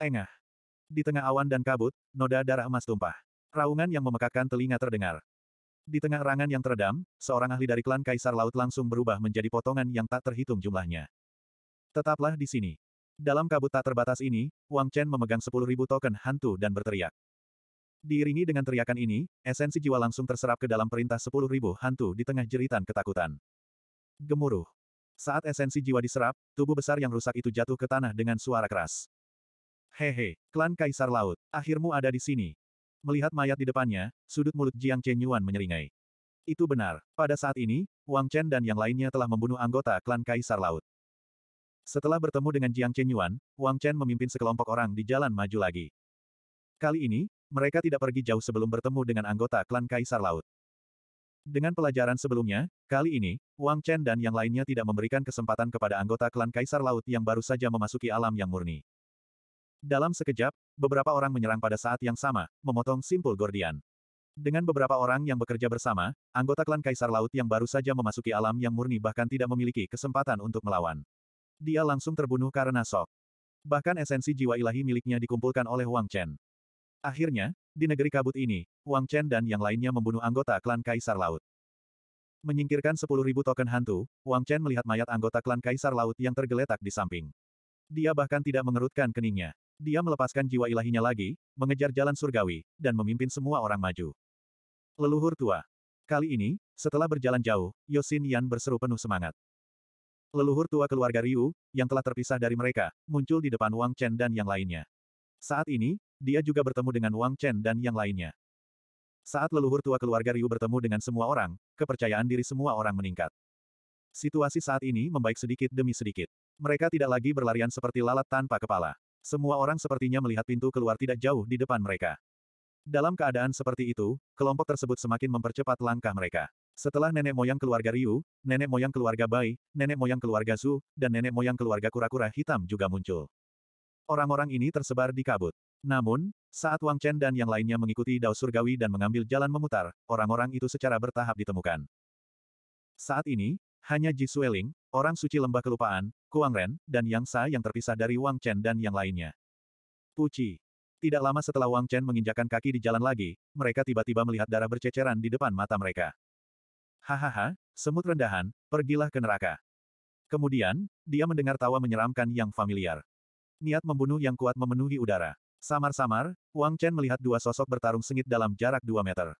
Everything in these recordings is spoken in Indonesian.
Engah. Di tengah awan dan kabut, noda darah emas tumpah. Raungan yang memekakan telinga terdengar. Di tengah rangan yang teredam, seorang ahli dari klan Kaisar Laut langsung berubah menjadi potongan yang tak terhitung jumlahnya. Tetaplah di sini. Dalam kabut tak terbatas ini, Wang Chen memegang 10.000 token hantu dan berteriak. Diiringi dengan teriakan ini, esensi jiwa langsung terserap ke dalam perintah 10.000 hantu di tengah jeritan ketakutan. Gemuruh. Saat esensi jiwa diserap, tubuh besar yang rusak itu jatuh ke tanah dengan suara keras. Hehe, klan Kaisar Laut, akhirmu ada di sini. Melihat mayat di depannya, sudut mulut Jiang Chen Yuan menyeringai. Itu benar, pada saat ini, Wang Chen dan yang lainnya telah membunuh anggota klan Kaisar Laut. Setelah bertemu dengan Jiang Chen Yuan, Wang Chen memimpin sekelompok orang di jalan maju lagi. Kali ini, mereka tidak pergi jauh sebelum bertemu dengan anggota klan Kaisar Laut. Dengan pelajaran sebelumnya, kali ini, Wang Chen dan yang lainnya tidak memberikan kesempatan kepada anggota klan Kaisar Laut yang baru saja memasuki alam yang murni. Dalam sekejap, beberapa orang menyerang pada saat yang sama, memotong simpul Gordian. Dengan beberapa orang yang bekerja bersama, anggota klan Kaisar Laut yang baru saja memasuki alam yang murni bahkan tidak memiliki kesempatan untuk melawan. Dia langsung terbunuh karena sok. Bahkan esensi jiwa ilahi miliknya dikumpulkan oleh Wang Chen. Akhirnya, di negeri kabut ini, Wang Chen dan yang lainnya membunuh anggota klan Kaisar Laut. Menyingkirkan 10.000 token hantu, Wang Chen melihat mayat anggota klan Kaisar Laut yang tergeletak di samping. Dia bahkan tidak mengerutkan keningnya. Dia melepaskan jiwa ilahinya lagi, mengejar jalan surgawi, dan memimpin semua orang maju. Leluhur tua. Kali ini, setelah berjalan jauh, Yosin Yan berseru penuh semangat. Leluhur tua keluarga Ryu, yang telah terpisah dari mereka, muncul di depan Wang Chen dan yang lainnya. Saat ini, dia juga bertemu dengan Wang Chen dan yang lainnya. Saat leluhur tua keluarga Ryu bertemu dengan semua orang, kepercayaan diri semua orang meningkat. Situasi saat ini membaik sedikit demi sedikit. Mereka tidak lagi berlarian seperti lalat tanpa kepala. Semua orang sepertinya melihat pintu keluar tidak jauh di depan mereka. Dalam keadaan seperti itu, kelompok tersebut semakin mempercepat langkah mereka. Setelah nenek moyang keluarga Ryu, nenek moyang keluarga Bai, nenek moyang keluarga Su, dan nenek moyang keluarga kura-kura hitam juga muncul. Orang-orang ini tersebar di kabut. Namun, saat Wang Chen dan yang lainnya mengikuti Dao Surgawi dan mengambil jalan memutar, orang-orang itu secara bertahap ditemukan. Saat ini, hanya Ji Sueling, orang suci lembah kelupaan, Kuang Ren, dan Yang Sa yang terpisah dari Wang Chen dan yang lainnya. Puci. Tidak lama setelah Wang Chen menginjakan kaki di jalan lagi, mereka tiba-tiba melihat darah berceceran di depan mata mereka. Hahaha, semut rendahan, pergilah ke neraka. Kemudian, dia mendengar tawa menyeramkan yang familiar. Niat membunuh yang kuat memenuhi udara. Samar-samar, Wang Chen melihat dua sosok bertarung sengit dalam jarak dua meter.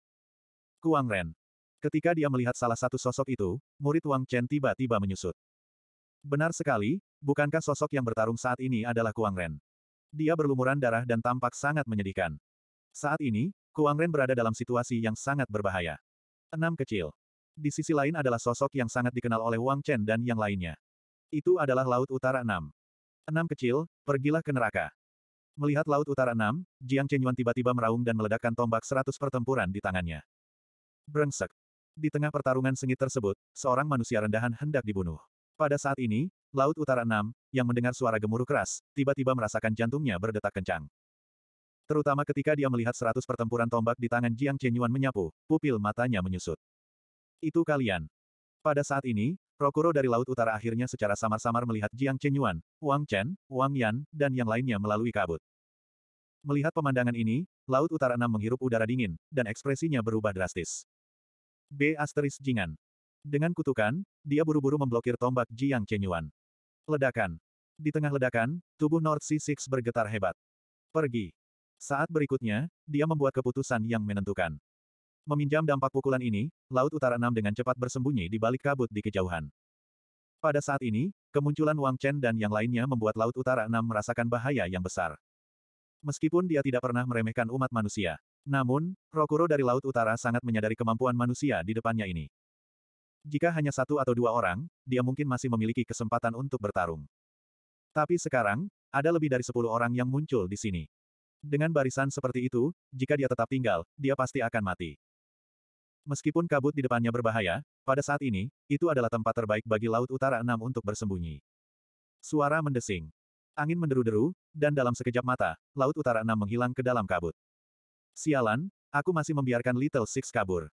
Kuang Ren. Ketika dia melihat salah satu sosok itu, murid Wang Chen tiba-tiba menyusut. Benar sekali, bukankah sosok yang bertarung saat ini adalah Kuang Ren? Dia berlumuran darah dan tampak sangat menyedihkan. Saat ini, Kuang Ren berada dalam situasi yang sangat berbahaya. Enam kecil. Di sisi lain adalah sosok yang sangat dikenal oleh Wang Chen dan yang lainnya. Itu adalah Laut Utara Enam. Enam kecil, pergilah ke neraka. Melihat Laut Utara Enam, Jiang Chenyuan tiba-tiba meraung dan meledakkan tombak seratus pertempuran di tangannya. Brengsek. Di tengah pertarungan sengit tersebut, seorang manusia rendahan hendak dibunuh. Pada saat ini, Laut Utara 6, yang mendengar suara gemuruh keras, tiba-tiba merasakan jantungnya berdetak kencang. Terutama ketika dia melihat seratus pertempuran tombak di tangan Jiang Chenyuan menyapu, pupil matanya menyusut. Itu kalian. Pada saat ini, Prokuro dari Laut Utara akhirnya secara samar-samar melihat Jiang Chenyuan, Wang Chen, Wang Yan, dan yang lainnya melalui kabut. Melihat pemandangan ini, Laut Utara 6 menghirup udara dingin, dan ekspresinya berubah drastis. B. Asteris Jingan. Dengan kutukan, dia buru-buru memblokir tombak Jiang Chenyuan. Ledakan. Di tengah ledakan, tubuh North Sea Six bergetar hebat. Pergi. Saat berikutnya, dia membuat keputusan yang menentukan. Meminjam dampak pukulan ini, Laut Utara Enam dengan cepat bersembunyi di balik kabut di kejauhan. Pada saat ini, kemunculan Wang Chen dan yang lainnya membuat Laut Utara Enam merasakan bahaya yang besar. Meskipun dia tidak pernah meremehkan umat manusia, namun, Rokuro dari Laut Utara sangat menyadari kemampuan manusia di depannya ini. Jika hanya satu atau dua orang, dia mungkin masih memiliki kesempatan untuk bertarung. Tapi sekarang, ada lebih dari sepuluh orang yang muncul di sini. Dengan barisan seperti itu, jika dia tetap tinggal, dia pasti akan mati. Meskipun kabut di depannya berbahaya, pada saat ini, itu adalah tempat terbaik bagi Laut Utara Enam untuk bersembunyi. Suara mendesing. Angin menderu-deru, dan dalam sekejap mata, Laut Utara Enam menghilang ke dalam kabut. Sialan, aku masih membiarkan Little Six kabur.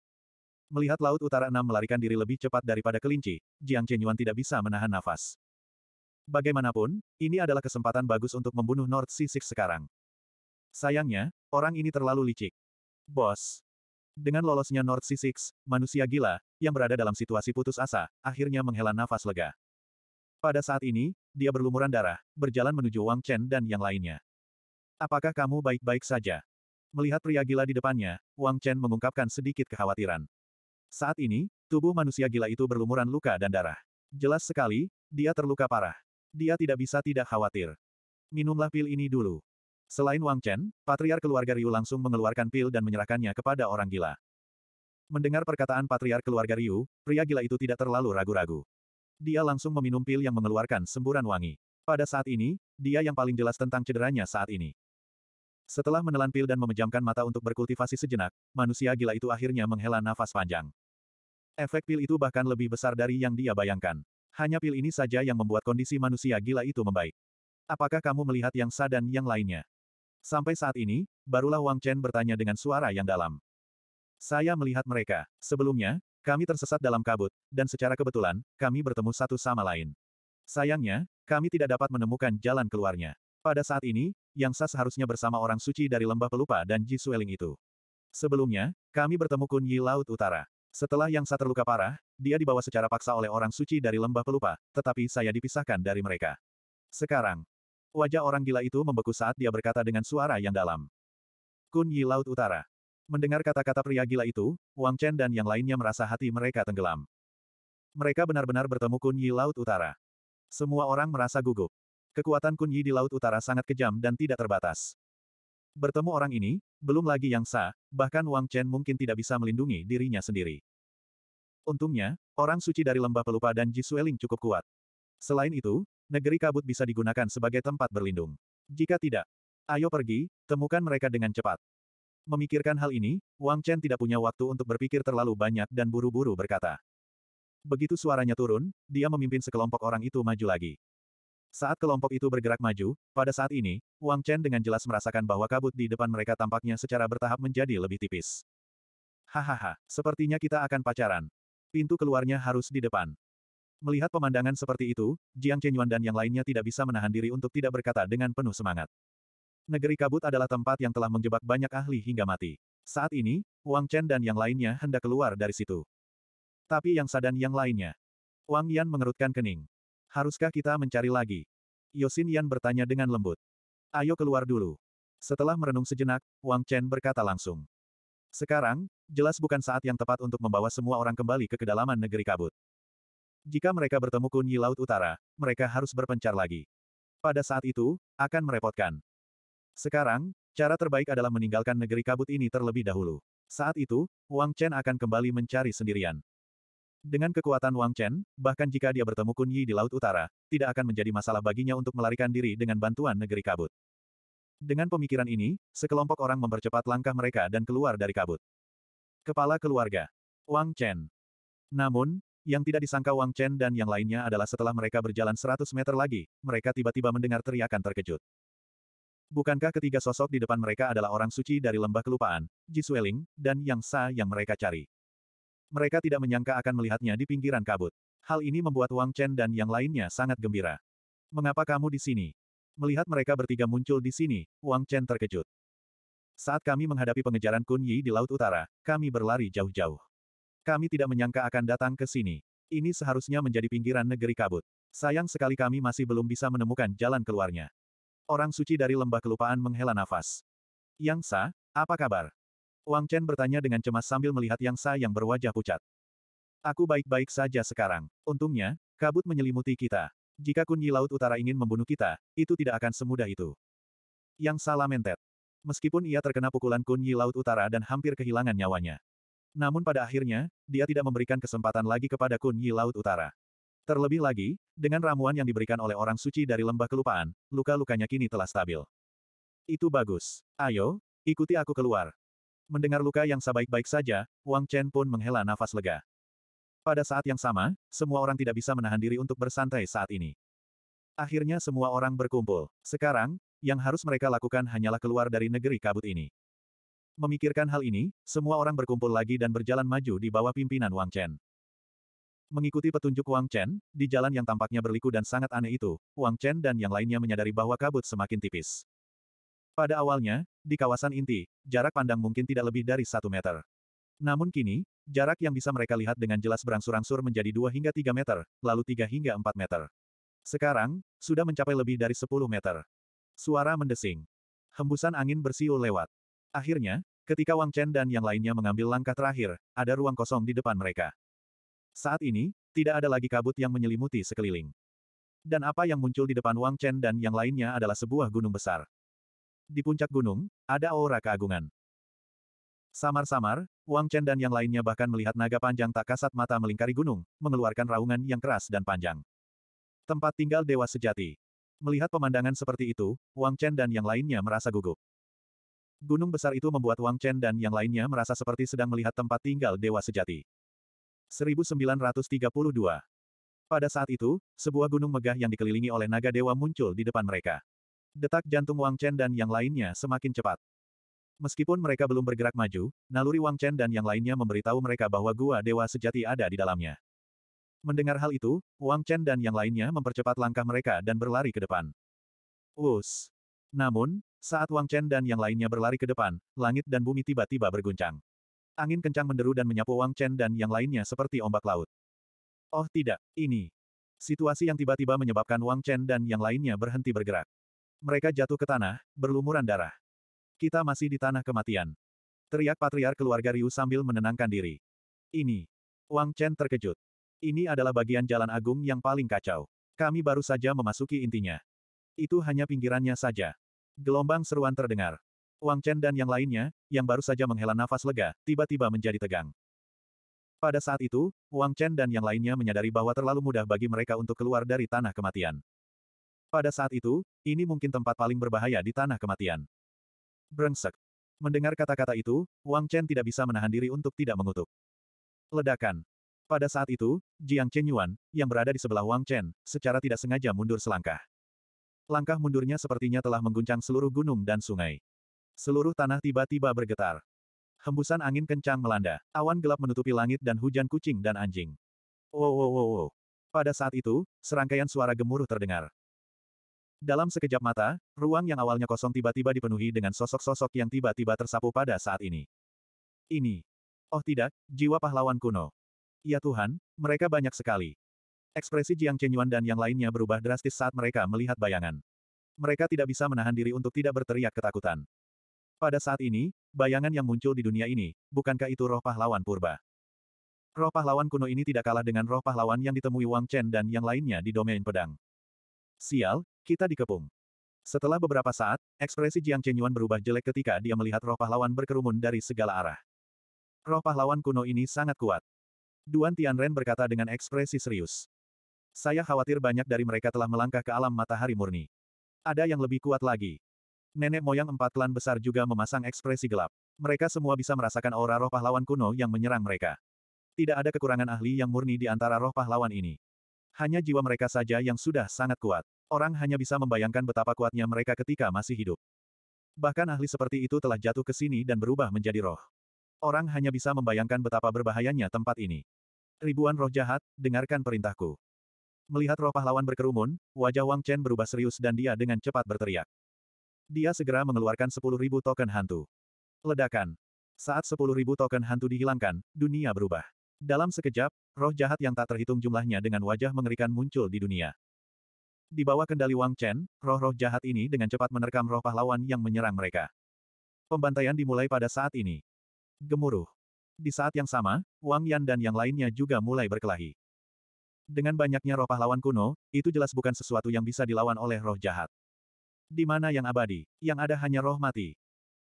Melihat Laut Utara Enam melarikan diri lebih cepat daripada kelinci, Jiang Chenyuan tidak bisa menahan nafas. Bagaimanapun, ini adalah kesempatan bagus untuk membunuh North Sea Six sekarang. Sayangnya, orang ini terlalu licik. Bos. Dengan lolosnya North Sea Six, manusia gila, yang berada dalam situasi putus asa, akhirnya menghela nafas lega. Pada saat ini, dia berlumuran darah, berjalan menuju Wang Chen dan yang lainnya. Apakah kamu baik-baik saja? Melihat pria gila di depannya, Wang Chen mengungkapkan sedikit kekhawatiran. Saat ini, tubuh manusia gila itu berlumuran luka dan darah. Jelas sekali, dia terluka parah. Dia tidak bisa tidak khawatir. Minumlah pil ini dulu. Selain Wang Chen, patriar keluarga Ryu langsung mengeluarkan pil dan menyerahkannya kepada orang gila. Mendengar perkataan patriar keluarga Ryu, pria gila itu tidak terlalu ragu-ragu. Dia langsung meminum pil yang mengeluarkan semburan wangi. Pada saat ini, dia yang paling jelas tentang cederanya saat ini. Setelah menelan pil dan memejamkan mata untuk berkultivasi sejenak, manusia gila itu akhirnya menghela nafas panjang. Efek pil itu bahkan lebih besar dari yang dia bayangkan. Hanya pil ini saja yang membuat kondisi manusia gila itu membaik. Apakah kamu melihat yang Sa dan yang lainnya? Sampai saat ini, barulah Wang Chen bertanya dengan suara yang dalam. Saya melihat mereka. Sebelumnya, kami tersesat dalam kabut, dan secara kebetulan, kami bertemu satu sama lain. Sayangnya, kami tidak dapat menemukan jalan keluarnya. Pada saat ini, Yang Sa seharusnya bersama orang suci dari lembah pelupa dan Ji Sueling itu. Sebelumnya, kami bertemu Kun Yi Laut Utara. Setelah Yang Sa terluka parah, dia dibawa secara paksa oleh orang suci dari lembah pelupa, tetapi saya dipisahkan dari mereka. Sekarang, wajah orang gila itu membeku saat dia berkata dengan suara yang dalam. Kun Yi Laut Utara. Mendengar kata-kata pria gila itu, Wang Chen dan yang lainnya merasa hati mereka tenggelam. Mereka benar-benar bertemu Kun Yi Laut Utara. Semua orang merasa gugup. Kekuatan Kun Yi di Laut Utara sangat kejam dan tidak terbatas. Bertemu orang ini, belum lagi Yang sah, bahkan Wang Chen mungkin tidak bisa melindungi dirinya sendiri. Untungnya, orang suci dari lembah pelupa dan Ji Sueling cukup kuat. Selain itu, negeri kabut bisa digunakan sebagai tempat berlindung. Jika tidak, ayo pergi, temukan mereka dengan cepat. Memikirkan hal ini, Wang Chen tidak punya waktu untuk berpikir terlalu banyak dan buru-buru berkata. Begitu suaranya turun, dia memimpin sekelompok orang itu maju lagi. Saat kelompok itu bergerak maju, pada saat ini, Wang Chen dengan jelas merasakan bahwa kabut di depan mereka tampaknya secara bertahap menjadi lebih tipis. Hahaha, sepertinya kita akan pacaran. Pintu keluarnya harus di depan. Melihat pemandangan seperti itu, Jiang Chenyuan dan yang lainnya tidak bisa menahan diri untuk tidak berkata dengan penuh semangat. Negeri kabut adalah tempat yang telah menjebak banyak ahli hingga mati. Saat ini, Wang Chen dan yang lainnya hendak keluar dari situ. Tapi yang sadan yang lainnya. Wang Yan mengerutkan kening. Haruskah kita mencari lagi? Yosin Yan bertanya dengan lembut. Ayo keluar dulu. Setelah merenung sejenak, Wang Chen berkata langsung. Sekarang, jelas bukan saat yang tepat untuk membawa semua orang kembali ke kedalaman negeri kabut. Jika mereka bertemu kunyi laut utara, mereka harus berpencar lagi. Pada saat itu, akan merepotkan. Sekarang, cara terbaik adalah meninggalkan negeri kabut ini terlebih dahulu. Saat itu, Wang Chen akan kembali mencari sendirian. Dengan kekuatan Wang Chen, bahkan jika dia bertemu Kun Yi di Laut Utara, tidak akan menjadi masalah baginya untuk melarikan diri dengan bantuan negeri kabut. Dengan pemikiran ini, sekelompok orang mempercepat langkah mereka dan keluar dari kabut. Kepala keluarga, Wang Chen. Namun, yang tidak disangka Wang Chen dan yang lainnya adalah setelah mereka berjalan 100 meter lagi, mereka tiba-tiba mendengar teriakan terkejut. Bukankah ketiga sosok di depan mereka adalah orang suci dari lembah kelupaan, Ji Sueling, dan Yang Sa yang mereka cari? Mereka tidak menyangka akan melihatnya di pinggiran kabut. Hal ini membuat Wang Chen dan yang lainnya sangat gembira. Mengapa kamu di sini? Melihat mereka bertiga muncul di sini, Wang Chen terkejut. Saat kami menghadapi pengejaran Kun Yi di Laut Utara, kami berlari jauh-jauh. Kami tidak menyangka akan datang ke sini. Ini seharusnya menjadi pinggiran negeri kabut. Sayang sekali kami masih belum bisa menemukan jalan keluarnya. Orang suci dari lembah kelupaan menghela nafas. Yang Sa, apa kabar? Wang Chen bertanya dengan cemas sambil melihat Yang Sa yang berwajah pucat. Aku baik-baik saja sekarang. Untungnya, kabut menyelimuti kita. Jika Kun Yi Laut Utara ingin membunuh kita, itu tidak akan semudah itu. Yang salah mentet. Meskipun ia terkena pukulan Kun Yi Laut Utara dan hampir kehilangan nyawanya. Namun pada akhirnya, dia tidak memberikan kesempatan lagi kepada Kun Yi Laut Utara. Terlebih lagi, dengan ramuan yang diberikan oleh orang suci dari lembah kelupaan, luka-lukanya kini telah stabil. Itu bagus. Ayo, ikuti aku keluar, Mendengar luka yang sebaik-baik saja, Wang Chen pun menghela nafas lega. Pada saat yang sama, semua orang tidak bisa menahan diri untuk bersantai saat ini. Akhirnya semua orang berkumpul. Sekarang, yang harus mereka lakukan hanyalah keluar dari negeri kabut ini. Memikirkan hal ini, semua orang berkumpul lagi dan berjalan maju di bawah pimpinan Wang Chen. Mengikuti petunjuk Wang Chen, di jalan yang tampaknya berliku dan sangat aneh itu, Wang Chen dan yang lainnya menyadari bahwa kabut semakin tipis. Pada awalnya, di kawasan inti, jarak pandang mungkin tidak lebih dari satu meter. Namun kini, jarak yang bisa mereka lihat dengan jelas berangsur-angsur menjadi dua hingga tiga meter, lalu tiga hingga empat meter. Sekarang, sudah mencapai lebih dari sepuluh meter. Suara mendesing. Hembusan angin bersiul lewat. Akhirnya, ketika Wang Chen dan yang lainnya mengambil langkah terakhir, ada ruang kosong di depan mereka. Saat ini, tidak ada lagi kabut yang menyelimuti sekeliling. Dan apa yang muncul di depan Wang Chen dan yang lainnya adalah sebuah gunung besar. Di puncak gunung, ada aura keagungan. Samar-samar, Wang Chen dan yang lainnya bahkan melihat naga panjang tak kasat mata melingkari gunung, mengeluarkan raungan yang keras dan panjang. Tempat tinggal dewa sejati. Melihat pemandangan seperti itu, Wang Chen dan yang lainnya merasa gugup. Gunung besar itu membuat Wang Chen dan yang lainnya merasa seperti sedang melihat tempat tinggal dewa sejati. 1932 Pada saat itu, sebuah gunung megah yang dikelilingi oleh naga dewa muncul di depan mereka. Detak jantung Wang Chen dan yang lainnya semakin cepat. Meskipun mereka belum bergerak maju, naluri Wang Chen dan yang lainnya memberitahu mereka bahwa gua dewa sejati ada di dalamnya. Mendengar hal itu, Wang Chen dan yang lainnya mempercepat langkah mereka dan berlari ke depan. Us. Namun, saat Wang Chen dan yang lainnya berlari ke depan, langit dan bumi tiba-tiba berguncang. Angin kencang menderu dan menyapu Wang Chen dan yang lainnya seperti ombak laut. Oh tidak, ini. Situasi yang tiba-tiba menyebabkan Wang Chen dan yang lainnya berhenti bergerak. Mereka jatuh ke tanah, berlumuran darah. Kita masih di tanah kematian. Teriak patriar keluarga Ryu sambil menenangkan diri. Ini. Wang Chen terkejut. Ini adalah bagian jalan agung yang paling kacau. Kami baru saja memasuki intinya. Itu hanya pinggirannya saja. Gelombang seruan terdengar. Wang Chen dan yang lainnya, yang baru saja menghela nafas lega, tiba-tiba menjadi tegang. Pada saat itu, Wang Chen dan yang lainnya menyadari bahwa terlalu mudah bagi mereka untuk keluar dari tanah kematian. Pada saat itu, ini mungkin tempat paling berbahaya di tanah kematian. Brengsek. Mendengar kata-kata itu, Wang Chen tidak bisa menahan diri untuk tidak mengutuk. Ledakan. Pada saat itu, Jiang Chen Yuan, yang berada di sebelah Wang Chen, secara tidak sengaja mundur selangkah. Langkah mundurnya sepertinya telah mengguncang seluruh gunung dan sungai. Seluruh tanah tiba-tiba bergetar. Hembusan angin kencang melanda, awan gelap menutupi langit dan hujan kucing dan anjing. Wow wow wow wow. Pada saat itu, serangkaian suara gemuruh terdengar. Dalam sekejap mata, ruang yang awalnya kosong tiba-tiba dipenuhi dengan sosok-sosok yang tiba-tiba tersapu pada saat ini. Ini. Oh tidak, jiwa pahlawan kuno. Ya Tuhan, mereka banyak sekali. Ekspresi Jiang Chenyuan dan yang lainnya berubah drastis saat mereka melihat bayangan. Mereka tidak bisa menahan diri untuk tidak berteriak ketakutan. Pada saat ini, bayangan yang muncul di dunia ini, bukankah itu roh pahlawan purba? Roh pahlawan kuno ini tidak kalah dengan roh pahlawan yang ditemui Wang Chen dan yang lainnya di domain pedang. Sial, kita dikepung. Setelah beberapa saat, ekspresi Jiang Chenyuan berubah jelek ketika dia melihat roh pahlawan berkerumun dari segala arah. Roh pahlawan kuno ini sangat kuat. Duan Tianren berkata dengan ekspresi serius. Saya khawatir banyak dari mereka telah melangkah ke alam matahari murni. Ada yang lebih kuat lagi. Nenek moyang empat klan besar juga memasang ekspresi gelap. Mereka semua bisa merasakan aura roh pahlawan kuno yang menyerang mereka. Tidak ada kekurangan ahli yang murni di antara roh pahlawan ini. Hanya jiwa mereka saja yang sudah sangat kuat. Orang hanya bisa membayangkan betapa kuatnya mereka ketika masih hidup. Bahkan ahli seperti itu telah jatuh ke sini dan berubah menjadi roh. Orang hanya bisa membayangkan betapa berbahayanya tempat ini. Ribuan roh jahat, dengarkan perintahku. Melihat roh pahlawan berkerumun, wajah Wang Chen berubah serius dan dia dengan cepat berteriak. Dia segera mengeluarkan 10.000 token hantu. Ledakan. Saat 10.000 token hantu dihilangkan, dunia berubah. Dalam sekejap, roh jahat yang tak terhitung jumlahnya dengan wajah mengerikan muncul di dunia. Di bawah kendali Wang Chen, roh-roh jahat ini dengan cepat menerkam roh pahlawan yang menyerang mereka. Pembantaian dimulai pada saat ini. Gemuruh. Di saat yang sama, Wang Yan dan yang lainnya juga mulai berkelahi. Dengan banyaknya roh pahlawan kuno, itu jelas bukan sesuatu yang bisa dilawan oleh roh jahat. Di mana yang abadi, yang ada hanya roh mati.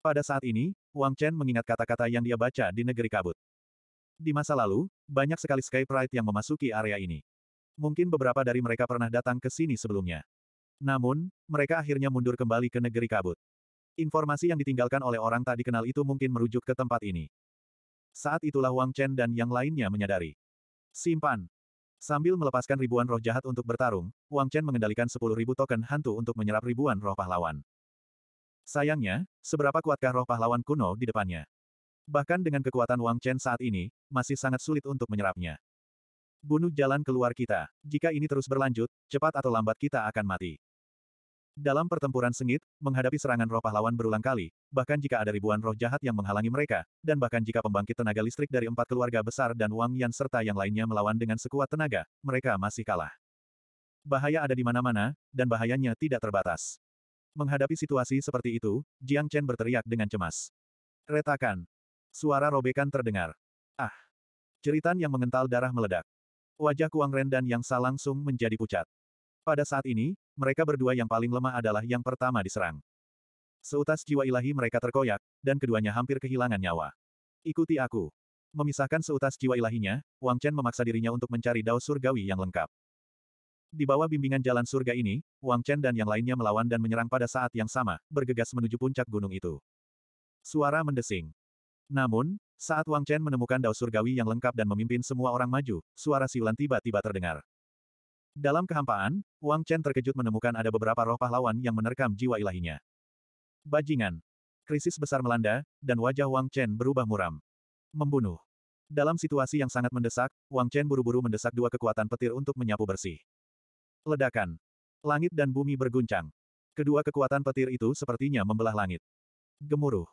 Pada saat ini, Wang Chen mengingat kata-kata yang dia baca di negeri kabut. Di masa lalu, banyak sekali Sky Pride yang memasuki area ini. Mungkin beberapa dari mereka pernah datang ke sini sebelumnya. Namun, mereka akhirnya mundur kembali ke negeri kabut. Informasi yang ditinggalkan oleh orang tak dikenal itu mungkin merujuk ke tempat ini. Saat itulah Wang Chen dan yang lainnya menyadari. Simpan. Sambil melepaskan ribuan roh jahat untuk bertarung, Wang Chen mengendalikan 10.000 token hantu untuk menyerap ribuan roh pahlawan. Sayangnya, seberapa kuatkah roh pahlawan kuno di depannya? Bahkan dengan kekuatan Wang Chen saat ini, masih sangat sulit untuk menyerapnya. Bunuh jalan keluar kita. Jika ini terus berlanjut, cepat atau lambat kita akan mati. Dalam pertempuran sengit, menghadapi serangan roh pahlawan berulang kali, bahkan jika ada ribuan roh jahat yang menghalangi mereka, dan bahkan jika pembangkit tenaga listrik dari empat keluarga besar dan Wang Yan serta yang lainnya melawan dengan sekuat tenaga, mereka masih kalah. Bahaya ada di mana-mana, dan bahayanya tidak terbatas. Menghadapi situasi seperti itu, Jiang Chen berteriak dengan cemas. Retakan. Suara robekan terdengar. Ah! Ceritan yang mengental darah meledak. Wajah Kuang Ren dan Yang Sa langsung menjadi pucat. Pada saat ini, mereka berdua yang paling lemah adalah yang pertama diserang. Seutas jiwa ilahi mereka terkoyak, dan keduanya hampir kehilangan nyawa. Ikuti aku. Memisahkan seutas jiwa ilahinya, Wang Chen memaksa dirinya untuk mencari dao surgawi yang lengkap. Di bawah bimbingan jalan surga ini, Wang Chen dan yang lainnya melawan dan menyerang pada saat yang sama, bergegas menuju puncak gunung itu. Suara mendesing. Namun, saat Wang Chen menemukan dao surgawi yang lengkap dan memimpin semua orang maju, suara siulan tiba-tiba terdengar. Dalam kehampaan, Wang Chen terkejut menemukan ada beberapa roh pahlawan yang menerkam jiwa ilahinya. Bajingan. Krisis besar melanda, dan wajah Wang Chen berubah muram. Membunuh. Dalam situasi yang sangat mendesak, Wang Chen buru-buru mendesak dua kekuatan petir untuk menyapu bersih. Ledakan. Langit dan bumi berguncang. Kedua kekuatan petir itu sepertinya membelah langit. Gemuruh.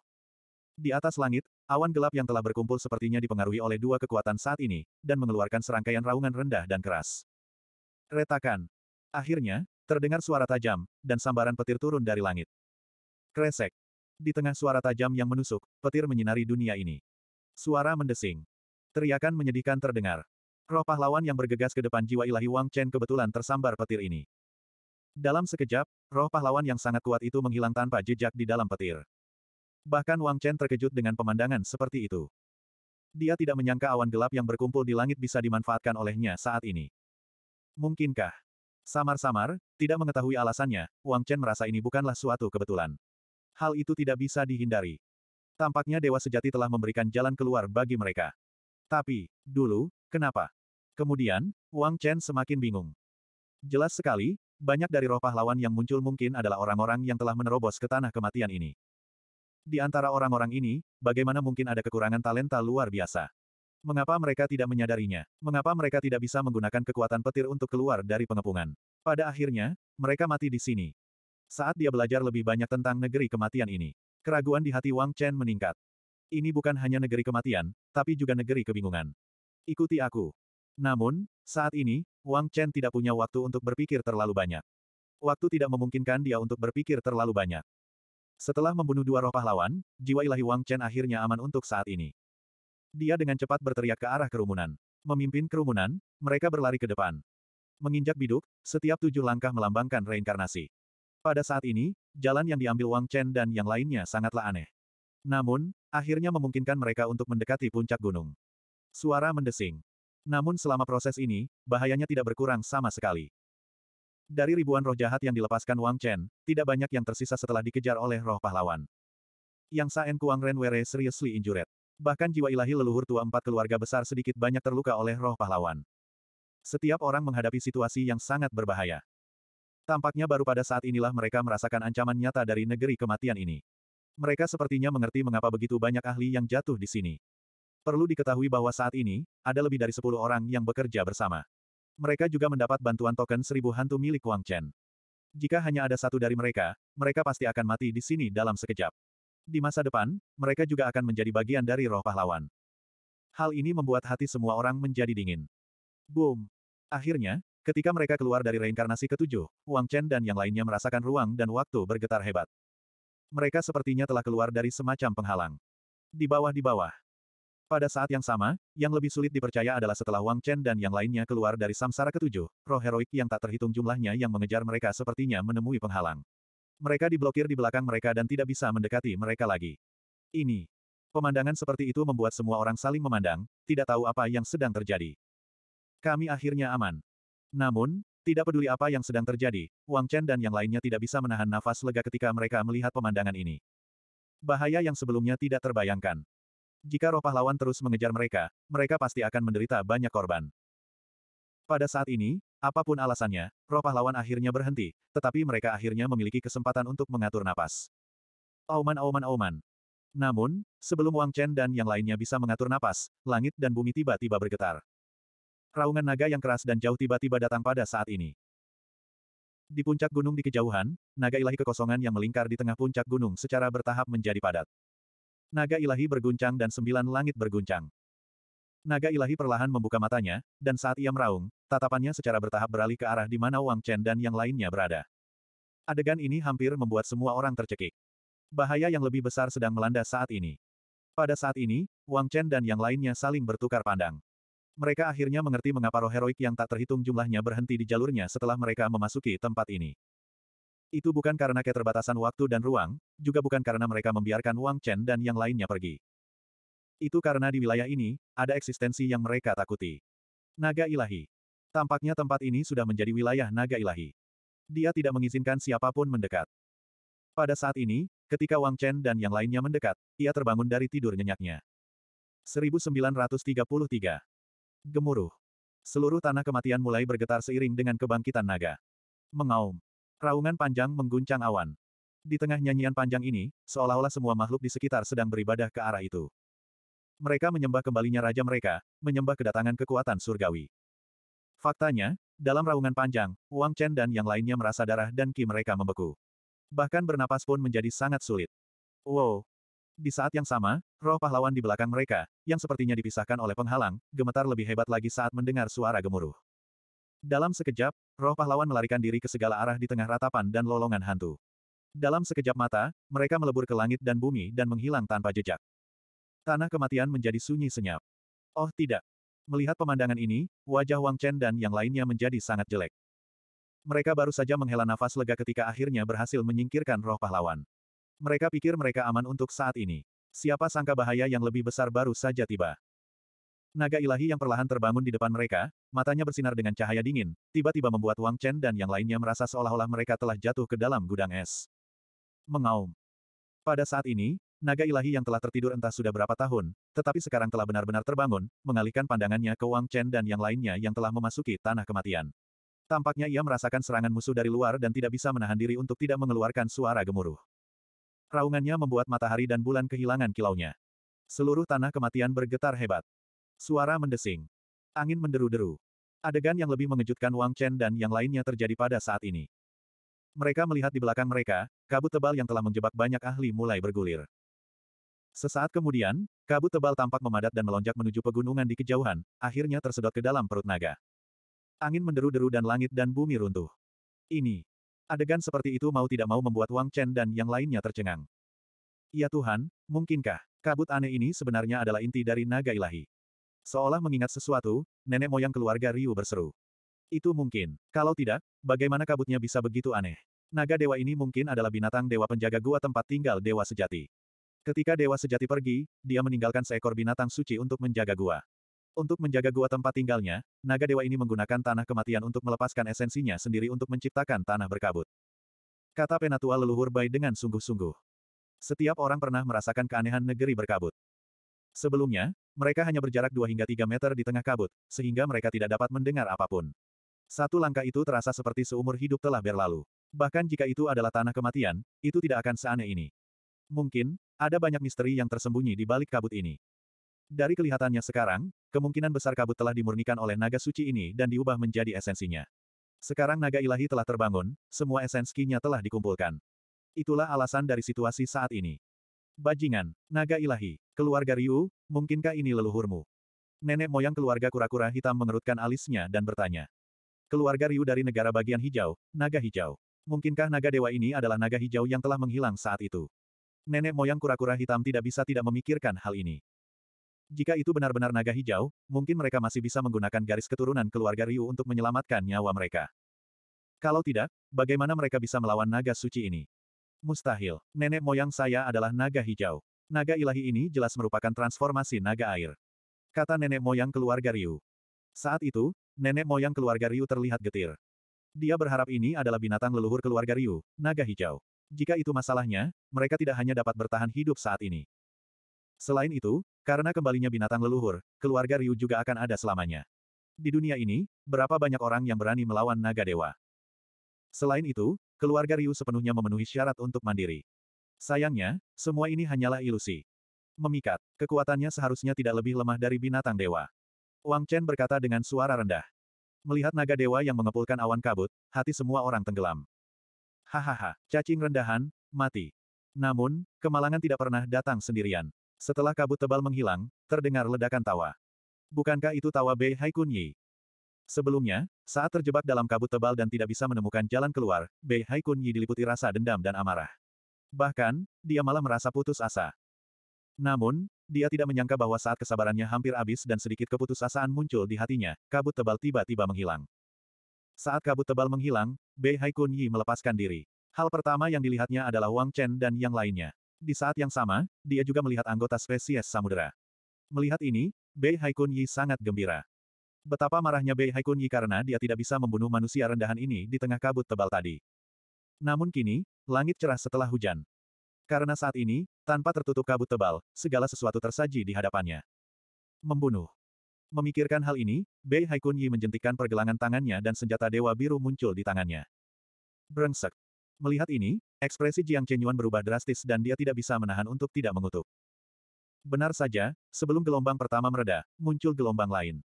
Di atas langit, awan gelap yang telah berkumpul sepertinya dipengaruhi oleh dua kekuatan saat ini, dan mengeluarkan serangkaian raungan rendah dan keras. Retakan. Akhirnya, terdengar suara tajam, dan sambaran petir turun dari langit. Kresek. Di tengah suara tajam yang menusuk, petir menyinari dunia ini. Suara mendesing. Teriakan menyedihkan terdengar. Roh pahlawan yang bergegas ke depan jiwa ilahi Wang Chen kebetulan tersambar petir ini. Dalam sekejap, roh pahlawan yang sangat kuat itu menghilang tanpa jejak di dalam petir. Bahkan Wang Chen terkejut dengan pemandangan seperti itu. Dia tidak menyangka awan gelap yang berkumpul di langit bisa dimanfaatkan olehnya saat ini. Mungkinkah? Samar-samar, tidak mengetahui alasannya, Wang Chen merasa ini bukanlah suatu kebetulan. Hal itu tidak bisa dihindari. Tampaknya Dewa Sejati telah memberikan jalan keluar bagi mereka. Tapi, dulu, kenapa? Kemudian, Wang Chen semakin bingung. Jelas sekali, banyak dari roh pahlawan yang muncul mungkin adalah orang-orang yang telah menerobos ke tanah kematian ini. Di antara orang-orang ini, bagaimana mungkin ada kekurangan talenta luar biasa? Mengapa mereka tidak menyadarinya? Mengapa mereka tidak bisa menggunakan kekuatan petir untuk keluar dari pengepungan? Pada akhirnya, mereka mati di sini. Saat dia belajar lebih banyak tentang negeri kematian ini, keraguan di hati Wang Chen meningkat. Ini bukan hanya negeri kematian, tapi juga negeri kebingungan. Ikuti aku. Namun, saat ini, Wang Chen tidak punya waktu untuk berpikir terlalu banyak. Waktu tidak memungkinkan dia untuk berpikir terlalu banyak. Setelah membunuh dua roh pahlawan, jiwa ilahi Wang Chen akhirnya aman untuk saat ini. Dia dengan cepat berteriak ke arah kerumunan. Memimpin kerumunan, mereka berlari ke depan. Menginjak biduk, setiap tujuh langkah melambangkan reinkarnasi. Pada saat ini, jalan yang diambil Wang Chen dan yang lainnya sangatlah aneh. Namun, akhirnya memungkinkan mereka untuk mendekati puncak gunung. Suara mendesing. Namun selama proses ini, bahayanya tidak berkurang sama sekali. Dari ribuan roh jahat yang dilepaskan Wang Chen, tidak banyak yang tersisa setelah dikejar oleh roh pahlawan. Yang Saen Kuang Ren Renwere seriously injured. Bahkan jiwa ilahi leluhur tua empat keluarga besar sedikit banyak terluka oleh roh pahlawan. Setiap orang menghadapi situasi yang sangat berbahaya. Tampaknya baru pada saat inilah mereka merasakan ancaman nyata dari negeri kematian ini. Mereka sepertinya mengerti mengapa begitu banyak ahli yang jatuh di sini. Perlu diketahui bahwa saat ini, ada lebih dari sepuluh orang yang bekerja bersama. Mereka juga mendapat bantuan token seribu hantu milik Wang Chen. Jika hanya ada satu dari mereka, mereka pasti akan mati di sini dalam sekejap. Di masa depan, mereka juga akan menjadi bagian dari roh pahlawan. Hal ini membuat hati semua orang menjadi dingin. Boom! Akhirnya, ketika mereka keluar dari reinkarnasi ketujuh, Wang Chen dan yang lainnya merasakan ruang dan waktu bergetar hebat. Mereka sepertinya telah keluar dari semacam penghalang. Di bawah-di bawah, pada saat yang sama, yang lebih sulit dipercaya adalah setelah Wang Chen dan yang lainnya keluar dari samsara ketujuh, roh heroik yang tak terhitung jumlahnya yang mengejar mereka sepertinya menemui penghalang. Mereka diblokir di belakang mereka dan tidak bisa mendekati mereka lagi. Ini. Pemandangan seperti itu membuat semua orang saling memandang, tidak tahu apa yang sedang terjadi. Kami akhirnya aman. Namun, tidak peduli apa yang sedang terjadi, Wang Chen dan yang lainnya tidak bisa menahan nafas lega ketika mereka melihat pemandangan ini. Bahaya yang sebelumnya tidak terbayangkan. Jika roh pahlawan terus mengejar mereka, mereka pasti akan menderita banyak korban. Pada saat ini, apapun alasannya, roh pahlawan akhirnya berhenti, tetapi mereka akhirnya memiliki kesempatan untuk mengatur napas. Auman auman auman. Namun, sebelum Wang Chen dan yang lainnya bisa mengatur napas, langit dan bumi tiba-tiba bergetar. Raungan naga yang keras dan jauh tiba-tiba datang pada saat ini. Di puncak gunung di kejauhan, naga ilahi kekosongan yang melingkar di tengah puncak gunung secara bertahap menjadi padat. Naga ilahi berguncang dan sembilan langit berguncang. Naga ilahi perlahan membuka matanya, dan saat ia meraung, tatapannya secara bertahap beralih ke arah di mana Wang Chen dan yang lainnya berada. Adegan ini hampir membuat semua orang tercekik. Bahaya yang lebih besar sedang melanda saat ini. Pada saat ini, Wang Chen dan yang lainnya saling bertukar pandang. Mereka akhirnya mengerti mengapa roh heroik yang tak terhitung jumlahnya berhenti di jalurnya setelah mereka memasuki tempat ini. Itu bukan karena keterbatasan waktu dan ruang, juga bukan karena mereka membiarkan Wang Chen dan yang lainnya pergi. Itu karena di wilayah ini, ada eksistensi yang mereka takuti. Naga ilahi. Tampaknya tempat ini sudah menjadi wilayah naga ilahi. Dia tidak mengizinkan siapapun mendekat. Pada saat ini, ketika Wang Chen dan yang lainnya mendekat, ia terbangun dari tidur nyenyaknya. 1933. Gemuruh. Seluruh tanah kematian mulai bergetar seiring dengan kebangkitan naga. Mengaum. Raungan panjang mengguncang awan. Di tengah nyanyian panjang ini, seolah-olah semua makhluk di sekitar sedang beribadah ke arah itu. Mereka menyembah kembalinya raja mereka, menyembah kedatangan kekuatan surgawi. Faktanya, dalam raungan panjang, Wang Chen dan yang lainnya merasa darah dan ki mereka membeku. Bahkan bernapas pun menjadi sangat sulit. Wow! Di saat yang sama, roh pahlawan di belakang mereka, yang sepertinya dipisahkan oleh penghalang, gemetar lebih hebat lagi saat mendengar suara gemuruh. Dalam sekejap, roh pahlawan melarikan diri ke segala arah di tengah ratapan dan lolongan hantu. Dalam sekejap mata, mereka melebur ke langit dan bumi dan menghilang tanpa jejak. Tanah kematian menjadi sunyi senyap. Oh tidak. Melihat pemandangan ini, wajah Wang Chen dan yang lainnya menjadi sangat jelek. Mereka baru saja menghela nafas lega ketika akhirnya berhasil menyingkirkan roh pahlawan. Mereka pikir mereka aman untuk saat ini. Siapa sangka bahaya yang lebih besar baru saja tiba. Naga ilahi yang perlahan terbangun di depan mereka, matanya bersinar dengan cahaya dingin, tiba-tiba membuat Wang Chen dan yang lainnya merasa seolah-olah mereka telah jatuh ke dalam gudang es. Mengaum. Pada saat ini, naga ilahi yang telah tertidur entah sudah berapa tahun, tetapi sekarang telah benar-benar terbangun, mengalihkan pandangannya ke Wang Chen dan yang lainnya yang telah memasuki tanah kematian. Tampaknya ia merasakan serangan musuh dari luar dan tidak bisa menahan diri untuk tidak mengeluarkan suara gemuruh. Raungannya membuat matahari dan bulan kehilangan kilaunya. Seluruh tanah kematian bergetar hebat. Suara mendesing. Angin menderu-deru. Adegan yang lebih mengejutkan Wang Chen dan yang lainnya terjadi pada saat ini. Mereka melihat di belakang mereka, kabut tebal yang telah menjebak banyak ahli mulai bergulir. Sesaat kemudian, kabut tebal tampak memadat dan melonjak menuju pegunungan di kejauhan, akhirnya tersedot ke dalam perut naga. Angin menderu-deru dan langit dan bumi runtuh. Ini. Adegan seperti itu mau tidak mau membuat Wang Chen dan yang lainnya tercengang. Ya Tuhan, mungkinkah, kabut aneh ini sebenarnya adalah inti dari naga ilahi? Seolah mengingat sesuatu, nenek moyang keluarga Ryu berseru. Itu mungkin. Kalau tidak, bagaimana kabutnya bisa begitu aneh? Naga dewa ini mungkin adalah binatang dewa penjaga gua tempat tinggal dewa sejati. Ketika dewa sejati pergi, dia meninggalkan seekor binatang suci untuk menjaga gua. Untuk menjaga gua tempat tinggalnya, naga dewa ini menggunakan tanah kematian untuk melepaskan esensinya sendiri untuk menciptakan tanah berkabut. Kata penatua leluhur Bai dengan sungguh-sungguh. Setiap orang pernah merasakan keanehan negeri berkabut. Sebelumnya, mereka hanya berjarak 2 hingga 3 meter di tengah kabut, sehingga mereka tidak dapat mendengar apapun. Satu langkah itu terasa seperti seumur hidup telah berlalu. Bahkan jika itu adalah tanah kematian, itu tidak akan seaneh ini. Mungkin, ada banyak misteri yang tersembunyi di balik kabut ini. Dari kelihatannya sekarang, kemungkinan besar kabut telah dimurnikan oleh naga suci ini dan diubah menjadi esensinya. Sekarang naga ilahi telah terbangun, semua esensinya telah dikumpulkan. Itulah alasan dari situasi saat ini. Bajingan, naga ilahi, Keluarga Ryu, mungkinkah ini leluhurmu? Nenek moyang keluarga kura-kura hitam mengerutkan alisnya dan bertanya. Keluarga Ryu dari negara bagian hijau, naga hijau. Mungkinkah naga dewa ini adalah naga hijau yang telah menghilang saat itu? Nenek moyang kura-kura hitam tidak bisa tidak memikirkan hal ini. Jika itu benar-benar naga hijau, mungkin mereka masih bisa menggunakan garis keturunan keluarga Ryu untuk menyelamatkan nyawa mereka. Kalau tidak, bagaimana mereka bisa melawan naga suci ini? Mustahil. Nenek moyang saya adalah naga hijau. Naga ilahi ini jelas merupakan transformasi naga air. Kata nenek moyang keluarga Ryu. Saat itu, nenek moyang keluarga Ryu terlihat getir. Dia berharap ini adalah binatang leluhur keluarga Ryu, naga hijau. Jika itu masalahnya, mereka tidak hanya dapat bertahan hidup saat ini. Selain itu, karena kembalinya binatang leluhur, keluarga Ryu juga akan ada selamanya. Di dunia ini, berapa banyak orang yang berani melawan naga dewa? Selain itu, keluarga Ryu sepenuhnya memenuhi syarat untuk mandiri. Sayangnya, semua ini hanyalah ilusi. Memikat, kekuatannya seharusnya tidak lebih lemah dari binatang dewa. Wang Chen berkata dengan suara rendah. Melihat naga dewa yang mengepulkan awan kabut, hati semua orang tenggelam. Hahaha, cacing rendahan, mati. Namun, kemalangan tidak pernah datang sendirian. Setelah kabut tebal menghilang, terdengar ledakan tawa. Bukankah itu tawa Bei Hai Kun Yi? Sebelumnya, saat terjebak dalam kabut tebal dan tidak bisa menemukan jalan keluar, Bei Hai Kun Yi diliputi rasa dendam dan amarah. Bahkan, dia malah merasa putus asa. Namun, dia tidak menyangka bahwa saat kesabarannya hampir habis dan sedikit keputusasaan muncul di hatinya, kabut tebal tiba-tiba menghilang. Saat kabut tebal menghilang, Bei Hai Kun Yi melepaskan diri. Hal pertama yang dilihatnya adalah Wang Chen dan yang lainnya. Di saat yang sama, dia juga melihat anggota spesies samudera. Melihat ini, Bei Hai Kun Yi sangat gembira. Betapa marahnya Bei Hai Kun Yi karena dia tidak bisa membunuh manusia rendahan ini di tengah kabut tebal tadi. Namun kini, langit cerah setelah hujan. Karena saat ini, tanpa tertutup kabut tebal, segala sesuatu tersaji di hadapannya. Membunuh. Memikirkan hal ini, Bei Haikun Yi menjentikan pergelangan tangannya dan senjata Dewa Biru muncul di tangannya. Brengsek. Melihat ini, ekspresi Jiang Chenyuan berubah drastis dan dia tidak bisa menahan untuk tidak mengutuk. Benar saja, sebelum gelombang pertama mereda, muncul gelombang lain.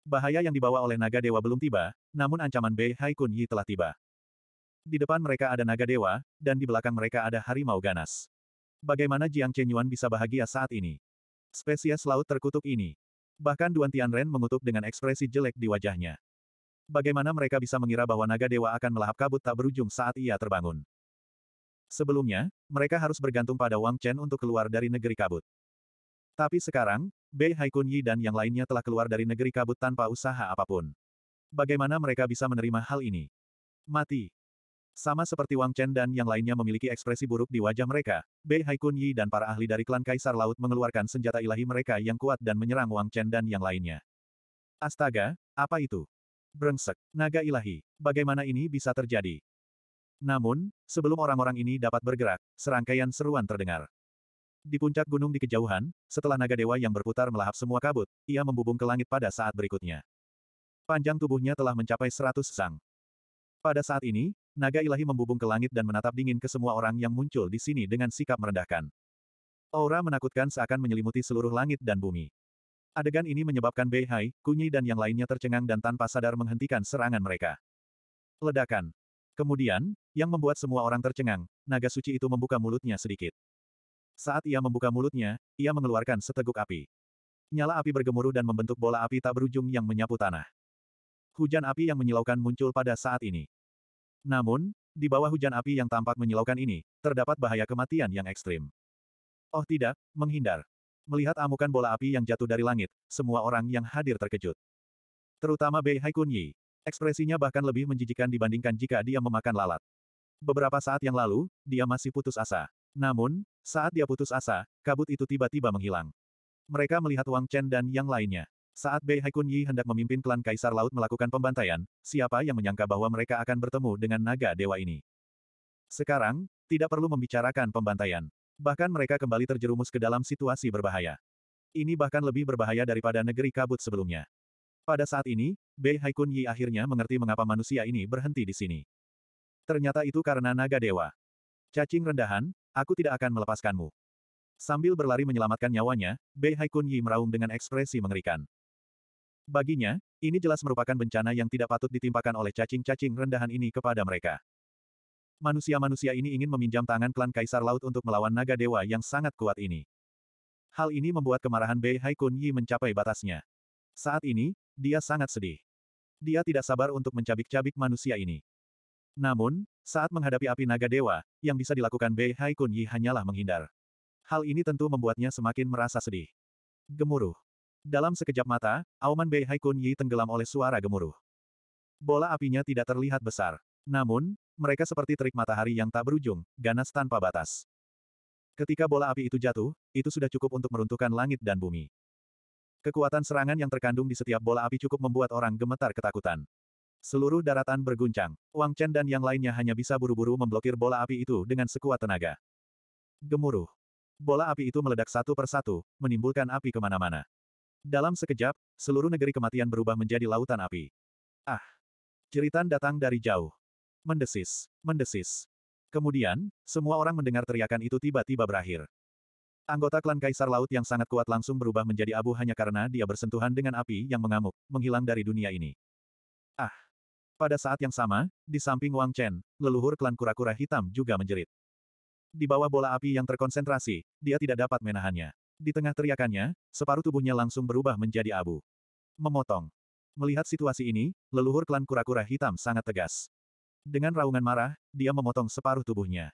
Bahaya yang dibawa oleh naga dewa belum tiba, namun ancaman Bei Haikun Yi telah tiba. Di depan mereka ada naga dewa, dan di belakang mereka ada harimau ganas. Bagaimana Jiang Chenyuan bisa bahagia saat ini? Spesies laut terkutuk ini. Bahkan Duan Tianren mengutuk dengan ekspresi jelek di wajahnya. Bagaimana mereka bisa mengira bahwa naga dewa akan melahap kabut tak berujung saat ia terbangun? Sebelumnya, mereka harus bergantung pada Wang Chen untuk keluar dari negeri kabut. Tapi sekarang, Bei Haikun Yi dan yang lainnya telah keluar dari negeri kabut tanpa usaha apapun. Bagaimana mereka bisa menerima hal ini? Mati. Sama seperti Wang Chen dan yang lainnya memiliki ekspresi buruk di wajah mereka, Bei Haikun Yi dan para ahli dari klan Kaisar Laut mengeluarkan senjata ilahi mereka yang kuat dan menyerang Wang Chen dan yang lainnya. Astaga, apa itu? Brengsek, naga ilahi, bagaimana ini bisa terjadi? Namun, sebelum orang-orang ini dapat bergerak, serangkaian seruan terdengar. Di puncak gunung di kejauhan, setelah naga dewa yang berputar melahap semua kabut, ia membubung ke langit pada saat berikutnya. Panjang tubuhnya telah mencapai seratus sang. Pada saat ini, Naga ilahi membubung ke langit dan menatap dingin ke semua orang yang muncul di sini dengan sikap merendahkan. Aura menakutkan seakan menyelimuti seluruh langit dan bumi. Adegan ini menyebabkan Bei Hai, Kunyi dan yang lainnya tercengang dan tanpa sadar menghentikan serangan mereka. Ledakan. Kemudian, yang membuat semua orang tercengang, naga suci itu membuka mulutnya sedikit. Saat ia membuka mulutnya, ia mengeluarkan seteguk api. Nyala api bergemuruh dan membentuk bola api tak berujung yang menyapu tanah. Hujan api yang menyilaukan muncul pada saat ini. Namun, di bawah hujan api yang tampak menyilaukan ini, terdapat bahaya kematian yang ekstrim. Oh tidak, menghindar. Melihat amukan bola api yang jatuh dari langit, semua orang yang hadir terkejut. Terutama Bei Haikunyi, Ekspresinya bahkan lebih menjijikan dibandingkan jika dia memakan lalat. Beberapa saat yang lalu, dia masih putus asa. Namun, saat dia putus asa, kabut itu tiba-tiba menghilang. Mereka melihat Wang Chen dan yang lainnya. Saat Bei Haikun Yi hendak memimpin klan Kaisar Laut melakukan pembantaian, siapa yang menyangka bahwa mereka akan bertemu dengan naga dewa ini? Sekarang, tidak perlu membicarakan pembantaian. Bahkan mereka kembali terjerumus ke dalam situasi berbahaya. Ini bahkan lebih berbahaya daripada negeri kabut sebelumnya. Pada saat ini, Bei Haikun Yi akhirnya mengerti mengapa manusia ini berhenti di sini. Ternyata itu karena naga dewa. Cacing rendahan, aku tidak akan melepaskanmu. Sambil berlari menyelamatkan nyawanya, Bei Haikun Yi meraung dengan ekspresi mengerikan. Baginya, ini jelas merupakan bencana yang tidak patut ditimpakan oleh cacing-cacing rendahan ini kepada mereka. Manusia-manusia ini ingin meminjam tangan klan Kaisar Laut untuk melawan naga dewa yang sangat kuat ini. Hal ini membuat kemarahan Bei Haikun Yi mencapai batasnya. Saat ini, dia sangat sedih. Dia tidak sabar untuk mencabik-cabik manusia ini. Namun, saat menghadapi api naga dewa, yang bisa dilakukan Bei Haikun Yi hanyalah menghindar. Hal ini tentu membuatnya semakin merasa sedih. Gemuruh. Dalam sekejap mata, Auman Bei Haikun Yi tenggelam oleh suara gemuruh. Bola apinya tidak terlihat besar. Namun, mereka seperti terik matahari yang tak berujung, ganas tanpa batas. Ketika bola api itu jatuh, itu sudah cukup untuk meruntuhkan langit dan bumi. Kekuatan serangan yang terkandung di setiap bola api cukup membuat orang gemetar ketakutan. Seluruh daratan berguncang. Wang Chen dan yang lainnya hanya bisa buru-buru memblokir bola api itu dengan sekuat tenaga. Gemuruh. Bola api itu meledak satu persatu, menimbulkan api kemana-mana. Dalam sekejap, seluruh negeri kematian berubah menjadi lautan api. Ah! Jeritan datang dari jauh. Mendesis, mendesis. Kemudian, semua orang mendengar teriakan itu tiba-tiba berakhir. Anggota klan Kaisar Laut yang sangat kuat langsung berubah menjadi abu hanya karena dia bersentuhan dengan api yang mengamuk, menghilang dari dunia ini. Ah! Pada saat yang sama, di samping Wang Chen, leluhur klan kura-kura hitam juga menjerit. Di bawah bola api yang terkonsentrasi, dia tidak dapat menahannya. Di tengah teriakannya, separuh tubuhnya langsung berubah menjadi abu. Memotong. Melihat situasi ini, leluhur klan kura-kura hitam sangat tegas. Dengan raungan marah, dia memotong separuh tubuhnya.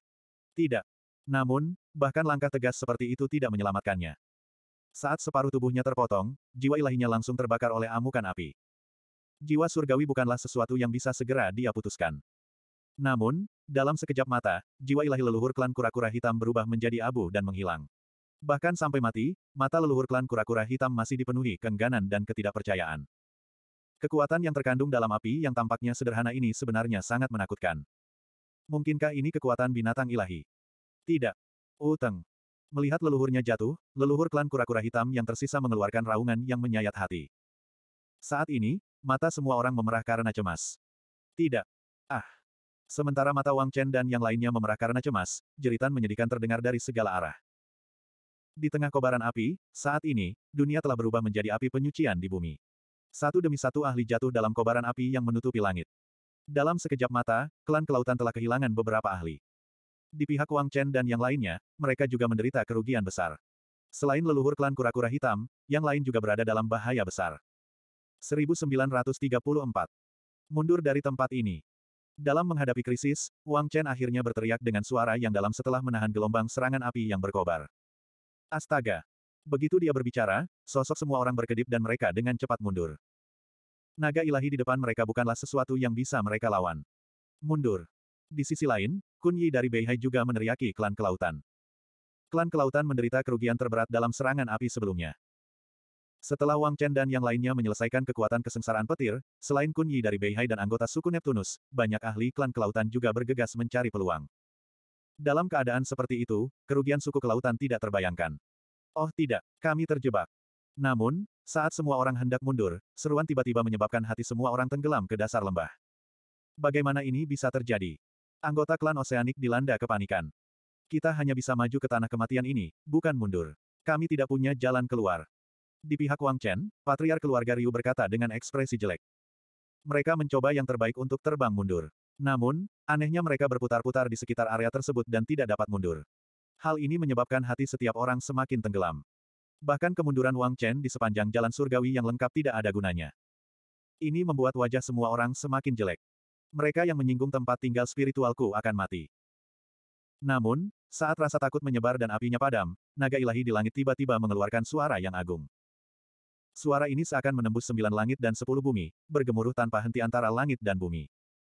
Tidak. Namun, bahkan langkah tegas seperti itu tidak menyelamatkannya. Saat separuh tubuhnya terpotong, jiwa ilahinya langsung terbakar oleh amukan api. Jiwa surgawi bukanlah sesuatu yang bisa segera dia putuskan. Namun, dalam sekejap mata, jiwa ilahi leluhur klan kura-kura hitam berubah menjadi abu dan menghilang. Bahkan sampai mati, mata leluhur klan kura-kura hitam masih dipenuhi kengganan dan ketidakpercayaan. Kekuatan yang terkandung dalam api yang tampaknya sederhana ini sebenarnya sangat menakutkan. Mungkinkah ini kekuatan binatang ilahi? Tidak. Uteng. Oh, Melihat leluhurnya jatuh, leluhur klan kura-kura hitam yang tersisa mengeluarkan raungan yang menyayat hati. Saat ini, mata semua orang memerah karena cemas. Tidak. Ah. Sementara mata Wang Chen dan yang lainnya memerah karena cemas, jeritan menyedihkan terdengar dari segala arah. Di tengah kobaran api, saat ini, dunia telah berubah menjadi api penyucian di bumi. Satu demi satu ahli jatuh dalam kobaran api yang menutupi langit. Dalam sekejap mata, klan kelautan telah kehilangan beberapa ahli. Di pihak Wang Chen dan yang lainnya, mereka juga menderita kerugian besar. Selain leluhur klan kura-kura hitam, yang lain juga berada dalam bahaya besar. 1934. Mundur dari tempat ini. Dalam menghadapi krisis, Wang Chen akhirnya berteriak dengan suara yang dalam setelah menahan gelombang serangan api yang berkobar. Astaga! Begitu dia berbicara, sosok semua orang berkedip dan mereka dengan cepat mundur. Naga ilahi di depan mereka bukanlah sesuatu yang bisa mereka lawan. Mundur. Di sisi lain, Kun Yi dari Beihai juga meneriaki klan kelautan. Klan kelautan menderita kerugian terberat dalam serangan api sebelumnya. Setelah Wang Chen dan yang lainnya menyelesaikan kekuatan kesengsaraan petir, selain Kun Yi dari Beihai dan anggota suku Neptunus, banyak ahli klan kelautan juga bergegas mencari peluang. Dalam keadaan seperti itu, kerugian suku kelautan tidak terbayangkan. Oh tidak, kami terjebak. Namun, saat semua orang hendak mundur, seruan tiba-tiba menyebabkan hati semua orang tenggelam ke dasar lembah. Bagaimana ini bisa terjadi? Anggota klan oseanik dilanda kepanikan. Kita hanya bisa maju ke tanah kematian ini, bukan mundur. Kami tidak punya jalan keluar. Di pihak Wang Chen, patriar keluarga Ryu berkata dengan ekspresi jelek. Mereka mencoba yang terbaik untuk terbang mundur. Namun, anehnya mereka berputar-putar di sekitar area tersebut dan tidak dapat mundur. Hal ini menyebabkan hati setiap orang semakin tenggelam. Bahkan kemunduran Wang Chen di sepanjang jalan surgawi yang lengkap tidak ada gunanya. Ini membuat wajah semua orang semakin jelek. Mereka yang menyinggung tempat tinggal spiritualku akan mati. Namun, saat rasa takut menyebar dan apinya padam, naga ilahi di langit tiba-tiba mengeluarkan suara yang agung. Suara ini seakan menembus sembilan langit dan sepuluh bumi, bergemuruh tanpa henti antara langit dan bumi.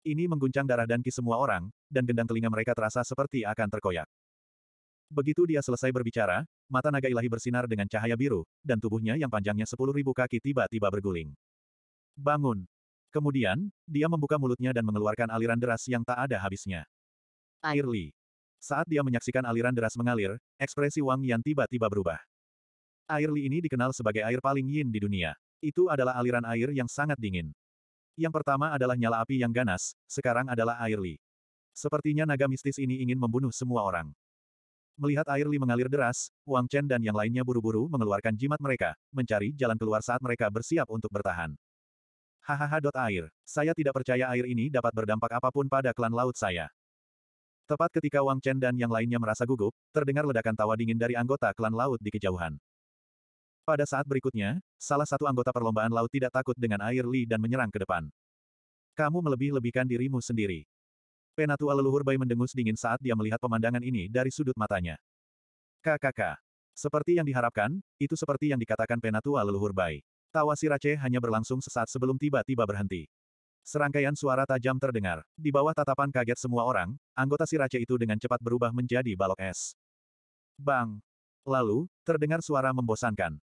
Ini mengguncang darah dan Danki semua orang, dan gendang telinga mereka terasa seperti akan terkoyak. Begitu dia selesai berbicara, mata naga ilahi bersinar dengan cahaya biru, dan tubuhnya yang panjangnya sepuluh ribu kaki tiba-tiba berguling. Bangun! Kemudian, dia membuka mulutnya dan mengeluarkan aliran deras yang tak ada habisnya. Air Li. Saat dia menyaksikan aliran deras mengalir, ekspresi Wang Yan tiba-tiba berubah. Air Li ini dikenal sebagai air paling yin di dunia. Itu adalah aliran air yang sangat dingin. Yang pertama adalah nyala api yang ganas, sekarang adalah air Li. Sepertinya naga mistis ini ingin membunuh semua orang. Melihat air Li mengalir deras, Wang Chen dan yang lainnya buru-buru mengeluarkan jimat mereka, mencari jalan keluar saat mereka bersiap untuk bertahan. Hahaha. air. Saya tidak percaya air ini dapat berdampak apapun pada klan laut saya. Tepat ketika Wang Chen dan yang lainnya merasa gugup, terdengar ledakan tawa dingin dari anggota klan laut di kejauhan. Pada saat berikutnya, salah satu anggota perlombaan laut tidak takut dengan air Li dan menyerang ke depan. Kamu melebih-lebihkan dirimu sendiri. Penatua leluhur Bai mendengus dingin saat dia melihat pemandangan ini dari sudut matanya. KKK. Seperti yang diharapkan, itu seperti yang dikatakan Penatua leluhur Bai. Tawa si Rache hanya berlangsung sesaat sebelum tiba-tiba berhenti. Serangkaian suara tajam terdengar. Di bawah tatapan kaget semua orang, anggota si Rache itu dengan cepat berubah menjadi balok es. Bang! Lalu, terdengar suara membosankan.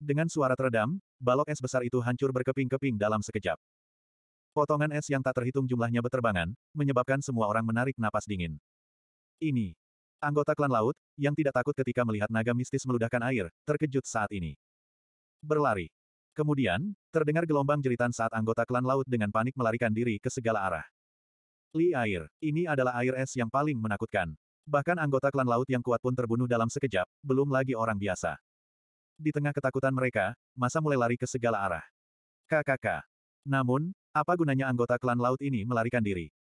Dengan suara teredam, balok es besar itu hancur berkeping-keping dalam sekejap. Potongan es yang tak terhitung jumlahnya beterbangan, menyebabkan semua orang menarik napas dingin. Ini. Anggota klan laut, yang tidak takut ketika melihat naga mistis meludahkan air, terkejut saat ini. Berlari. Kemudian, terdengar gelombang jeritan saat anggota klan laut dengan panik melarikan diri ke segala arah. Li air, ini adalah air es yang paling menakutkan. Bahkan anggota klan laut yang kuat pun terbunuh dalam sekejap, belum lagi orang biasa. Di tengah ketakutan mereka, masa mulai lari ke segala arah. KKK. Namun, apa gunanya anggota klan laut ini melarikan diri?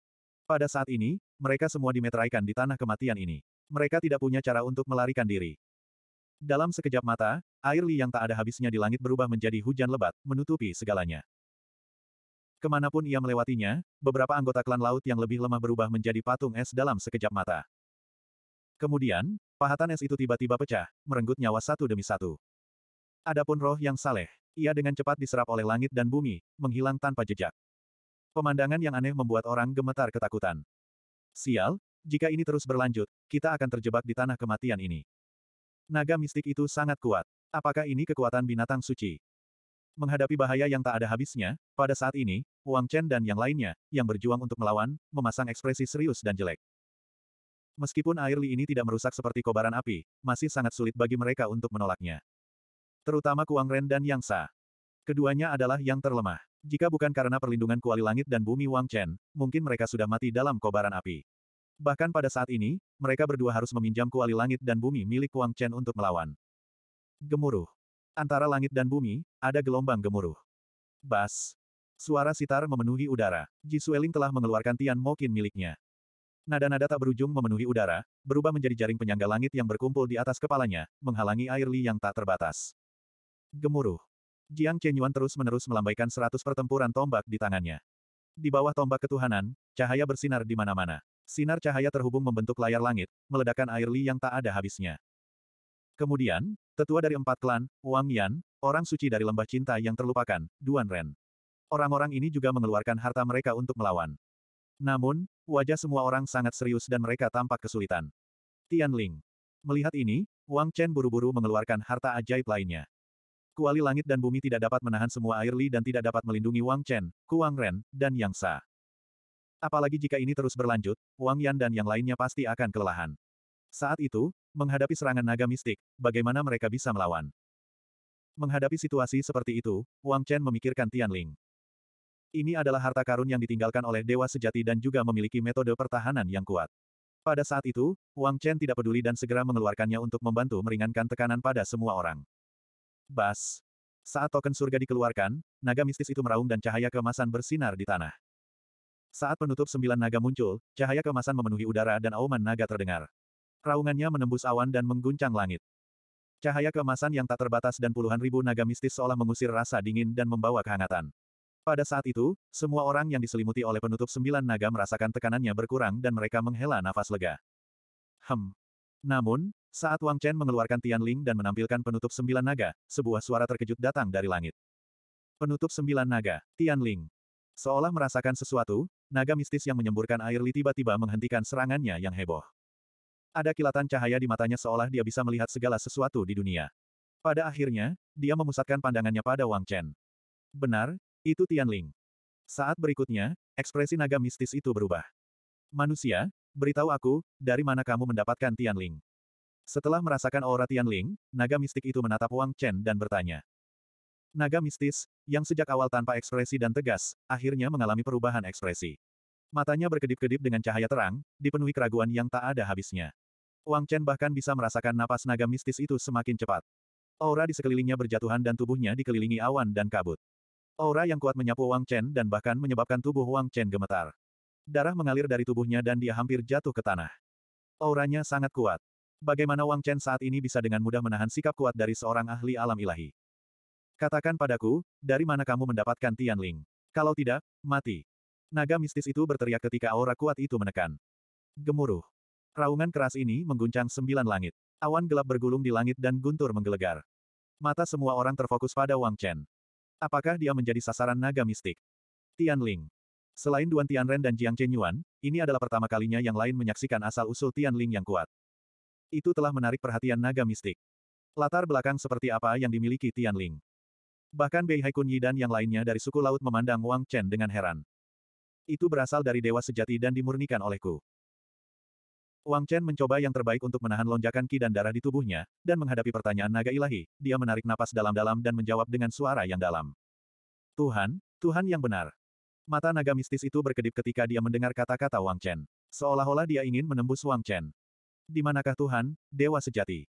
Pada saat ini, mereka semua dimeteraikan di tanah kematian ini. Mereka tidak punya cara untuk melarikan diri. Dalam sekejap mata, air li yang tak ada habisnya di langit berubah menjadi hujan lebat, menutupi segalanya. Kemanapun ia melewatinya, beberapa anggota klan laut yang lebih lemah berubah menjadi patung es dalam sekejap mata. Kemudian, pahatan es itu tiba-tiba pecah, merenggut nyawa satu demi satu. Adapun roh yang saleh, ia dengan cepat diserap oleh langit dan bumi, menghilang tanpa jejak. Pemandangan yang aneh membuat orang gemetar ketakutan. Sial, jika ini terus berlanjut, kita akan terjebak di tanah kematian ini. Naga mistik itu sangat kuat. Apakah ini kekuatan binatang suci? Menghadapi bahaya yang tak ada habisnya, pada saat ini, Wang Chen dan yang lainnya, yang berjuang untuk melawan, memasang ekspresi serius dan jelek. Meskipun air li ini tidak merusak seperti kobaran api, masih sangat sulit bagi mereka untuk menolaknya. Terutama Kuang Ren dan Yang Sa. Keduanya adalah yang terlemah. Jika bukan karena perlindungan kuali langit dan bumi Wang Chen, mungkin mereka sudah mati dalam kobaran api. Bahkan pada saat ini, mereka berdua harus meminjam kuali langit dan bumi milik Wang Chen untuk melawan. Gemuruh. Antara langit dan bumi, ada gelombang gemuruh. Bas. Suara sitar memenuhi udara. Ji Sueling telah mengeluarkan Tian Mokin miliknya. Nada-nada tak berujung memenuhi udara, berubah menjadi jaring penyangga langit yang berkumpul di atas kepalanya, menghalangi air Li yang tak terbatas. Gemuruh. Jiang Chenyuan terus-menerus melambaikan seratus pertempuran tombak di tangannya. Di bawah tombak ketuhanan, cahaya bersinar di mana-mana. Sinar cahaya terhubung membentuk layar langit, meledakan air li yang tak ada habisnya. Kemudian, tetua dari empat klan, Wang Yan, orang suci dari lembah cinta yang terlupakan, Duan Ren. Orang-orang ini juga mengeluarkan harta mereka untuk melawan. Namun, wajah semua orang sangat serius dan mereka tampak kesulitan. Tian Ling. Melihat ini, Wang Chen buru-buru mengeluarkan harta ajaib lainnya. Kuali langit dan bumi tidak dapat menahan semua air Li dan tidak dapat melindungi Wang Chen, Kuang Ren, dan Yang Sa. Apalagi jika ini terus berlanjut, Wang Yan dan yang lainnya pasti akan kelelahan. Saat itu, menghadapi serangan naga mistik, bagaimana mereka bisa melawan? Menghadapi situasi seperti itu, Wang Chen memikirkan Tian Ling. Ini adalah harta karun yang ditinggalkan oleh Dewa Sejati dan juga memiliki metode pertahanan yang kuat. Pada saat itu, Wang Chen tidak peduli dan segera mengeluarkannya untuk membantu meringankan tekanan pada semua orang. Bas. Saat token surga dikeluarkan, naga mistis itu meraung dan cahaya kemasan bersinar di tanah. Saat penutup sembilan naga muncul, cahaya kemasan memenuhi udara dan auman naga terdengar. Raungannya menembus awan dan mengguncang langit. Cahaya kemasan yang tak terbatas dan puluhan ribu naga mistis seolah mengusir rasa dingin dan membawa kehangatan. Pada saat itu, semua orang yang diselimuti oleh penutup sembilan naga merasakan tekanannya berkurang dan mereka menghela nafas lega. Hem, namun, saat Wang Chen mengeluarkan Tian Ling dan menampilkan penutup sembilan naga, sebuah suara terkejut datang dari langit. Penutup sembilan naga, Tian Ling. Seolah merasakan sesuatu, naga mistis yang menyemburkan air li tiba-tiba menghentikan serangannya yang heboh. Ada kilatan cahaya di matanya seolah dia bisa melihat segala sesuatu di dunia. Pada akhirnya, dia memusatkan pandangannya pada Wang Chen. Benar, itu Tian Ling. Saat berikutnya, ekspresi naga mistis itu berubah. Manusia, beritahu aku, dari mana kamu mendapatkan Tian Ling. Setelah merasakan aura Tian Ling, naga mistik itu menatap Wang Chen dan bertanya. Naga mistis, yang sejak awal tanpa ekspresi dan tegas, akhirnya mengalami perubahan ekspresi. Matanya berkedip-kedip dengan cahaya terang, dipenuhi keraguan yang tak ada habisnya. Wang Chen bahkan bisa merasakan napas naga mistis itu semakin cepat. Aura di sekelilingnya berjatuhan dan tubuhnya dikelilingi awan dan kabut. Aura yang kuat menyapu Wang Chen dan bahkan menyebabkan tubuh Wang Chen gemetar. Darah mengalir dari tubuhnya dan dia hampir jatuh ke tanah. Auranya sangat kuat. Bagaimana Wang Chen saat ini bisa dengan mudah menahan sikap kuat dari seorang ahli alam ilahi? Katakan padaku, dari mana kamu mendapatkan Tian Ling? Kalau tidak, mati. Naga mistis itu berteriak ketika aura kuat itu menekan. Gemuruh. Raungan keras ini mengguncang sembilan langit. Awan gelap bergulung di langit dan guntur menggelegar. Mata semua orang terfokus pada Wang Chen. Apakah dia menjadi sasaran naga mistik? Tian Ling. Selain Duan Tianren dan Jiang Chenyuan, ini adalah pertama kalinya yang lain menyaksikan asal-usul Tianling yang kuat. Itu telah menarik perhatian naga mistik. Latar belakang seperti apa yang dimiliki Tianling. Bahkan Bei Haikun Yi dan yang lainnya dari suku laut memandang Wang Chen dengan heran. Itu berasal dari dewa sejati dan dimurnikan olehku. Wang Chen mencoba yang terbaik untuk menahan lonjakan ki dan darah di tubuhnya, dan menghadapi pertanyaan naga ilahi, dia menarik napas dalam-dalam dan menjawab dengan suara yang dalam. Tuhan, Tuhan yang benar. Mata naga mistis itu berkedip ketika dia mendengar kata-kata Wang Chen. Seolah-olah dia ingin menembus Wang Chen. Di manakah Tuhan, Dewa Sejati?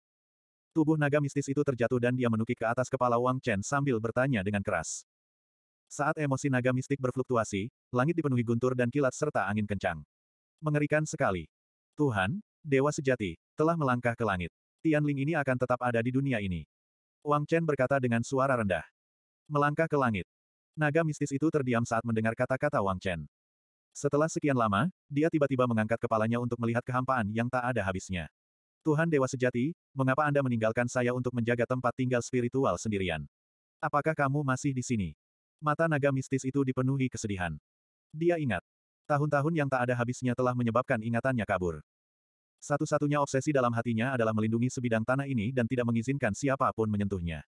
Tubuh naga mistis itu terjatuh dan dia menukik ke atas kepala Wang Chen sambil bertanya dengan keras. Saat emosi naga mistik berfluktuasi, langit dipenuhi guntur dan kilat serta angin kencang. Mengerikan sekali. Tuhan, Dewa Sejati, telah melangkah ke langit. Tian Ling ini akan tetap ada di dunia ini. Wang Chen berkata dengan suara rendah. Melangkah ke langit. Naga mistis itu terdiam saat mendengar kata-kata Wang Chen. Setelah sekian lama, dia tiba-tiba mengangkat kepalanya untuk melihat kehampaan yang tak ada habisnya. Tuhan Dewa Sejati, mengapa Anda meninggalkan saya untuk menjaga tempat tinggal spiritual sendirian? Apakah kamu masih di sini? Mata naga mistis itu dipenuhi kesedihan. Dia ingat. Tahun-tahun yang tak ada habisnya telah menyebabkan ingatannya kabur. Satu-satunya obsesi dalam hatinya adalah melindungi sebidang tanah ini dan tidak mengizinkan siapapun menyentuhnya.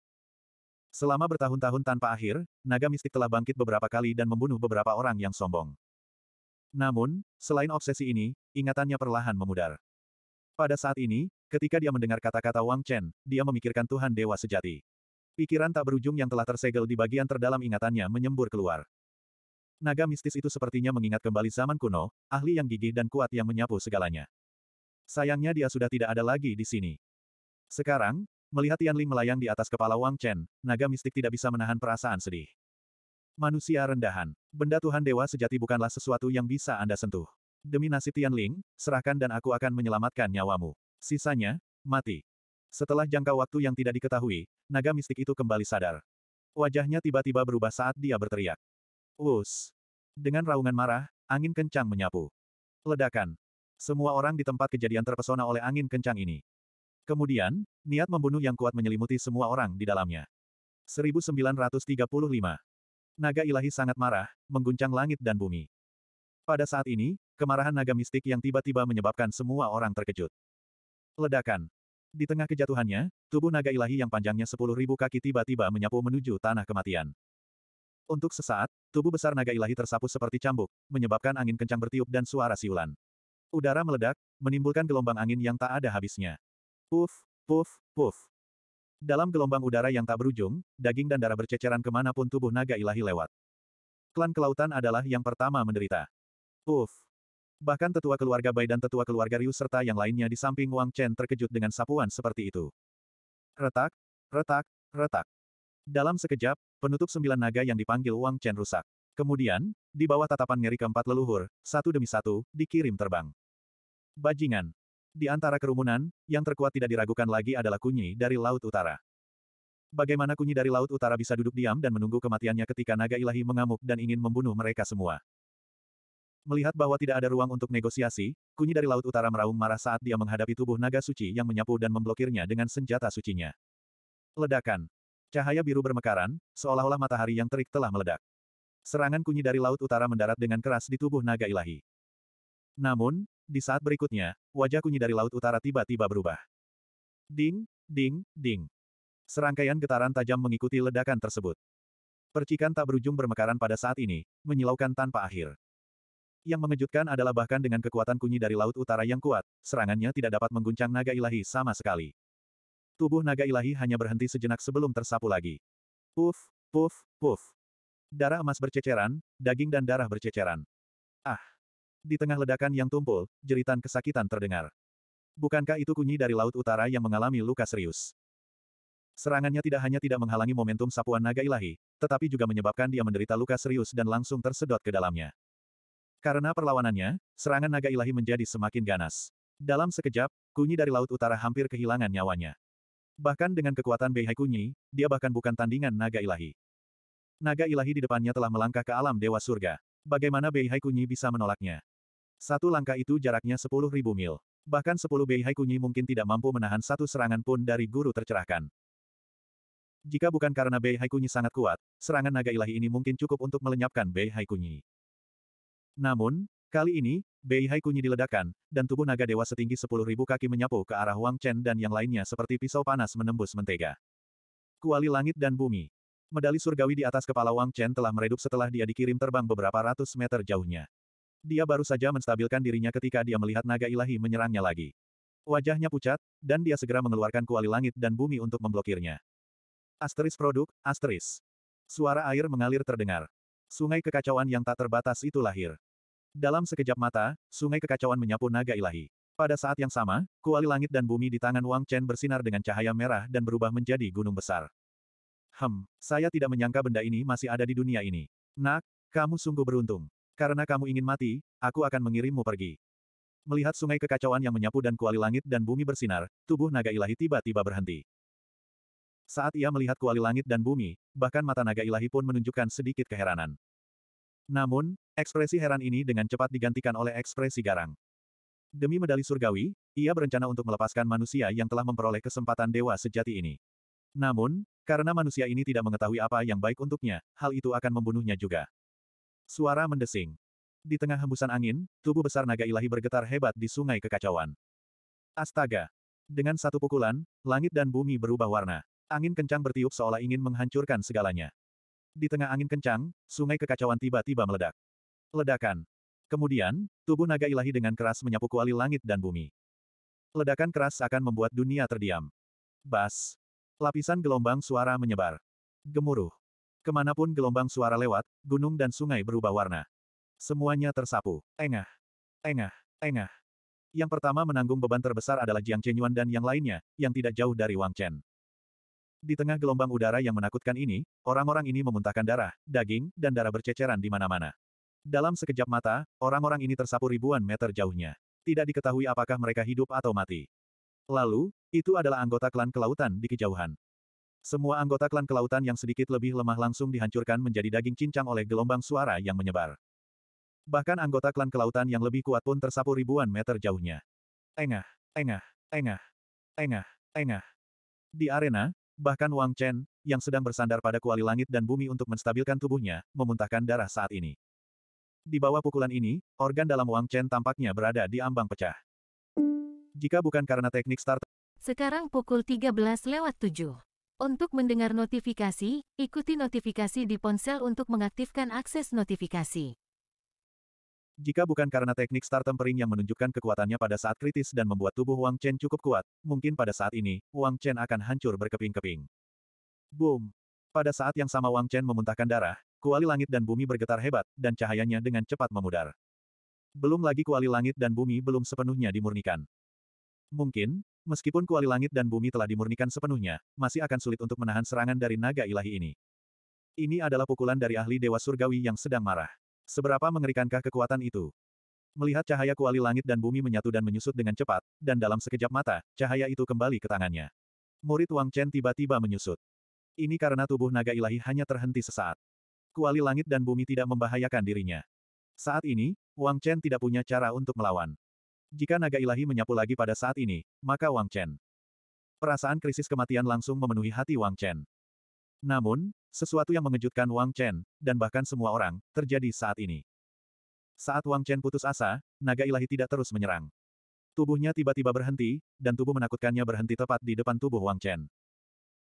Selama bertahun-tahun tanpa akhir, naga mistik telah bangkit beberapa kali dan membunuh beberapa orang yang sombong. Namun, selain obsesi ini, ingatannya perlahan memudar. Pada saat ini, ketika dia mendengar kata-kata Wang Chen, dia memikirkan Tuhan Dewa Sejati. Pikiran tak berujung yang telah tersegel di bagian terdalam ingatannya menyembur keluar. Naga mistis itu sepertinya mengingat kembali zaman kuno, ahli yang gigih dan kuat yang menyapu segalanya. Sayangnya dia sudah tidak ada lagi di sini. Sekarang, Melihat Tian Ling melayang di atas kepala Wang Chen, naga mistik tidak bisa menahan perasaan sedih. Manusia rendahan. Benda Tuhan Dewa sejati bukanlah sesuatu yang bisa Anda sentuh. Demi nasib Tian Ling, serahkan dan aku akan menyelamatkan nyawamu. Sisanya, mati. Setelah jangka waktu yang tidak diketahui, naga mistik itu kembali sadar. Wajahnya tiba-tiba berubah saat dia berteriak. Wus! Dengan raungan marah, angin kencang menyapu. Ledakan. Semua orang di tempat kejadian terpesona oleh angin kencang ini. Kemudian, niat membunuh yang kuat menyelimuti semua orang di dalamnya. 1935. Naga ilahi sangat marah, mengguncang langit dan bumi. Pada saat ini, kemarahan naga mistik yang tiba-tiba menyebabkan semua orang terkejut. Ledakan. Di tengah kejatuhannya, tubuh naga ilahi yang panjangnya 10.000 kaki tiba-tiba menyapu menuju tanah kematian. Untuk sesaat, tubuh besar naga ilahi tersapu seperti cambuk, menyebabkan angin kencang bertiup dan suara siulan. Udara meledak, menimbulkan gelombang angin yang tak ada habisnya. Puf, puf, puf. Dalam gelombang udara yang tak berujung, daging dan darah berceceran kemanapun tubuh naga ilahi lewat. Klan kelautan adalah yang pertama menderita. Puf. Bahkan tetua keluarga Bai dan tetua keluarga Ryu serta yang lainnya di samping Wang Chen terkejut dengan sapuan seperti itu. Retak, retak, retak. Dalam sekejap, penutup sembilan naga yang dipanggil Wang Chen rusak. Kemudian, di bawah tatapan ngeri keempat leluhur, satu demi satu, dikirim terbang. Bajingan. Di antara kerumunan, yang terkuat tidak diragukan lagi adalah Kunyi dari Laut Utara. Bagaimana Kunyi dari Laut Utara bisa duduk diam dan menunggu kematiannya ketika naga ilahi mengamuk dan ingin membunuh mereka semua? Melihat bahwa tidak ada ruang untuk negosiasi, Kunyi dari Laut Utara meraung marah saat dia menghadapi tubuh naga suci yang menyapu dan memblokirnya dengan senjata sucinya. Ledakan. Cahaya biru bermekaran, seolah-olah matahari yang terik telah meledak. Serangan Kunyi dari Laut Utara mendarat dengan keras di tubuh naga ilahi. Namun, di saat berikutnya, wajah kunyi dari Laut Utara tiba-tiba berubah. Ding, ding, ding. Serangkaian getaran tajam mengikuti ledakan tersebut. Percikan tak berujung bermekaran pada saat ini, menyilaukan tanpa akhir. Yang mengejutkan adalah bahkan dengan kekuatan kunyi dari Laut Utara yang kuat, serangannya tidak dapat mengguncang naga ilahi sama sekali. Tubuh naga ilahi hanya berhenti sejenak sebelum tersapu lagi. Puf, puf, puf. Darah emas berceceran, daging dan darah berceceran. Ah! Di tengah ledakan yang tumpul, jeritan kesakitan terdengar. Bukankah itu kunyi dari Laut Utara yang mengalami luka serius? Serangannya tidak hanya tidak menghalangi momentum sapuan naga ilahi, tetapi juga menyebabkan dia menderita luka serius dan langsung tersedot ke dalamnya. Karena perlawanannya, serangan naga ilahi menjadi semakin ganas. Dalam sekejap, kunyi dari Laut Utara hampir kehilangan nyawanya. Bahkan dengan kekuatan Beihai kunyi, dia bahkan bukan tandingan naga ilahi. Naga ilahi di depannya telah melangkah ke alam dewa surga. Bagaimana Beihai kunyi bisa menolaknya? Satu langkah itu jaraknya 10.000 mil. Bahkan 10 Beihai Kunyi mungkin tidak mampu menahan satu serangan pun dari guru tercerahkan. Jika bukan karena Bei Haikunyi sangat kuat, serangan naga ilahi ini mungkin cukup untuk melenyapkan Bei Haikunyi. Namun, kali ini, Bei Haikunyi diledakkan, dan tubuh naga dewa setinggi 10.000 kaki menyapu ke arah Wang Chen dan yang lainnya seperti pisau panas menembus mentega. Kuali langit dan bumi. Medali surgawi di atas kepala Wang Chen telah meredup setelah dia dikirim terbang beberapa ratus meter jauhnya. Dia baru saja menstabilkan dirinya ketika dia melihat naga ilahi menyerangnya lagi. Wajahnya pucat, dan dia segera mengeluarkan kuali langit dan bumi untuk memblokirnya. Asteris produk, asteris. Suara air mengalir terdengar. Sungai kekacauan yang tak terbatas itu lahir. Dalam sekejap mata, sungai kekacauan menyapu naga ilahi. Pada saat yang sama, kuali langit dan bumi di tangan Wang Chen bersinar dengan cahaya merah dan berubah menjadi gunung besar. Hem, saya tidak menyangka benda ini masih ada di dunia ini. Nak, kamu sungguh beruntung. Karena kamu ingin mati, aku akan mengirimmu pergi. Melihat sungai kekacauan yang menyapu dan kuali langit dan bumi bersinar, tubuh naga ilahi tiba-tiba berhenti. Saat ia melihat kuali langit dan bumi, bahkan mata naga ilahi pun menunjukkan sedikit keheranan. Namun, ekspresi heran ini dengan cepat digantikan oleh ekspresi garang. Demi medali surgawi, ia berencana untuk melepaskan manusia yang telah memperoleh kesempatan dewa sejati ini. Namun, karena manusia ini tidak mengetahui apa yang baik untuknya, hal itu akan membunuhnya juga. Suara mendesing. Di tengah hembusan angin, tubuh besar naga ilahi bergetar hebat di sungai kekacauan. Astaga! Dengan satu pukulan, langit dan bumi berubah warna. Angin kencang bertiup seolah ingin menghancurkan segalanya. Di tengah angin kencang, sungai kekacauan tiba-tiba meledak. Ledakan. Kemudian, tubuh naga ilahi dengan keras menyapu kuali langit dan bumi. Ledakan keras akan membuat dunia terdiam. Bas. Lapisan gelombang suara menyebar. Gemuruh. Kemanapun gelombang suara lewat, gunung dan sungai berubah warna. Semuanya tersapu. Engah. Engah. Engah. Yang pertama menanggung beban terbesar adalah Jiang Chenyuan dan yang lainnya, yang tidak jauh dari Wang Chen. Di tengah gelombang udara yang menakutkan ini, orang-orang ini memuntahkan darah, daging, dan darah berceceran di mana-mana. Dalam sekejap mata, orang-orang ini tersapu ribuan meter jauhnya. Tidak diketahui apakah mereka hidup atau mati. Lalu, itu adalah anggota klan kelautan di kejauhan. Semua anggota klan kelautan yang sedikit lebih lemah langsung dihancurkan menjadi daging cincang oleh gelombang suara yang menyebar. Bahkan anggota klan kelautan yang lebih kuat pun tersapu ribuan meter jauhnya. Engah, engah, engah, engah, engah. Di arena, bahkan Wang Chen, yang sedang bersandar pada kuali langit dan bumi untuk menstabilkan tubuhnya, memuntahkan darah saat ini. Di bawah pukulan ini, organ dalam Wang Chen tampaknya berada di ambang pecah. Jika bukan karena teknik start. Sekarang pukul 13 lewat 7. Untuk mendengar notifikasi, ikuti notifikasi di ponsel untuk mengaktifkan akses notifikasi. Jika bukan karena teknik start tempering yang menunjukkan kekuatannya pada saat kritis dan membuat tubuh Wang Chen cukup kuat, mungkin pada saat ini, Wang Chen akan hancur berkeping-keping. Boom! Pada saat yang sama Wang Chen memuntahkan darah, kuali langit dan bumi bergetar hebat, dan cahayanya dengan cepat memudar. Belum lagi kuali langit dan bumi belum sepenuhnya dimurnikan. Mungkin, meskipun kuali langit dan bumi telah dimurnikan sepenuhnya, masih akan sulit untuk menahan serangan dari naga ilahi ini. Ini adalah pukulan dari ahli Dewa Surgawi yang sedang marah. Seberapa mengerikankah kekuatan itu? Melihat cahaya kuali langit dan bumi menyatu dan menyusut dengan cepat, dan dalam sekejap mata, cahaya itu kembali ke tangannya. Murid Wang Chen tiba-tiba menyusut. Ini karena tubuh naga ilahi hanya terhenti sesaat. Kuali langit dan bumi tidak membahayakan dirinya. Saat ini, Wang Chen tidak punya cara untuk melawan. Jika naga ilahi menyapu lagi pada saat ini, maka Wang Chen. Perasaan krisis kematian langsung memenuhi hati Wang Chen. Namun, sesuatu yang mengejutkan Wang Chen, dan bahkan semua orang, terjadi saat ini. Saat Wang Chen putus asa, naga ilahi tidak terus menyerang. Tubuhnya tiba-tiba berhenti, dan tubuh menakutkannya berhenti tepat di depan tubuh Wang Chen.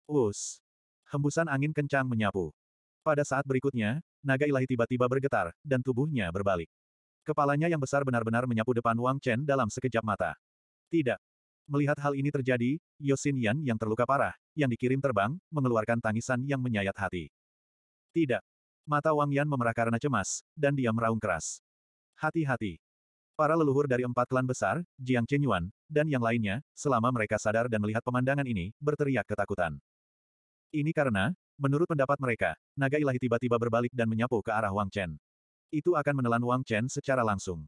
Us! Hembusan angin kencang menyapu. Pada saat berikutnya, naga ilahi tiba-tiba bergetar, dan tubuhnya berbalik. Kepalanya yang besar benar-benar menyapu depan Wang Chen dalam sekejap mata. Tidak. Melihat hal ini terjadi, Yosin Yan yang terluka parah, yang dikirim terbang, mengeluarkan tangisan yang menyayat hati. Tidak. Mata Wang Yan memerah karena cemas, dan dia meraung keras. Hati-hati. Para leluhur dari empat klan besar, Jiang Chen Yuan, dan yang lainnya, selama mereka sadar dan melihat pemandangan ini, berteriak ketakutan. Ini karena, menurut pendapat mereka, naga ilahi tiba-tiba berbalik dan menyapu ke arah Wang Chen itu akan menelan Wang Chen secara langsung.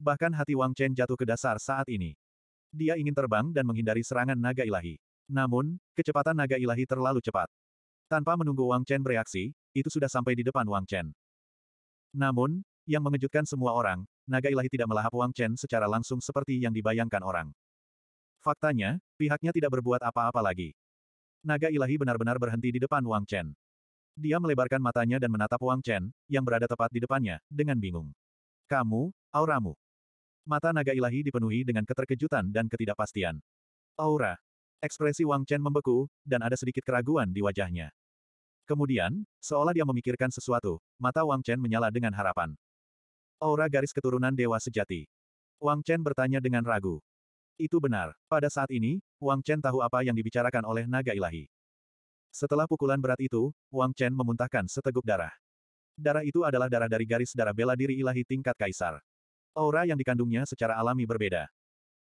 Bahkan hati Wang Chen jatuh ke dasar saat ini. Dia ingin terbang dan menghindari serangan naga ilahi. Namun, kecepatan naga ilahi terlalu cepat. Tanpa menunggu Wang Chen bereaksi, itu sudah sampai di depan Wang Chen. Namun, yang mengejutkan semua orang, naga ilahi tidak melahap Wang Chen secara langsung seperti yang dibayangkan orang. Faktanya, pihaknya tidak berbuat apa-apa lagi. Naga ilahi benar-benar berhenti di depan Wang Chen. Dia melebarkan matanya dan menatap Wang Chen, yang berada tepat di depannya, dengan bingung. Kamu, auramu. Mata naga ilahi dipenuhi dengan keterkejutan dan ketidakpastian. Aura. Ekspresi Wang Chen membeku, dan ada sedikit keraguan di wajahnya. Kemudian, seolah dia memikirkan sesuatu, mata Wang Chen menyala dengan harapan. Aura garis keturunan dewa sejati. Wang Chen bertanya dengan ragu. Itu benar. Pada saat ini, Wang Chen tahu apa yang dibicarakan oleh naga ilahi. Setelah pukulan berat itu, Wang Chen memuntahkan seteguk darah. Darah itu adalah darah dari garis darah bela diri ilahi tingkat kaisar. Aura yang dikandungnya secara alami berbeda.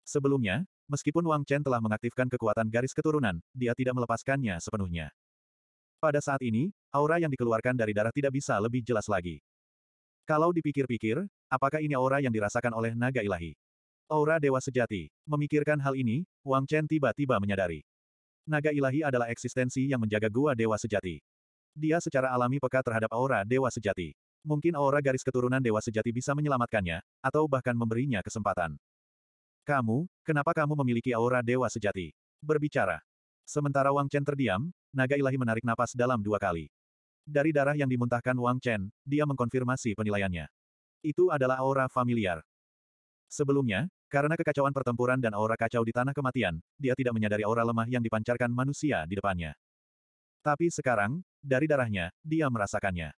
Sebelumnya, meskipun Wang Chen telah mengaktifkan kekuatan garis keturunan, dia tidak melepaskannya sepenuhnya. Pada saat ini, aura yang dikeluarkan dari darah tidak bisa lebih jelas lagi. Kalau dipikir-pikir, apakah ini aura yang dirasakan oleh naga ilahi? Aura dewa sejati. Memikirkan hal ini, Wang Chen tiba-tiba menyadari. Naga ilahi adalah eksistensi yang menjaga gua dewa sejati. Dia secara alami peka terhadap aura dewa sejati. Mungkin aura garis keturunan dewa sejati bisa menyelamatkannya, atau bahkan memberinya kesempatan. Kamu, kenapa kamu memiliki aura dewa sejati? Berbicara. Sementara Wang Chen terdiam, naga ilahi menarik napas dalam dua kali. Dari darah yang dimuntahkan Wang Chen, dia mengkonfirmasi penilaiannya. Itu adalah aura familiar. Sebelumnya, karena kekacauan pertempuran dan aura kacau di tanah kematian, dia tidak menyadari aura lemah yang dipancarkan manusia di depannya. Tapi sekarang, dari darahnya, dia merasakannya.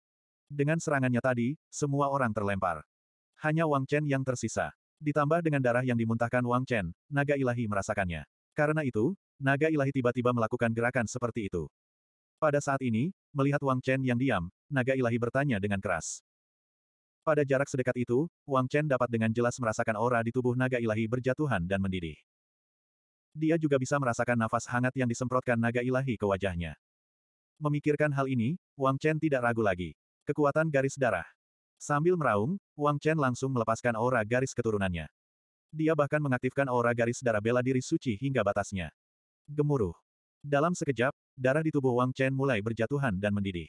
Dengan serangannya tadi, semua orang terlempar. Hanya Wang Chen yang tersisa. Ditambah dengan darah yang dimuntahkan Wang Chen, naga ilahi merasakannya. Karena itu, naga ilahi tiba-tiba melakukan gerakan seperti itu. Pada saat ini, melihat Wang Chen yang diam, naga ilahi bertanya dengan keras. Pada jarak sedekat itu, Wang Chen dapat dengan jelas merasakan aura di tubuh naga ilahi berjatuhan dan mendidih. Dia juga bisa merasakan nafas hangat yang disemprotkan naga ilahi ke wajahnya. Memikirkan hal ini, Wang Chen tidak ragu lagi. Kekuatan garis darah. Sambil meraung, Wang Chen langsung melepaskan aura garis keturunannya. Dia bahkan mengaktifkan aura garis darah bela diri suci hingga batasnya. Gemuruh. Dalam sekejap, darah di tubuh Wang Chen mulai berjatuhan dan mendidih.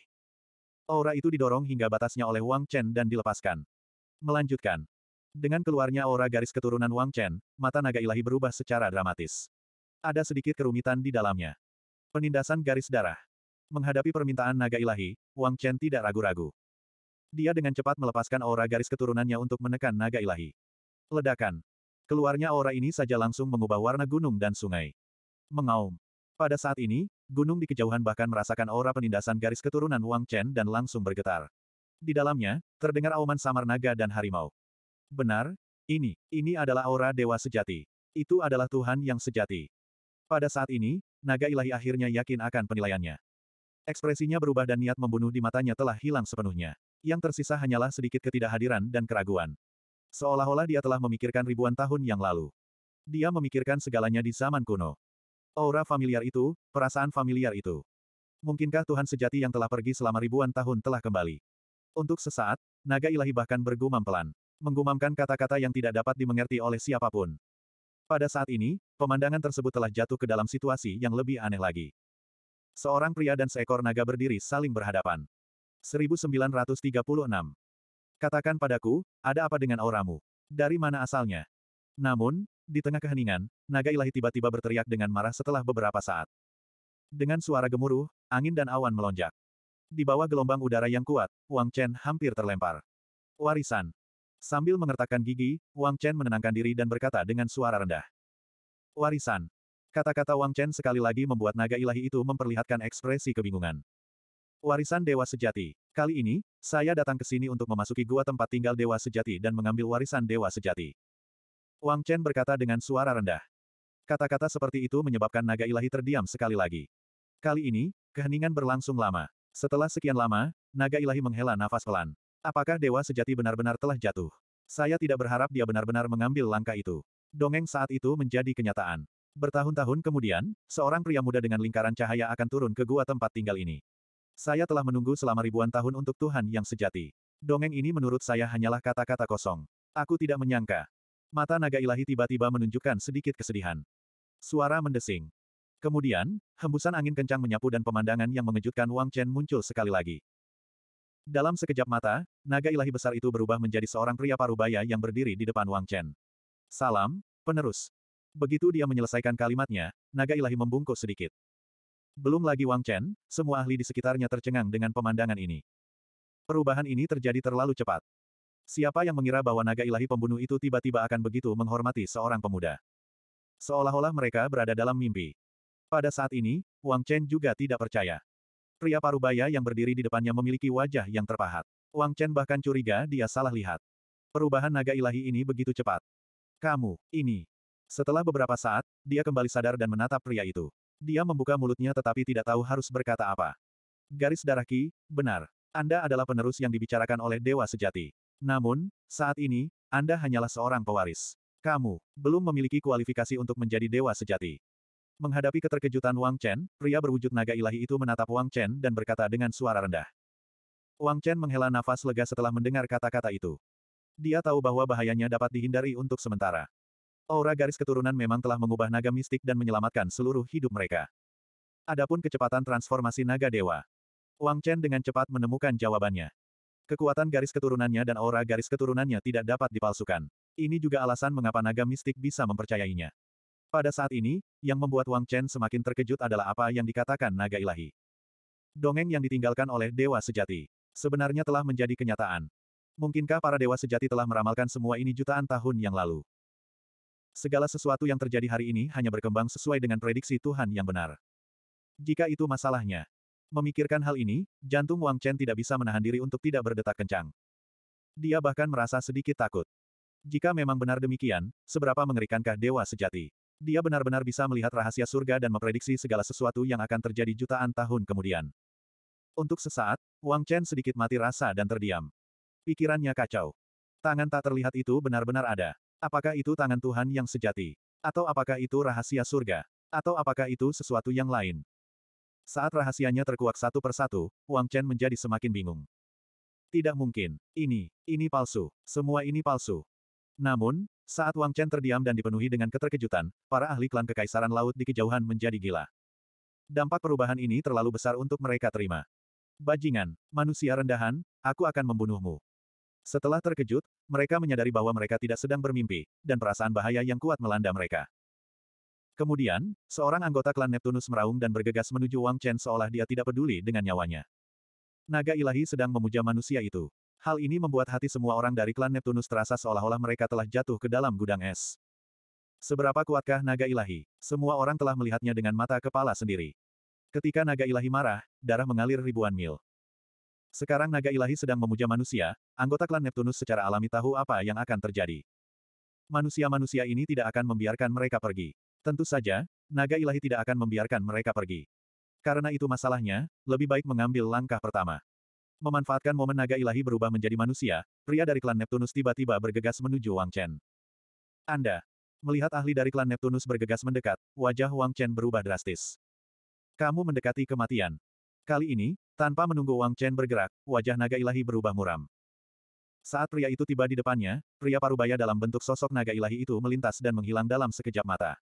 Aura itu didorong hingga batasnya oleh Wang Chen dan dilepaskan. Melanjutkan. Dengan keluarnya aura garis keturunan Wang Chen, mata naga ilahi berubah secara dramatis. Ada sedikit kerumitan di dalamnya. Penindasan garis darah. Menghadapi permintaan naga ilahi, Wang Chen tidak ragu-ragu. Dia dengan cepat melepaskan aura garis keturunannya untuk menekan naga ilahi. Ledakan. Keluarnya aura ini saja langsung mengubah warna gunung dan sungai. Mengaum. Pada saat ini, gunung di kejauhan bahkan merasakan aura penindasan garis keturunan Wang Chen dan langsung bergetar. Di dalamnya, terdengar auman samar naga dan harimau. Benar, ini, ini adalah aura dewa sejati. Itu adalah Tuhan yang sejati. Pada saat ini, naga ilahi akhirnya yakin akan penilaiannya. Ekspresinya berubah dan niat membunuh di matanya telah hilang sepenuhnya. Yang tersisa hanyalah sedikit ketidakhadiran dan keraguan. Seolah-olah dia telah memikirkan ribuan tahun yang lalu. Dia memikirkan segalanya di zaman kuno. Aura familiar itu, perasaan familiar itu. Mungkinkah Tuhan sejati yang telah pergi selama ribuan tahun telah kembali? Untuk sesaat, naga ilahi bahkan bergumam pelan. Menggumamkan kata-kata yang tidak dapat dimengerti oleh siapapun. Pada saat ini, pemandangan tersebut telah jatuh ke dalam situasi yang lebih aneh lagi. Seorang pria dan seekor naga berdiri saling berhadapan. 1936. Katakan padaku, ada apa dengan auramu? Dari mana asalnya? Namun, di tengah keheningan, naga ilahi tiba-tiba berteriak dengan marah setelah beberapa saat. Dengan suara gemuruh, angin dan awan melonjak. Di bawah gelombang udara yang kuat, Wang Chen hampir terlempar. Warisan. Sambil mengertakkan gigi, Wang Chen menenangkan diri dan berkata dengan suara rendah. Warisan. Kata-kata Wang Chen sekali lagi membuat naga ilahi itu memperlihatkan ekspresi kebingungan. Warisan Dewa Sejati. Kali ini, saya datang ke sini untuk memasuki gua tempat tinggal Dewa Sejati dan mengambil warisan Dewa Sejati. Wang Chen berkata dengan suara rendah. Kata-kata seperti itu menyebabkan naga ilahi terdiam sekali lagi. Kali ini, keheningan berlangsung lama. Setelah sekian lama, naga ilahi menghela nafas pelan. Apakah dewa sejati benar-benar telah jatuh? Saya tidak berharap dia benar-benar mengambil langkah itu. Dongeng saat itu menjadi kenyataan. Bertahun-tahun kemudian, seorang pria muda dengan lingkaran cahaya akan turun ke gua tempat tinggal ini. Saya telah menunggu selama ribuan tahun untuk Tuhan yang sejati. Dongeng ini menurut saya hanyalah kata-kata kosong. Aku tidak menyangka, Mata naga ilahi tiba-tiba menunjukkan sedikit kesedihan. Suara mendesing. Kemudian, hembusan angin kencang menyapu dan pemandangan yang mengejutkan Wang Chen muncul sekali lagi. Dalam sekejap mata, naga ilahi besar itu berubah menjadi seorang pria parubaya yang berdiri di depan Wang Chen. Salam, penerus. Begitu dia menyelesaikan kalimatnya, naga ilahi membungkuk sedikit. Belum lagi Wang Chen, semua ahli di sekitarnya tercengang dengan pemandangan ini. Perubahan ini terjadi terlalu cepat. Siapa yang mengira bahwa naga ilahi pembunuh itu tiba-tiba akan begitu menghormati seorang pemuda? Seolah-olah mereka berada dalam mimpi. Pada saat ini, Wang Chen juga tidak percaya. Pria parubaya yang berdiri di depannya memiliki wajah yang terpahat. Wang Chen bahkan curiga dia salah lihat. Perubahan naga ilahi ini begitu cepat. Kamu, ini. Setelah beberapa saat, dia kembali sadar dan menatap pria itu. Dia membuka mulutnya tetapi tidak tahu harus berkata apa. Garis darah Ki, benar. Anda adalah penerus yang dibicarakan oleh Dewa Sejati. Namun, saat ini, Anda hanyalah seorang pewaris. Kamu belum memiliki kualifikasi untuk menjadi dewa sejati. Menghadapi keterkejutan Wang Chen, pria berwujud naga ilahi itu menatap Wang Chen dan berkata dengan suara rendah. Wang Chen menghela nafas lega setelah mendengar kata-kata itu. Dia tahu bahwa bahayanya dapat dihindari untuk sementara. Aura garis keturunan memang telah mengubah naga mistik dan menyelamatkan seluruh hidup mereka. Adapun kecepatan transformasi naga dewa. Wang Chen dengan cepat menemukan jawabannya. Kekuatan garis keturunannya dan aura garis keturunannya tidak dapat dipalsukan. Ini juga alasan mengapa naga mistik bisa mempercayainya. Pada saat ini, yang membuat Wang Chen semakin terkejut adalah apa yang dikatakan naga ilahi. Dongeng yang ditinggalkan oleh dewa sejati. Sebenarnya telah menjadi kenyataan. Mungkinkah para dewa sejati telah meramalkan semua ini jutaan tahun yang lalu? Segala sesuatu yang terjadi hari ini hanya berkembang sesuai dengan prediksi Tuhan yang benar. Jika itu masalahnya, Memikirkan hal ini, jantung Wang Chen tidak bisa menahan diri untuk tidak berdetak kencang. Dia bahkan merasa sedikit takut. Jika memang benar demikian, seberapa mengerikankah dewa sejati? Dia benar-benar bisa melihat rahasia surga dan memprediksi segala sesuatu yang akan terjadi jutaan tahun kemudian. Untuk sesaat, Wang Chen sedikit mati rasa dan terdiam. Pikirannya kacau. Tangan tak terlihat itu benar-benar ada. Apakah itu tangan Tuhan yang sejati? Atau apakah itu rahasia surga? Atau apakah itu sesuatu yang lain? Saat rahasianya terkuak satu persatu, Wang Chen menjadi semakin bingung. Tidak mungkin. Ini, ini palsu. Semua ini palsu. Namun, saat Wang Chen terdiam dan dipenuhi dengan keterkejutan, para ahli klan Kekaisaran Laut di kejauhan menjadi gila. Dampak perubahan ini terlalu besar untuk mereka terima. Bajingan, manusia rendahan, aku akan membunuhmu. Setelah terkejut, mereka menyadari bahwa mereka tidak sedang bermimpi, dan perasaan bahaya yang kuat melanda mereka. Kemudian, seorang anggota klan Neptunus meraung dan bergegas menuju Wang Chen seolah dia tidak peduli dengan nyawanya. Naga ilahi sedang memuja manusia itu. Hal ini membuat hati semua orang dari klan Neptunus terasa seolah-olah mereka telah jatuh ke dalam gudang es. Seberapa kuatkah naga ilahi? Semua orang telah melihatnya dengan mata kepala sendiri. Ketika naga ilahi marah, darah mengalir ribuan mil. Sekarang naga ilahi sedang memuja manusia, anggota klan Neptunus secara alami tahu apa yang akan terjadi. Manusia-manusia ini tidak akan membiarkan mereka pergi. Tentu saja, naga ilahi tidak akan membiarkan mereka pergi. Karena itu masalahnya, lebih baik mengambil langkah pertama. Memanfaatkan momen naga ilahi berubah menjadi manusia, pria dari klan Neptunus tiba-tiba bergegas menuju Wang Chen. Anda. Melihat ahli dari klan Neptunus bergegas mendekat, wajah Wang Chen berubah drastis. Kamu mendekati kematian. Kali ini, tanpa menunggu Wang Chen bergerak, wajah naga ilahi berubah muram. Saat pria itu tiba di depannya, pria parubaya dalam bentuk sosok naga ilahi itu melintas dan menghilang dalam sekejap mata.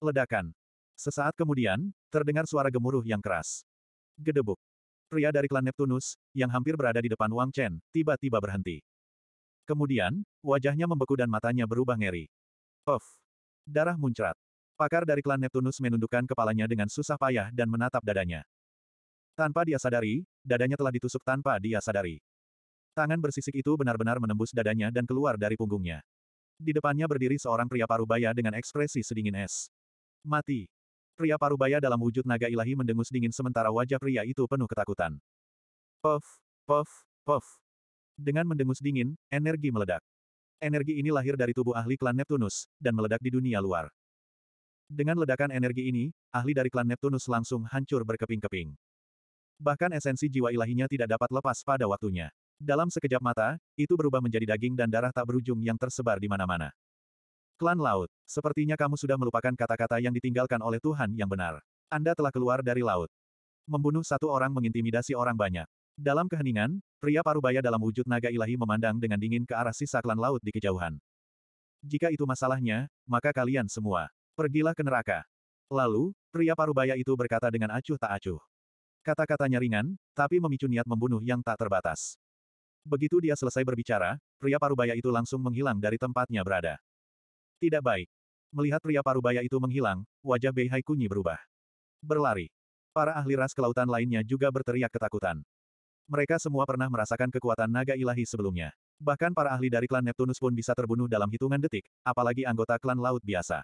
Ledakan. Sesaat kemudian, terdengar suara gemuruh yang keras. Gedebuk. Pria dari klan Neptunus, yang hampir berada di depan Wang Chen, tiba-tiba berhenti. Kemudian, wajahnya membeku dan matanya berubah ngeri. Of. Darah muncrat. Pakar dari klan Neptunus menundukkan kepalanya dengan susah payah dan menatap dadanya. Tanpa dia sadari, dadanya telah ditusuk tanpa dia sadari. Tangan bersisik itu benar-benar menembus dadanya dan keluar dari punggungnya. Di depannya berdiri seorang pria parubaya dengan ekspresi sedingin es. Mati. Pria parubaya dalam wujud naga ilahi mendengus dingin sementara wajah pria itu penuh ketakutan. Puff, puff, puff. Dengan mendengus dingin, energi meledak. Energi ini lahir dari tubuh ahli klan Neptunus, dan meledak di dunia luar. Dengan ledakan energi ini, ahli dari klan Neptunus langsung hancur berkeping-keping. Bahkan esensi jiwa ilahinya tidak dapat lepas pada waktunya. Dalam sekejap mata, itu berubah menjadi daging dan darah tak berujung yang tersebar di mana-mana. Klan Laut, sepertinya kamu sudah melupakan kata-kata yang ditinggalkan oleh Tuhan yang benar. Anda telah keluar dari laut. Membunuh satu orang mengintimidasi orang banyak. Dalam keheningan, pria parubaya dalam wujud naga ilahi memandang dengan dingin ke arah sisa klan laut di kejauhan. Jika itu masalahnya, maka kalian semua, pergilah ke neraka. Lalu, pria parubaya itu berkata dengan acuh tak acuh. Kata-katanya ringan, tapi memicu niat membunuh yang tak terbatas. Begitu dia selesai berbicara, pria parubaya itu langsung menghilang dari tempatnya berada. Tidak baik. Melihat pria parubaya itu menghilang, wajah Bei Hai kunyi berubah. Berlari. Para ahli ras kelautan lainnya juga berteriak ketakutan. Mereka semua pernah merasakan kekuatan naga ilahi sebelumnya. Bahkan para ahli dari klan Neptunus pun bisa terbunuh dalam hitungan detik, apalagi anggota klan laut biasa.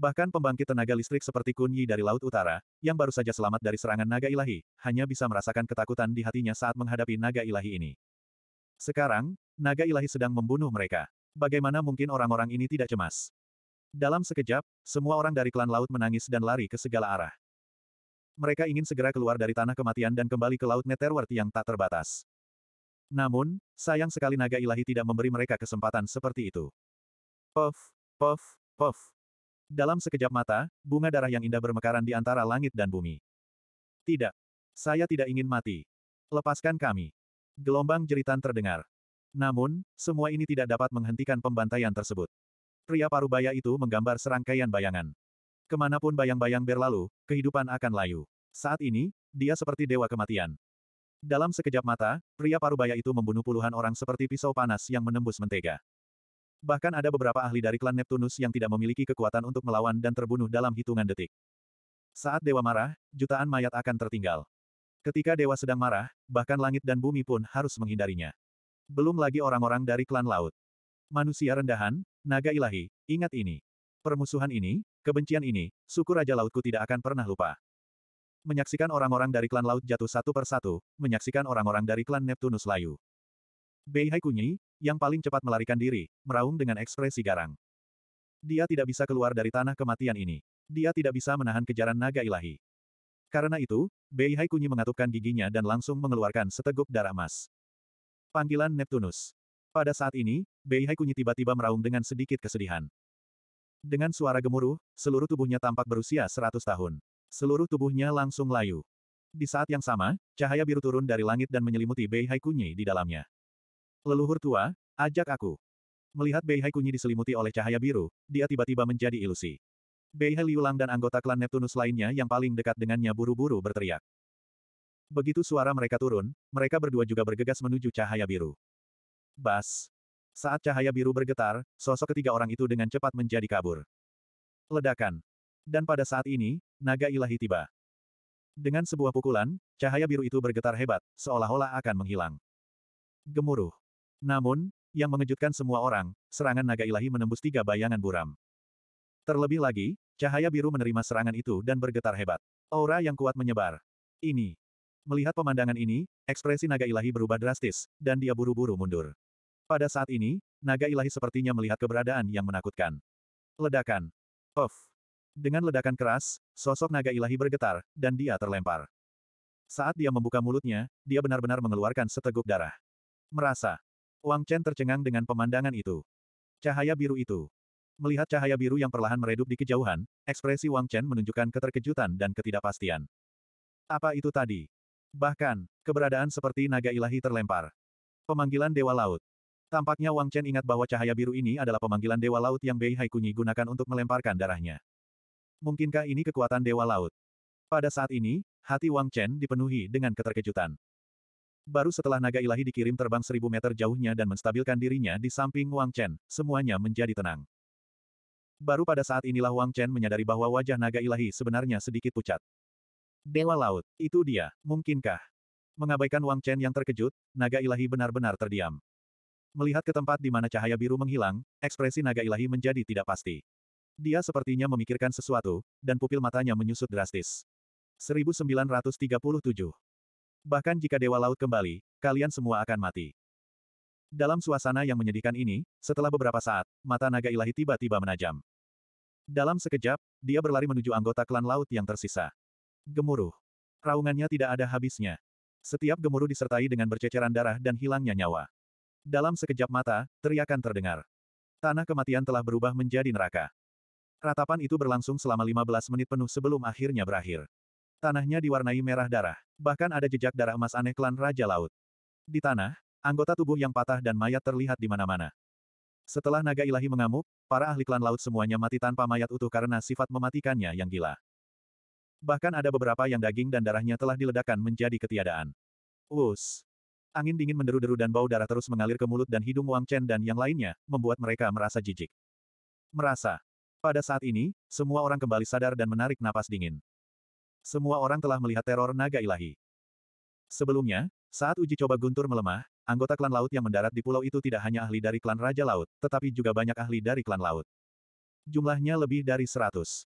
Bahkan pembangkit tenaga listrik seperti Kun dari Laut Utara, yang baru saja selamat dari serangan naga ilahi, hanya bisa merasakan ketakutan di hatinya saat menghadapi naga ilahi ini. Sekarang, naga ilahi sedang membunuh mereka. Bagaimana mungkin orang-orang ini tidak cemas? Dalam sekejap, semua orang dari klan laut menangis dan lari ke segala arah. Mereka ingin segera keluar dari tanah kematian dan kembali ke laut Netherworld yang tak terbatas. Namun, sayang sekali naga ilahi tidak memberi mereka kesempatan seperti itu. Puff, puff, puff. Dalam sekejap mata, bunga darah yang indah bermekaran di antara langit dan bumi. Tidak. Saya tidak ingin mati. Lepaskan kami. Gelombang jeritan terdengar. Namun, semua ini tidak dapat menghentikan pembantaian tersebut. Pria parubaya itu menggambar serangkaian bayangan. Kemanapun bayang-bayang berlalu, kehidupan akan layu. Saat ini, dia seperti dewa kematian. Dalam sekejap mata, pria parubaya itu membunuh puluhan orang seperti pisau panas yang menembus mentega. Bahkan ada beberapa ahli dari klan Neptunus yang tidak memiliki kekuatan untuk melawan dan terbunuh dalam hitungan detik. Saat dewa marah, jutaan mayat akan tertinggal. Ketika dewa sedang marah, bahkan langit dan bumi pun harus menghindarinya belum lagi orang-orang dari klan laut. Manusia rendahan, naga ilahi, ingat ini. Permusuhan ini, kebencian ini, suku Raja Lautku tidak akan pernah lupa. Menyaksikan orang-orang dari klan laut jatuh satu persatu, menyaksikan orang-orang dari klan Neptunus layu. Bei Hai Kunyi, yang paling cepat melarikan diri, meraung dengan ekspresi garang. Dia tidak bisa keluar dari tanah kematian ini. Dia tidak bisa menahan kejaran naga ilahi. Karena itu, Bei Hai Kunyi mengatupkan giginya dan langsung mengeluarkan seteguk darah emas. Panggilan Neptunus. Pada saat ini, Bei Hai Kunyi tiba-tiba meraung dengan sedikit kesedihan. Dengan suara gemuruh, seluruh tubuhnya tampak berusia 100 tahun. Seluruh tubuhnya langsung layu. Di saat yang sama, cahaya biru turun dari langit dan menyelimuti Bei Hai Kunyi di dalamnya. Leluhur tua, ajak aku. Melihat Bei Hai Kunyi diselimuti oleh cahaya biru, dia tiba-tiba menjadi ilusi. Bei Hai Liulang dan anggota klan Neptunus lainnya yang paling dekat dengannya buru-buru berteriak. Begitu suara mereka turun, mereka berdua juga bergegas menuju cahaya biru. Bas! Saat cahaya biru bergetar, sosok ketiga orang itu dengan cepat menjadi kabur. Ledakan. Dan pada saat ini, naga ilahi tiba. Dengan sebuah pukulan, cahaya biru itu bergetar hebat, seolah-olah akan menghilang. Gemuruh. Namun, yang mengejutkan semua orang, serangan naga ilahi menembus tiga bayangan buram. Terlebih lagi, cahaya biru menerima serangan itu dan bergetar hebat. Aura yang kuat menyebar. Ini Melihat pemandangan ini, ekspresi naga ilahi berubah drastis, dan dia buru-buru mundur. Pada saat ini, naga ilahi sepertinya melihat keberadaan yang menakutkan. Ledakan. Off. Dengan ledakan keras, sosok naga ilahi bergetar, dan dia terlempar. Saat dia membuka mulutnya, dia benar-benar mengeluarkan seteguk darah. Merasa. Wang Chen tercengang dengan pemandangan itu. Cahaya biru itu. Melihat cahaya biru yang perlahan meredup di kejauhan, ekspresi Wang Chen menunjukkan keterkejutan dan ketidakpastian. Apa itu tadi? Bahkan, keberadaan seperti naga ilahi terlempar. Pemanggilan Dewa Laut. Tampaknya Wang Chen ingat bahwa cahaya biru ini adalah pemanggilan Dewa Laut yang Bei Haikunyi gunakan untuk melemparkan darahnya. Mungkinkah ini kekuatan Dewa Laut? Pada saat ini, hati Wang Chen dipenuhi dengan keterkejutan. Baru setelah naga ilahi dikirim terbang seribu meter jauhnya dan menstabilkan dirinya di samping Wang Chen, semuanya menjadi tenang. Baru pada saat inilah Wang Chen menyadari bahwa wajah naga ilahi sebenarnya sedikit pucat. Dewa Laut, itu dia, mungkinkah? Mengabaikan Wang Chen yang terkejut, naga ilahi benar-benar terdiam. Melihat ke tempat di mana cahaya biru menghilang, ekspresi naga ilahi menjadi tidak pasti. Dia sepertinya memikirkan sesuatu, dan pupil matanya menyusut drastis. 1937 Bahkan jika Dewa Laut kembali, kalian semua akan mati. Dalam suasana yang menyedihkan ini, setelah beberapa saat, mata naga ilahi tiba-tiba menajam. Dalam sekejap, dia berlari menuju anggota klan laut yang tersisa. Gemuruh. Raungannya tidak ada habisnya. Setiap gemuruh disertai dengan berceceran darah dan hilangnya nyawa. Dalam sekejap mata, teriakan terdengar. Tanah kematian telah berubah menjadi neraka. Ratapan itu berlangsung selama 15 menit penuh sebelum akhirnya berakhir. Tanahnya diwarnai merah darah. Bahkan ada jejak darah emas aneh klan Raja Laut. Di tanah, anggota tubuh yang patah dan mayat terlihat di mana-mana. Setelah naga ilahi mengamuk, para ahli klan laut semuanya mati tanpa mayat utuh karena sifat mematikannya yang gila. Bahkan ada beberapa yang daging dan darahnya telah diledakkan menjadi ketiadaan. Us. Angin dingin menderu-deru dan bau darah terus mengalir ke mulut dan hidung Wang Chen dan yang lainnya, membuat mereka merasa jijik. Merasa. Pada saat ini, semua orang kembali sadar dan menarik napas dingin. Semua orang telah melihat teror naga ilahi. Sebelumnya, saat uji coba Guntur melemah, anggota klan laut yang mendarat di pulau itu tidak hanya ahli dari klan Raja Laut, tetapi juga banyak ahli dari klan laut. Jumlahnya lebih dari seratus.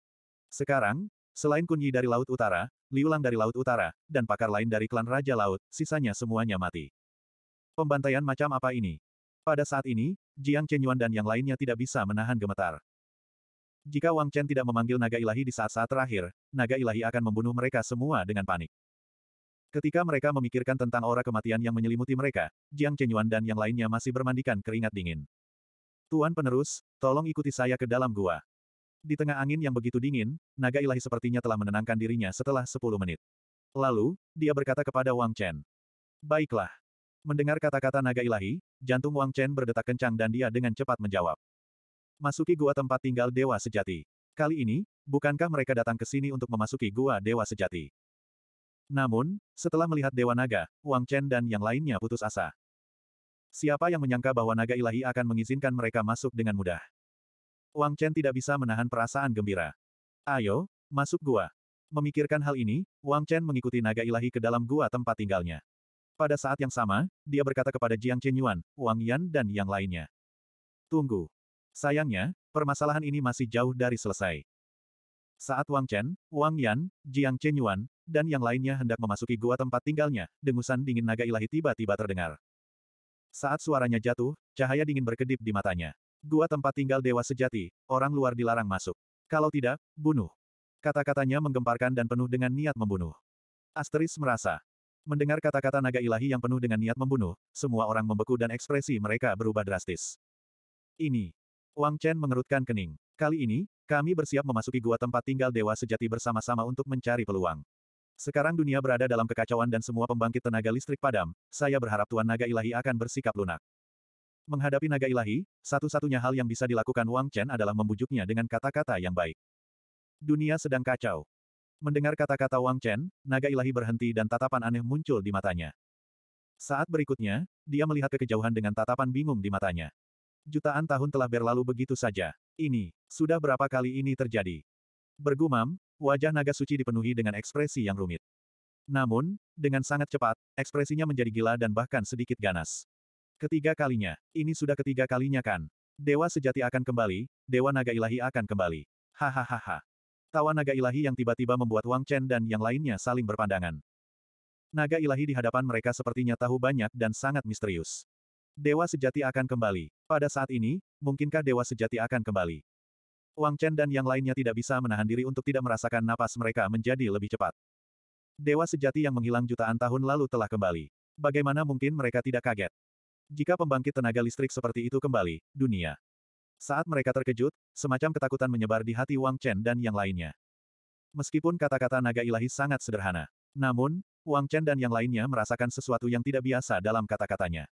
Sekarang, Selain Kunyi dari Laut Utara, Liulang dari Laut Utara, dan pakar lain dari klan Raja Laut, sisanya semuanya mati. Pembantaian macam apa ini? Pada saat ini, Jiang Chenyuan dan yang lainnya tidak bisa menahan gemetar. Jika Wang Chen tidak memanggil naga ilahi di saat-saat terakhir, naga ilahi akan membunuh mereka semua dengan panik. Ketika mereka memikirkan tentang aura kematian yang menyelimuti mereka, Jiang Chenyuan dan yang lainnya masih bermandikan keringat dingin. Tuan penerus, tolong ikuti saya ke dalam gua. Di tengah angin yang begitu dingin, naga ilahi sepertinya telah menenangkan dirinya setelah 10 menit. Lalu, dia berkata kepada Wang Chen. Baiklah. Mendengar kata-kata naga ilahi, jantung Wang Chen berdetak kencang dan dia dengan cepat menjawab. Masuki gua tempat tinggal dewa sejati. Kali ini, bukankah mereka datang ke sini untuk memasuki gua dewa sejati? Namun, setelah melihat Dewa Naga, Wang Chen dan yang lainnya putus asa. Siapa yang menyangka bahwa naga ilahi akan mengizinkan mereka masuk dengan mudah? Wang Chen tidak bisa menahan perasaan gembira. Ayo, masuk gua. Memikirkan hal ini, Wang Chen mengikuti naga ilahi ke dalam gua tempat tinggalnya. Pada saat yang sama, dia berkata kepada Jiang Chen Yuan, Wang Yan dan yang lainnya. Tunggu. Sayangnya, permasalahan ini masih jauh dari selesai. Saat Wang Chen, Wang Yan, Jiang Chen Yuan, dan yang lainnya hendak memasuki gua tempat tinggalnya, dengusan dingin naga ilahi tiba-tiba terdengar. Saat suaranya jatuh, cahaya dingin berkedip di matanya. Gua tempat tinggal dewa sejati, orang luar dilarang masuk. Kalau tidak, bunuh. Kata-katanya menggemparkan dan penuh dengan niat membunuh. Asteris merasa. Mendengar kata-kata naga ilahi yang penuh dengan niat membunuh, semua orang membeku dan ekspresi mereka berubah drastis. Ini. Wang Chen mengerutkan kening. Kali ini, kami bersiap memasuki gua tempat tinggal dewa sejati bersama-sama untuk mencari peluang. Sekarang dunia berada dalam kekacauan dan semua pembangkit tenaga listrik padam, saya berharap Tuan Naga Ilahi akan bersikap lunak. Menghadapi naga ilahi, satu-satunya hal yang bisa dilakukan Wang Chen adalah membujuknya dengan kata-kata yang baik. Dunia sedang kacau. Mendengar kata-kata Wang Chen, naga ilahi berhenti dan tatapan aneh muncul di matanya. Saat berikutnya, dia melihat kekejauhan dengan tatapan bingung di matanya. Jutaan tahun telah berlalu begitu saja. Ini, sudah berapa kali ini terjadi? Bergumam, wajah naga suci dipenuhi dengan ekspresi yang rumit. Namun, dengan sangat cepat, ekspresinya menjadi gila dan bahkan sedikit ganas. Ketiga kalinya. Ini sudah ketiga kalinya kan? Dewa sejati akan kembali, Dewa Naga Ilahi akan kembali. Hahaha. Tawa Naga Ilahi yang tiba-tiba membuat Wang Chen dan yang lainnya saling berpandangan. Naga Ilahi di hadapan mereka sepertinya tahu banyak dan sangat misterius. Dewa sejati akan kembali. Pada saat ini, mungkinkah Dewa sejati akan kembali? Wang Chen dan yang lainnya tidak bisa menahan diri untuk tidak merasakan napas mereka menjadi lebih cepat. Dewa sejati yang menghilang jutaan tahun lalu telah kembali. Bagaimana mungkin mereka tidak kaget? Jika pembangkit tenaga listrik seperti itu kembali, dunia. Saat mereka terkejut, semacam ketakutan menyebar di hati Wang Chen dan yang lainnya. Meskipun kata-kata naga ilahi sangat sederhana. Namun, Wang Chen dan yang lainnya merasakan sesuatu yang tidak biasa dalam kata-katanya.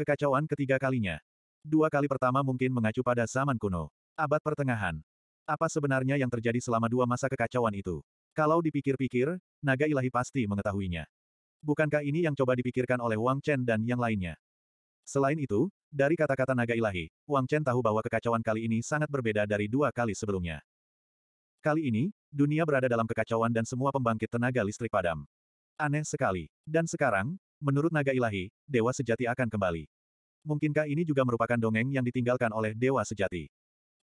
Kekacauan ketiga kalinya. Dua kali pertama mungkin mengacu pada zaman kuno. Abad pertengahan. Apa sebenarnya yang terjadi selama dua masa kekacauan itu? Kalau dipikir-pikir, naga ilahi pasti mengetahuinya. Bukankah ini yang coba dipikirkan oleh Wang Chen dan yang lainnya? Selain itu, dari kata-kata naga ilahi, Wang Chen tahu bahwa kekacauan kali ini sangat berbeda dari dua kali sebelumnya. Kali ini, dunia berada dalam kekacauan dan semua pembangkit tenaga listrik padam. Aneh sekali. Dan sekarang, menurut naga ilahi, dewa sejati akan kembali. Mungkinkah ini juga merupakan dongeng yang ditinggalkan oleh dewa sejati?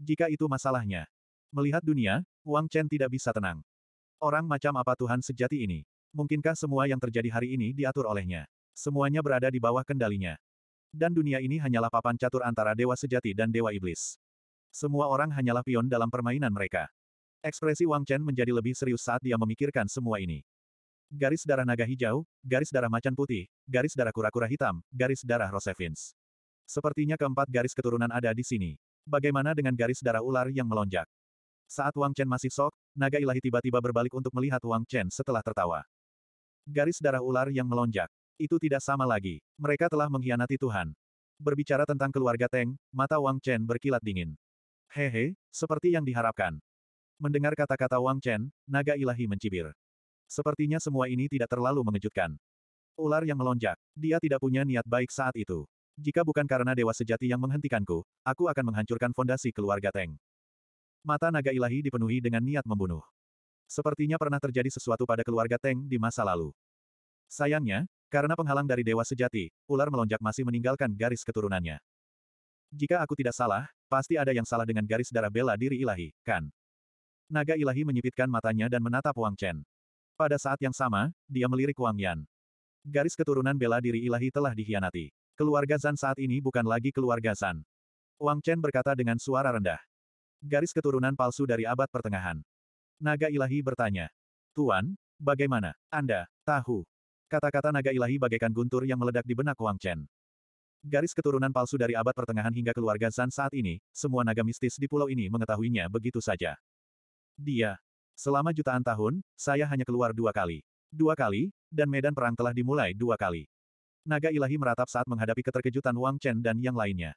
Jika itu masalahnya. Melihat dunia, Wang Chen tidak bisa tenang. Orang macam apa Tuhan sejati ini? Mungkinkah semua yang terjadi hari ini diatur olehnya? Semuanya berada di bawah kendalinya dan dunia ini hanyalah papan catur antara dewa sejati dan dewa iblis. Semua orang hanyalah pion dalam permainan mereka. Ekspresi Wang Chen menjadi lebih serius saat dia memikirkan semua ini. Garis darah naga hijau, garis darah macan putih, garis darah kura-kura hitam, garis darah Rosevins. Sepertinya keempat garis keturunan ada di sini. Bagaimana dengan garis darah ular yang melonjak? Saat Wang Chen masih sok, naga ilahi tiba-tiba berbalik untuk melihat Wang Chen setelah tertawa. Garis darah ular yang melonjak. Itu tidak sama lagi. Mereka telah mengkhianati Tuhan. Berbicara tentang keluarga Teng, mata Wang Chen berkilat dingin. Hehe, seperti yang diharapkan. Mendengar kata-kata Wang Chen, naga ilahi mencibir. Sepertinya semua ini tidak terlalu mengejutkan. Ular yang melonjak, dia tidak punya niat baik saat itu. Jika bukan karena dewa sejati yang menghentikanku, aku akan menghancurkan fondasi keluarga Teng. Mata naga ilahi dipenuhi dengan niat membunuh. Sepertinya pernah terjadi sesuatu pada keluarga Teng di masa lalu. Sayangnya, karena penghalang dari Dewa Sejati, ular melonjak masih meninggalkan garis keturunannya. Jika aku tidak salah, pasti ada yang salah dengan garis darah bela diri ilahi, kan? Naga ilahi menyipitkan matanya dan menatap Wang Chen. Pada saat yang sama, dia melirik Wang Yan. Garis keturunan bela diri ilahi telah dihianati. Keluarga Zan saat ini bukan lagi keluarga Zan. Wang Chen berkata dengan suara rendah. Garis keturunan palsu dari abad pertengahan. Naga ilahi bertanya. Tuan, bagaimana? Anda, tahu, Kata-kata naga ilahi bagaikan guntur yang meledak di benak Wang Chen. Garis keturunan palsu dari abad pertengahan hingga keluarga Zan saat ini, semua naga mistis di pulau ini mengetahuinya begitu saja. Dia. Selama jutaan tahun, saya hanya keluar dua kali. Dua kali, dan medan perang telah dimulai dua kali. Naga ilahi meratap saat menghadapi keterkejutan Wang Chen dan yang lainnya.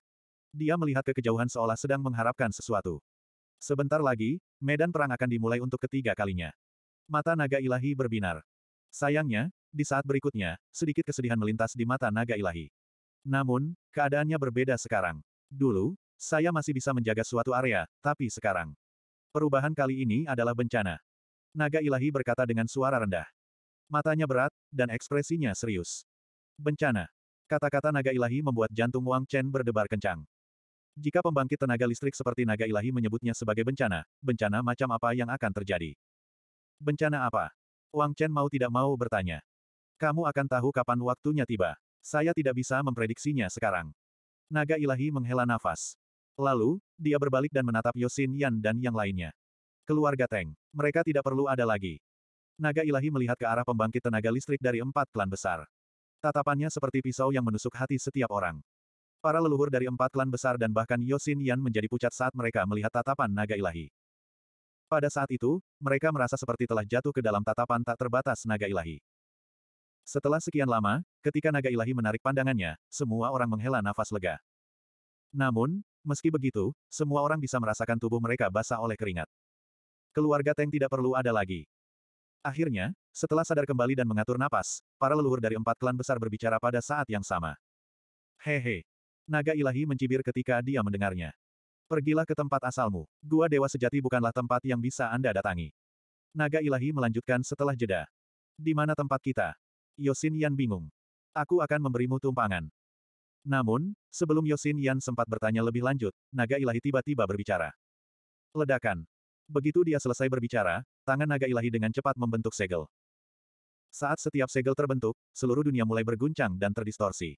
Dia melihat ke kejauhan seolah sedang mengharapkan sesuatu. Sebentar lagi, medan perang akan dimulai untuk ketiga kalinya. Mata naga ilahi berbinar. Sayangnya, di saat berikutnya, sedikit kesedihan melintas di mata naga ilahi. Namun, keadaannya berbeda sekarang. Dulu, saya masih bisa menjaga suatu area, tapi sekarang. Perubahan kali ini adalah bencana. Naga ilahi berkata dengan suara rendah. Matanya berat, dan ekspresinya serius. Bencana. Kata-kata naga ilahi membuat jantung Wang Chen berdebar kencang. Jika pembangkit tenaga listrik seperti naga ilahi menyebutnya sebagai bencana, bencana macam apa yang akan terjadi? Bencana apa? Wang Chen mau tidak mau bertanya. Kamu akan tahu kapan waktunya tiba. Saya tidak bisa memprediksinya sekarang. Naga ilahi menghela nafas. Lalu, dia berbalik dan menatap Yosin Yan dan yang lainnya. Keluarga Teng. Mereka tidak perlu ada lagi. Naga ilahi melihat ke arah pembangkit tenaga listrik dari empat klan besar. Tatapannya seperti pisau yang menusuk hati setiap orang. Para leluhur dari empat klan besar dan bahkan Yosin Yan menjadi pucat saat mereka melihat tatapan naga ilahi. Pada saat itu, mereka merasa seperti telah jatuh ke dalam tatapan tak terbatas naga ilahi. Setelah sekian lama, ketika naga ilahi menarik pandangannya, semua orang menghela nafas lega. Namun, meski begitu, semua orang bisa merasakan tubuh mereka basah oleh keringat. Keluarga Teng tidak perlu ada lagi. Akhirnya, setelah sadar kembali dan mengatur napas, para leluhur dari empat klan besar berbicara pada saat yang sama. Hehe. Naga ilahi mencibir ketika dia mendengarnya. Pergilah ke tempat asalmu. Gua Dewa Sejati bukanlah tempat yang bisa Anda datangi. Naga Ilahi melanjutkan setelah jeda. Di mana tempat kita? Yosin Yan bingung. Aku akan memberimu tumpangan. Namun, sebelum Yosin Yan sempat bertanya lebih lanjut, Naga Ilahi tiba-tiba berbicara. Ledakan. Begitu dia selesai berbicara, tangan Naga Ilahi dengan cepat membentuk segel. Saat setiap segel terbentuk, seluruh dunia mulai berguncang dan terdistorsi.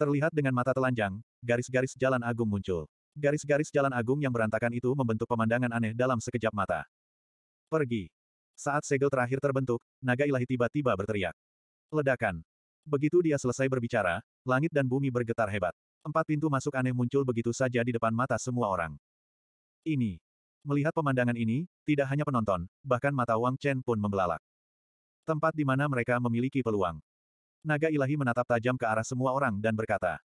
Terlihat dengan mata telanjang, garis-garis jalan agung muncul. Garis-garis jalan agung yang berantakan itu membentuk pemandangan aneh dalam sekejap mata. Pergi. Saat segel terakhir terbentuk, naga ilahi tiba-tiba berteriak. Ledakan. Begitu dia selesai berbicara, langit dan bumi bergetar hebat. Empat pintu masuk aneh muncul begitu saja di depan mata semua orang. Ini. Melihat pemandangan ini, tidak hanya penonton, bahkan mata Wang Chen pun membelalak. Tempat di mana mereka memiliki peluang. Naga ilahi menatap tajam ke arah semua orang dan berkata,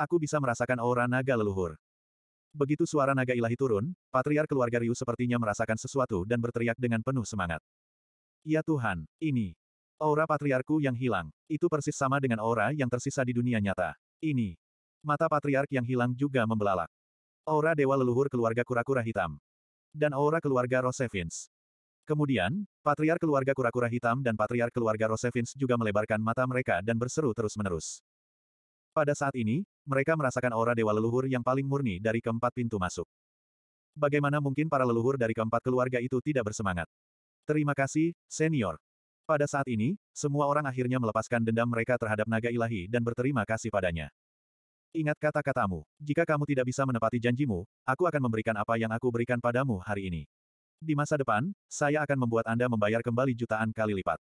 Aku bisa merasakan aura naga leluhur. Begitu suara naga ilahi turun, patriar keluarga Ryu sepertinya merasakan sesuatu dan berteriak dengan penuh semangat. Ya Tuhan, ini. Aura patriarku yang hilang. Itu persis sama dengan aura yang tersisa di dunia nyata. Ini. Mata patriark yang hilang juga membelalak. Aura dewa leluhur keluarga kura-kura hitam. Dan aura keluarga Rosevins. Kemudian, patriark keluarga kura-kura hitam dan patriark keluarga Rosevins juga melebarkan mata mereka dan berseru terus-menerus. Pada saat ini, mereka merasakan aura dewa leluhur yang paling murni dari keempat pintu masuk. Bagaimana mungkin para leluhur dari keempat keluarga itu tidak bersemangat? Terima kasih, senior. Pada saat ini, semua orang akhirnya melepaskan dendam mereka terhadap naga ilahi dan berterima kasih padanya. Ingat kata-katamu, jika kamu tidak bisa menepati janjimu, aku akan memberikan apa yang aku berikan padamu hari ini. Di masa depan, saya akan membuat Anda membayar kembali jutaan kali lipat.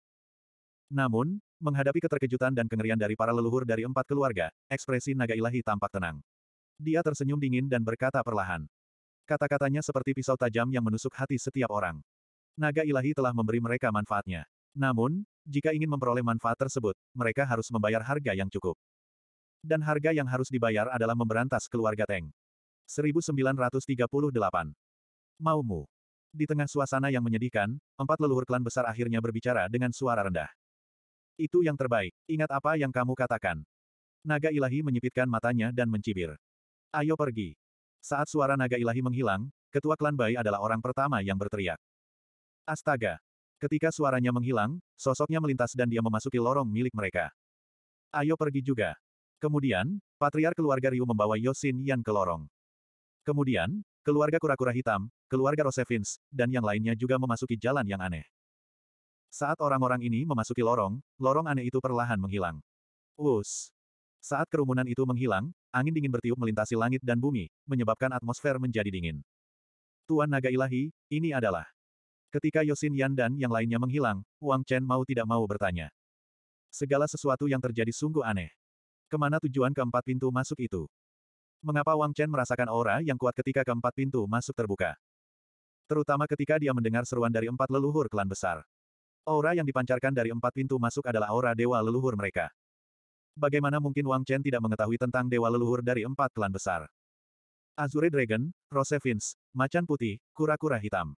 Namun, Menghadapi keterkejutan dan kengerian dari para leluhur dari empat keluarga, ekspresi naga ilahi tampak tenang. Dia tersenyum dingin dan berkata perlahan. Kata-katanya seperti pisau tajam yang menusuk hati setiap orang. Naga ilahi telah memberi mereka manfaatnya. Namun, jika ingin memperoleh manfaat tersebut, mereka harus membayar harga yang cukup. Dan harga yang harus dibayar adalah memberantas keluarga Teng. 1938. Maumu. Di tengah suasana yang menyedihkan, empat leluhur klan besar akhirnya berbicara dengan suara rendah. Itu yang terbaik. Ingat apa yang kamu katakan. Naga ilahi menyipitkan matanya dan mencibir. Ayo pergi. Saat suara naga ilahi menghilang, ketua klan Bai adalah orang pertama yang berteriak. Astaga. Ketika suaranya menghilang, sosoknya melintas dan dia memasuki lorong milik mereka. Ayo pergi juga. Kemudian, patriar keluarga Ryu membawa Yosin Yan ke lorong. Kemudian, keluarga kura-kura hitam, keluarga Rosevins, dan yang lainnya juga memasuki jalan yang aneh. Saat orang-orang ini memasuki lorong, lorong aneh itu perlahan menghilang. Us. Saat kerumunan itu menghilang, angin dingin bertiup melintasi langit dan bumi, menyebabkan atmosfer menjadi dingin. Tuan Naga Ilahi, ini adalah. Ketika Yosin Yan dan yang lainnya menghilang, Wang Chen mau tidak mau bertanya. Segala sesuatu yang terjadi sungguh aneh. Kemana tujuan keempat pintu masuk itu? Mengapa Wang Chen merasakan aura yang kuat ketika keempat pintu masuk terbuka? Terutama ketika dia mendengar seruan dari empat leluhur klan besar. Aura yang dipancarkan dari empat pintu masuk adalah aura dewa leluhur mereka. Bagaimana mungkin Wang Chen tidak mengetahui tentang dewa leluhur dari empat klan besar? Azure Dragon, Rosevins, Macan Putih, Kura-Kura Hitam.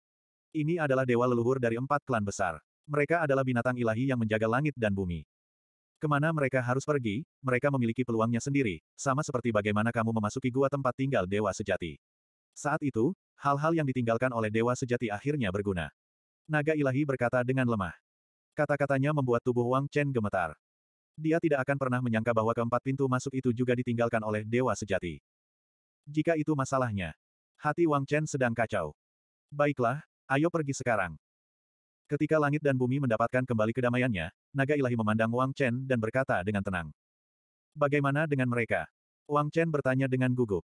Ini adalah dewa leluhur dari empat klan besar. Mereka adalah binatang ilahi yang menjaga langit dan bumi. Kemana mereka harus pergi, mereka memiliki peluangnya sendiri, sama seperti bagaimana kamu memasuki gua tempat tinggal dewa sejati. Saat itu, hal-hal yang ditinggalkan oleh dewa sejati akhirnya berguna. Naga ilahi berkata dengan lemah. Kata-katanya membuat tubuh Wang Chen gemetar. Dia tidak akan pernah menyangka bahwa keempat pintu masuk itu juga ditinggalkan oleh dewa sejati. Jika itu masalahnya. Hati Wang Chen sedang kacau. Baiklah, ayo pergi sekarang. Ketika langit dan bumi mendapatkan kembali kedamaiannya, naga ilahi memandang Wang Chen dan berkata dengan tenang. Bagaimana dengan mereka? Wang Chen bertanya dengan gugup.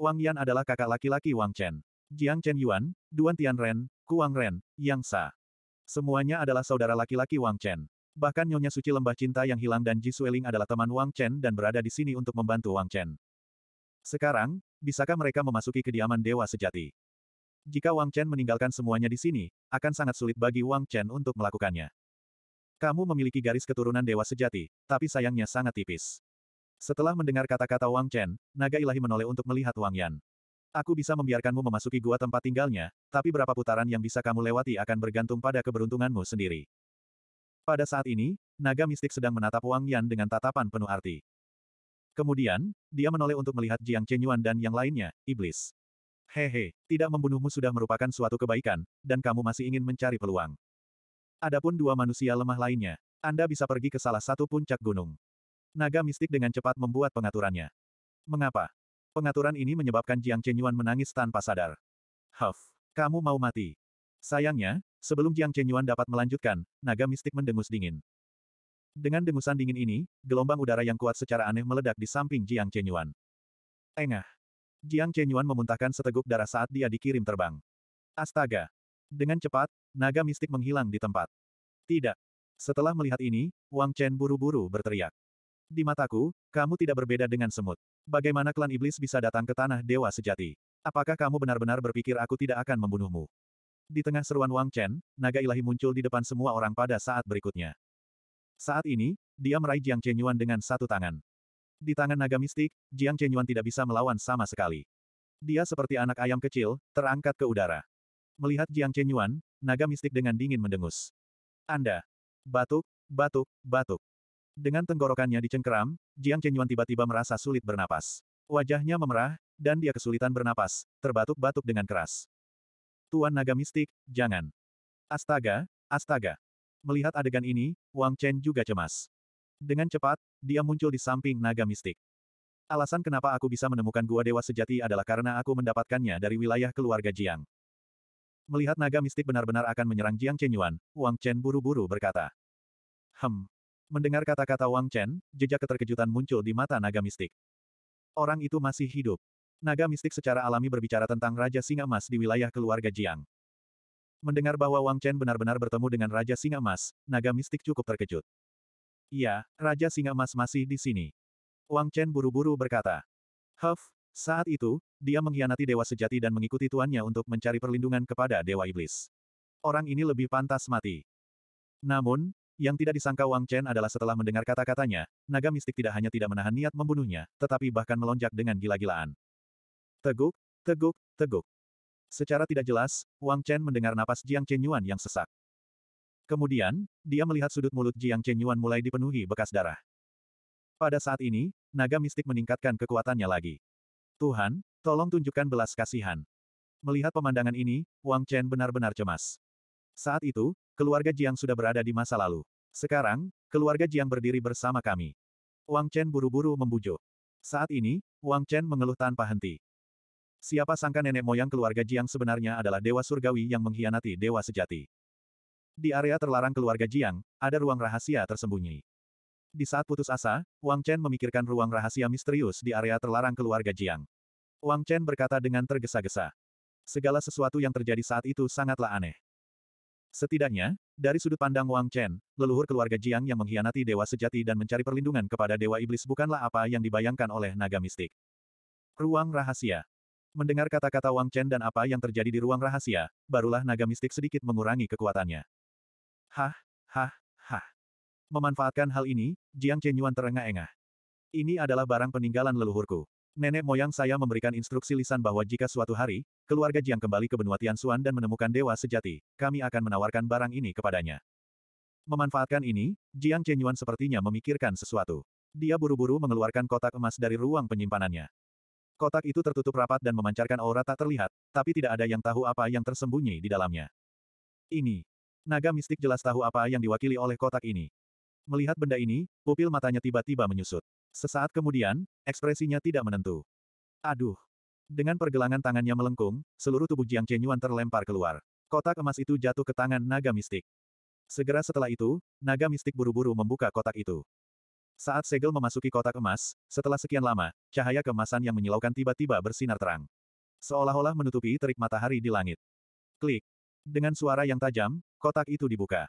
Wang Yan adalah kakak laki-laki Wang Chen. Jiang Chen Yuan, Duan Tianren, Kuang Ren, Yang Sa. Semuanya adalah saudara laki-laki Wang Chen. Bahkan Nyonya Suci Lembah Cinta yang hilang dan Ji Sueling adalah teman Wang Chen dan berada di sini untuk membantu Wang Chen. Sekarang, bisakah mereka memasuki kediaman Dewa Sejati? Jika Wang Chen meninggalkan semuanya di sini, akan sangat sulit bagi Wang Chen untuk melakukannya. Kamu memiliki garis keturunan Dewa Sejati, tapi sayangnya sangat tipis. Setelah mendengar kata-kata Wang Chen, naga ilahi menoleh untuk melihat Wang Yan. Aku bisa membiarkanmu memasuki gua tempat tinggalnya, tapi berapa putaran yang bisa kamu lewati akan bergantung pada keberuntunganmu sendiri. Pada saat ini, naga mistik sedang menatap Wang Yan dengan tatapan penuh arti. Kemudian, dia menoleh untuk melihat Jiang Chenyuan dan yang lainnya, iblis. Hehe, tidak membunuhmu sudah merupakan suatu kebaikan, dan kamu masih ingin mencari peluang. Adapun dua manusia lemah lainnya, Anda bisa pergi ke salah satu puncak gunung. Naga mistik dengan cepat membuat pengaturannya. Mengapa? Pengaturan ini menyebabkan Jiang Chenyuan menangis tanpa sadar. Huff, kamu mau mati. Sayangnya, sebelum Jiang Chenyuan dapat melanjutkan, naga mistik mendengus dingin. Dengan dengusan dingin ini, gelombang udara yang kuat secara aneh meledak di samping Jiang Chenyuan. Engah. Jiang Chenyuan memuntahkan seteguk darah saat dia dikirim terbang. Astaga. Dengan cepat, naga mistik menghilang di tempat. Tidak. Setelah melihat ini, Wang Chen buru-buru berteriak. Di mataku, kamu tidak berbeda dengan semut. Bagaimana klan iblis bisa datang ke tanah dewa sejati? Apakah kamu benar-benar berpikir aku tidak akan membunuhmu? Di tengah seruan Wang Chen, naga ilahi muncul di depan semua orang pada saat berikutnya. Saat ini, dia meraih Jiang Chen Yuan dengan satu tangan. Di tangan naga mistik, Jiang Chen Yuan tidak bisa melawan sama sekali. Dia seperti anak ayam kecil, terangkat ke udara. Melihat Jiang Chen Yuan, naga mistik dengan dingin mendengus. Anda. Batuk, batuk, batuk. Dengan tenggorokannya dicengkeram, Jiang Chenyuan tiba-tiba merasa sulit bernapas. Wajahnya memerah, dan dia kesulitan bernapas, terbatuk-batuk dengan keras. Tuan naga mistik, jangan. Astaga, astaga. Melihat adegan ini, Wang Chen juga cemas. Dengan cepat, dia muncul di samping naga mistik. Alasan kenapa aku bisa menemukan gua dewa sejati adalah karena aku mendapatkannya dari wilayah keluarga Jiang. Melihat naga mistik benar-benar akan menyerang Jiang Chenyuan, Wang Chen buru-buru berkata. Hem, Mendengar kata-kata Wang Chen, jejak keterkejutan muncul di mata naga mistik. Orang itu masih hidup. Naga mistik secara alami berbicara tentang Raja Singa Emas di wilayah keluarga Jiang. Mendengar bahwa Wang Chen benar-benar bertemu dengan Raja Singa Emas, naga mistik cukup terkejut. Iya, Raja Singa Emas masih di sini. Wang Chen buru-buru berkata. Huff, saat itu, dia mengkhianati Dewa Sejati dan mengikuti tuannya untuk mencari perlindungan kepada Dewa Iblis. Orang ini lebih pantas mati. Namun, yang tidak disangka Wang Chen adalah setelah mendengar kata-katanya, naga mistik tidak hanya tidak menahan niat membunuhnya, tetapi bahkan melonjak dengan gila-gilaan. Teguk, teguk, teguk. Secara tidak jelas, Wang Chen mendengar napas Jiang Chen Yuan yang sesak. Kemudian, dia melihat sudut mulut Jiang Chen Yuan mulai dipenuhi bekas darah. Pada saat ini, naga mistik meningkatkan kekuatannya lagi. Tuhan, tolong tunjukkan belas kasihan. Melihat pemandangan ini, Wang Chen benar-benar cemas. Saat itu, keluarga Jiang sudah berada di masa lalu. Sekarang, keluarga Jiang berdiri bersama kami. Wang Chen buru-buru membujuk. Saat ini, Wang Chen mengeluh tanpa henti. Siapa sangka nenek moyang keluarga Jiang sebenarnya adalah dewa surgawi yang mengkhianati dewa sejati. Di area terlarang keluarga Jiang, ada ruang rahasia tersembunyi. Di saat putus asa, Wang Chen memikirkan ruang rahasia misterius di area terlarang keluarga Jiang. Wang Chen berkata dengan tergesa-gesa. Segala sesuatu yang terjadi saat itu sangatlah aneh. Setidaknya, dari sudut pandang Wang Chen, leluhur keluarga Jiang yang mengkhianati dewa sejati dan mencari perlindungan kepada dewa iblis bukanlah apa yang dibayangkan oleh naga mistik. Ruang Rahasia Mendengar kata-kata Wang Chen dan apa yang terjadi di ruang rahasia, barulah naga mistik sedikit mengurangi kekuatannya. Hah, hah, hah. Memanfaatkan hal ini, Jiang Chen Yuan terengah-engah. Ini adalah barang peninggalan leluhurku. Nenek moyang saya memberikan instruksi lisan bahwa jika suatu hari, keluarga Jiang kembali ke benua Tianxuan dan menemukan dewa sejati, kami akan menawarkan barang ini kepadanya. Memanfaatkan ini, Jiang Chenyuan sepertinya memikirkan sesuatu. Dia buru-buru mengeluarkan kotak emas dari ruang penyimpanannya. Kotak itu tertutup rapat dan memancarkan aura tak terlihat, tapi tidak ada yang tahu apa yang tersembunyi di dalamnya. Ini. Naga mistik jelas tahu apa yang diwakili oleh kotak ini. Melihat benda ini, pupil matanya tiba-tiba menyusut. Sesaat kemudian, ekspresinya tidak menentu. Aduh! Dengan pergelangan tangannya melengkung, seluruh tubuh Jiang Chenyuan terlempar keluar. Kotak emas itu jatuh ke tangan naga mistik. Segera setelah itu, naga mistik buru-buru membuka kotak itu. Saat segel memasuki kotak emas, setelah sekian lama, cahaya kemasan yang menyilaukan tiba-tiba bersinar terang. Seolah-olah menutupi terik matahari di langit. Klik. Dengan suara yang tajam, kotak itu dibuka.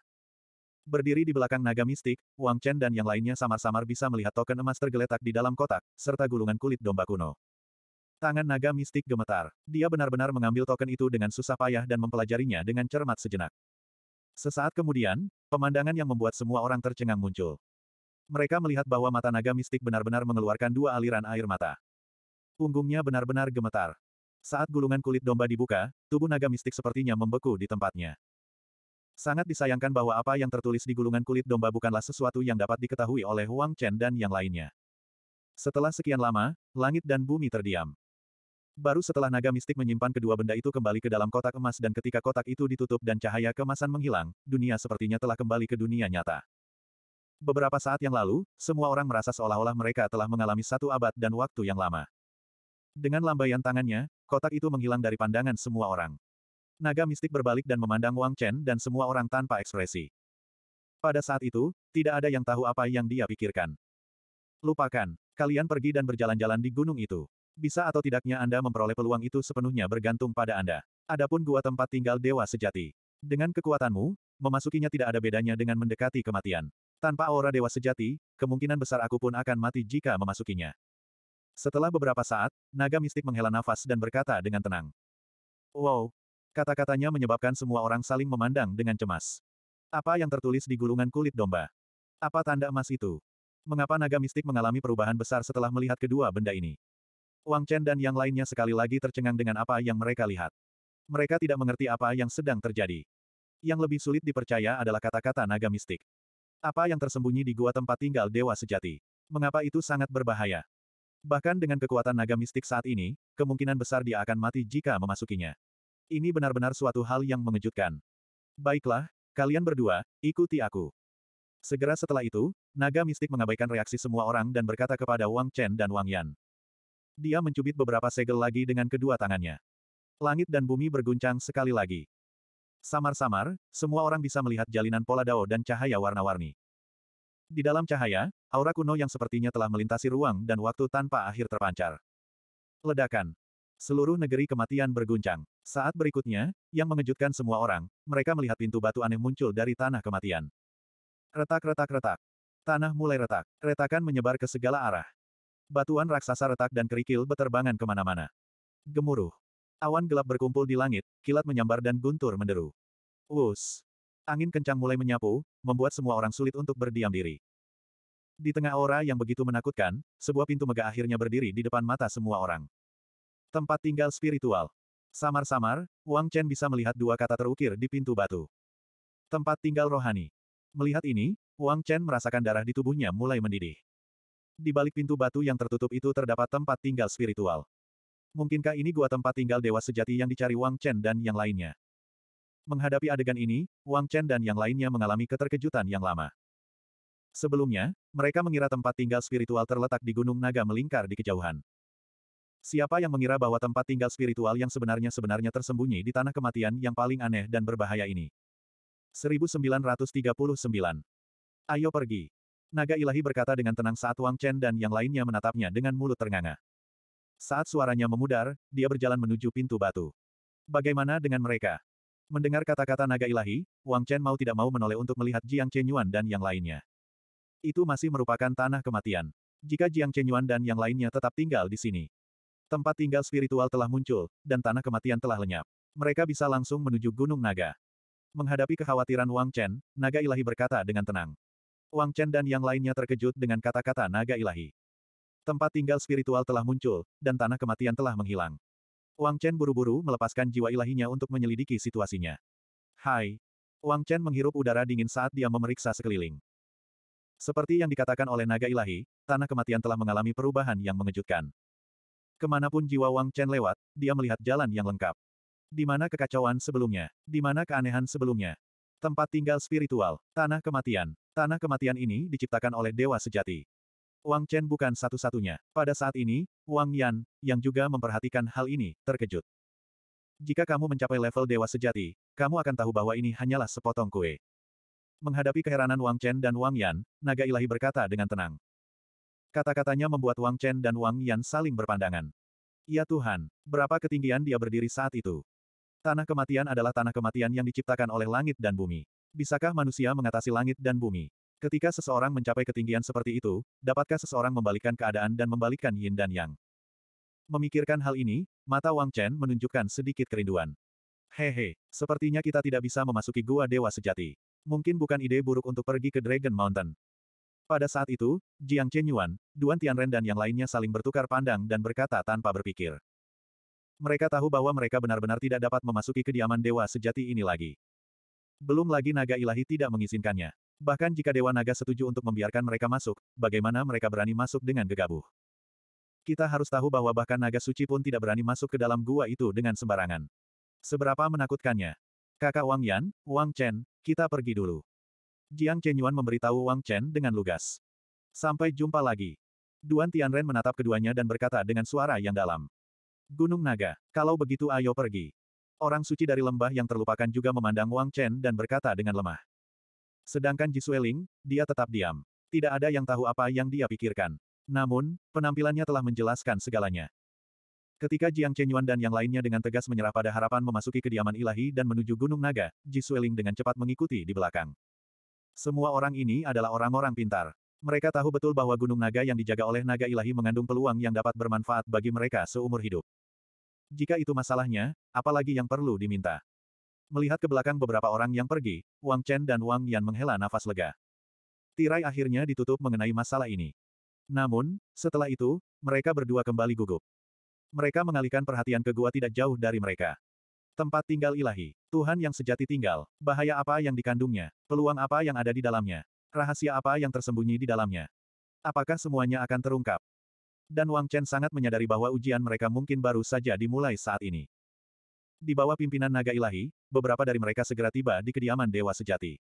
Berdiri di belakang naga mistik, Wang Chen dan yang lainnya samar-samar bisa melihat token emas tergeletak di dalam kotak, serta gulungan kulit domba kuno. Tangan naga mistik gemetar. Dia benar-benar mengambil token itu dengan susah payah dan mempelajarinya dengan cermat sejenak. Sesaat kemudian, pemandangan yang membuat semua orang tercengang muncul. Mereka melihat bahwa mata naga mistik benar-benar mengeluarkan dua aliran air mata. Punggungnya benar-benar gemetar. Saat gulungan kulit domba dibuka, tubuh naga mistik sepertinya membeku di tempatnya. Sangat disayangkan bahwa apa yang tertulis di gulungan kulit domba bukanlah sesuatu yang dapat diketahui oleh Wang Chen dan yang lainnya. Setelah sekian lama, langit dan bumi terdiam. Baru setelah naga mistik menyimpan kedua benda itu kembali ke dalam kotak emas dan ketika kotak itu ditutup dan cahaya kemasan menghilang, dunia sepertinya telah kembali ke dunia nyata. Beberapa saat yang lalu, semua orang merasa seolah-olah mereka telah mengalami satu abad dan waktu yang lama. Dengan lambaian tangannya, kotak itu menghilang dari pandangan semua orang. Naga mistik berbalik dan memandang Wang Chen dan semua orang tanpa ekspresi. Pada saat itu, tidak ada yang tahu apa yang dia pikirkan. Lupakan, kalian pergi dan berjalan-jalan di gunung itu. Bisa atau tidaknya Anda memperoleh peluang itu sepenuhnya bergantung pada Anda. Adapun gua tempat tinggal dewa sejati. Dengan kekuatanmu, memasukinya tidak ada bedanya dengan mendekati kematian. Tanpa aura dewa sejati, kemungkinan besar aku pun akan mati jika memasukinya. Setelah beberapa saat, naga mistik menghela nafas dan berkata dengan tenang. Wow, Kata-katanya menyebabkan semua orang saling memandang dengan cemas. Apa yang tertulis di gulungan kulit domba? Apa tanda emas itu? Mengapa naga mistik mengalami perubahan besar setelah melihat kedua benda ini? Wang Chen dan yang lainnya sekali lagi tercengang dengan apa yang mereka lihat. Mereka tidak mengerti apa yang sedang terjadi. Yang lebih sulit dipercaya adalah kata-kata naga mistik. Apa yang tersembunyi di gua tempat tinggal dewa sejati? Mengapa itu sangat berbahaya? Bahkan dengan kekuatan naga mistik saat ini, kemungkinan besar dia akan mati jika memasukinya. Ini benar-benar suatu hal yang mengejutkan. Baiklah, kalian berdua, ikuti aku. Segera setelah itu, naga mistik mengabaikan reaksi semua orang dan berkata kepada Wang Chen dan Wang Yan. Dia mencubit beberapa segel lagi dengan kedua tangannya. Langit dan bumi berguncang sekali lagi. Samar-samar, semua orang bisa melihat jalinan pola dao dan cahaya warna-warni. Di dalam cahaya, aura kuno yang sepertinya telah melintasi ruang dan waktu tanpa akhir terpancar. Ledakan. Seluruh negeri kematian berguncang. Saat berikutnya, yang mengejutkan semua orang, mereka melihat pintu batu aneh muncul dari tanah kematian. Retak-retak-retak. Tanah mulai retak. Retakan menyebar ke segala arah. Batuan raksasa retak dan kerikil beterbangan kemana-mana. Gemuruh. Awan gelap berkumpul di langit, kilat menyambar dan guntur menderu. Wus. Angin kencang mulai menyapu, membuat semua orang sulit untuk berdiam diri. Di tengah aura yang begitu menakutkan, sebuah pintu megah akhirnya berdiri di depan mata semua orang. Tempat tinggal spiritual. Samar-samar, Wang Chen bisa melihat dua kata terukir di pintu batu. Tempat tinggal rohani. Melihat ini, Wang Chen merasakan darah di tubuhnya mulai mendidih. Di balik pintu batu yang tertutup itu terdapat tempat tinggal spiritual. Mungkinkah ini gua tempat tinggal dewa sejati yang dicari Wang Chen dan yang lainnya? Menghadapi adegan ini, Wang Chen dan yang lainnya mengalami keterkejutan yang lama. Sebelumnya, mereka mengira tempat tinggal spiritual terletak di Gunung Naga melingkar di kejauhan. Siapa yang mengira bahwa tempat tinggal spiritual yang sebenarnya-sebenarnya tersembunyi di tanah kematian yang paling aneh dan berbahaya ini? 1939. Ayo pergi. Naga ilahi berkata dengan tenang saat Wang Chen dan yang lainnya menatapnya dengan mulut ternganga. Saat suaranya memudar, dia berjalan menuju pintu batu. Bagaimana dengan mereka? Mendengar kata-kata naga ilahi, Wang Chen mau tidak mau menoleh untuk melihat Jiang Chenyuan dan yang lainnya. Itu masih merupakan tanah kematian. Jika Jiang Chenyuan dan yang lainnya tetap tinggal di sini, Tempat tinggal spiritual telah muncul, dan tanah kematian telah lenyap. Mereka bisa langsung menuju Gunung Naga. Menghadapi kekhawatiran Wang Chen, Naga Ilahi berkata dengan tenang. Wang Chen dan yang lainnya terkejut dengan kata-kata Naga Ilahi. Tempat tinggal spiritual telah muncul, dan tanah kematian telah menghilang. Wang Chen buru-buru melepaskan jiwa ilahinya untuk menyelidiki situasinya. Hai. Wang Chen menghirup udara dingin saat dia memeriksa sekeliling. Seperti yang dikatakan oleh naga ilahi, tanah kematian telah mengalami perubahan yang mengejutkan. Kemanapun jiwa Wang Chen lewat, dia melihat jalan yang lengkap. Di mana kekacauan sebelumnya? Di mana keanehan sebelumnya? Tempat tinggal spiritual, tanah kematian. Tanah kematian ini diciptakan oleh dewa sejati. Wang Chen bukan satu-satunya. Pada saat ini, Wang Yan, yang juga memperhatikan hal ini, terkejut. Jika kamu mencapai level dewa sejati, kamu akan tahu bahwa ini hanyalah sepotong kue. Menghadapi keheranan Wang Chen dan Wang Yan, naga ilahi berkata dengan tenang. Kata-katanya membuat Wang Chen dan Wang Yan saling berpandangan. Ya Tuhan, berapa ketinggian dia berdiri saat itu? Tanah kematian adalah tanah kematian yang diciptakan oleh langit dan bumi. Bisakah manusia mengatasi langit dan bumi? Ketika seseorang mencapai ketinggian seperti itu, dapatkah seseorang membalikkan keadaan dan membalikkan yin dan yang? Memikirkan hal ini, mata Wang Chen menunjukkan sedikit kerinduan. Hehe, sepertinya kita tidak bisa memasuki gua dewa sejati. Mungkin bukan ide buruk untuk pergi ke Dragon Mountain, pada saat itu, Jiang Chenyuan, Duan Tianren dan yang lainnya saling bertukar pandang dan berkata tanpa berpikir. Mereka tahu bahwa mereka benar-benar tidak dapat memasuki kediaman dewa sejati ini lagi. Belum lagi naga ilahi tidak mengizinkannya. Bahkan jika dewa naga setuju untuk membiarkan mereka masuk, bagaimana mereka berani masuk dengan gegabah? Kita harus tahu bahwa bahkan naga suci pun tidak berani masuk ke dalam gua itu dengan sembarangan. Seberapa menakutkannya. Kakak Wang Yan, Wang Chen, kita pergi dulu. Jiang Chenyuan memberitahu Wang Chen dengan lugas. Sampai jumpa lagi. Duan Tianren menatap keduanya dan berkata dengan suara yang dalam. Gunung Naga, kalau begitu ayo pergi. Orang suci dari lembah yang terlupakan juga memandang Wang Chen dan berkata dengan lemah. Sedangkan Ji Sueling, dia tetap diam. Tidak ada yang tahu apa yang dia pikirkan. Namun, penampilannya telah menjelaskan segalanya. Ketika Jiang Chenyuan dan yang lainnya dengan tegas menyerah pada harapan memasuki kediaman ilahi dan menuju Gunung Naga, Ji Sueling dengan cepat mengikuti di belakang. Semua orang ini adalah orang-orang pintar. Mereka tahu betul bahwa gunung naga yang dijaga oleh naga ilahi mengandung peluang yang dapat bermanfaat bagi mereka seumur hidup. Jika itu masalahnya, apalagi yang perlu diminta. Melihat ke belakang beberapa orang yang pergi, Wang Chen dan Wang Yan menghela nafas lega. Tirai akhirnya ditutup mengenai masalah ini. Namun, setelah itu, mereka berdua kembali gugup. Mereka mengalihkan perhatian ke gua tidak jauh dari mereka. Tempat tinggal ilahi. Tuhan yang sejati tinggal. Bahaya apa yang dikandungnya? Peluang apa yang ada di dalamnya? Rahasia apa yang tersembunyi di dalamnya? Apakah semuanya akan terungkap? Dan Wang Chen sangat menyadari bahwa ujian mereka mungkin baru saja dimulai saat ini. Di bawah pimpinan naga ilahi, beberapa dari mereka segera tiba di kediaman Dewa Sejati.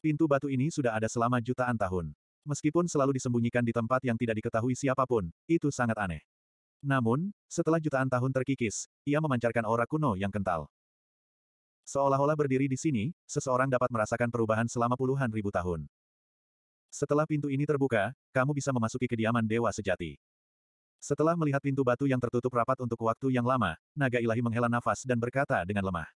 Pintu batu ini sudah ada selama jutaan tahun. Meskipun selalu disembunyikan di tempat yang tidak diketahui siapapun, itu sangat aneh. Namun, setelah jutaan tahun terkikis, ia memancarkan aura kuno yang kental. Seolah-olah berdiri di sini, seseorang dapat merasakan perubahan selama puluhan ribu tahun. Setelah pintu ini terbuka, kamu bisa memasuki kediaman dewa sejati. Setelah melihat pintu batu yang tertutup rapat untuk waktu yang lama, naga ilahi menghela nafas dan berkata dengan lemah.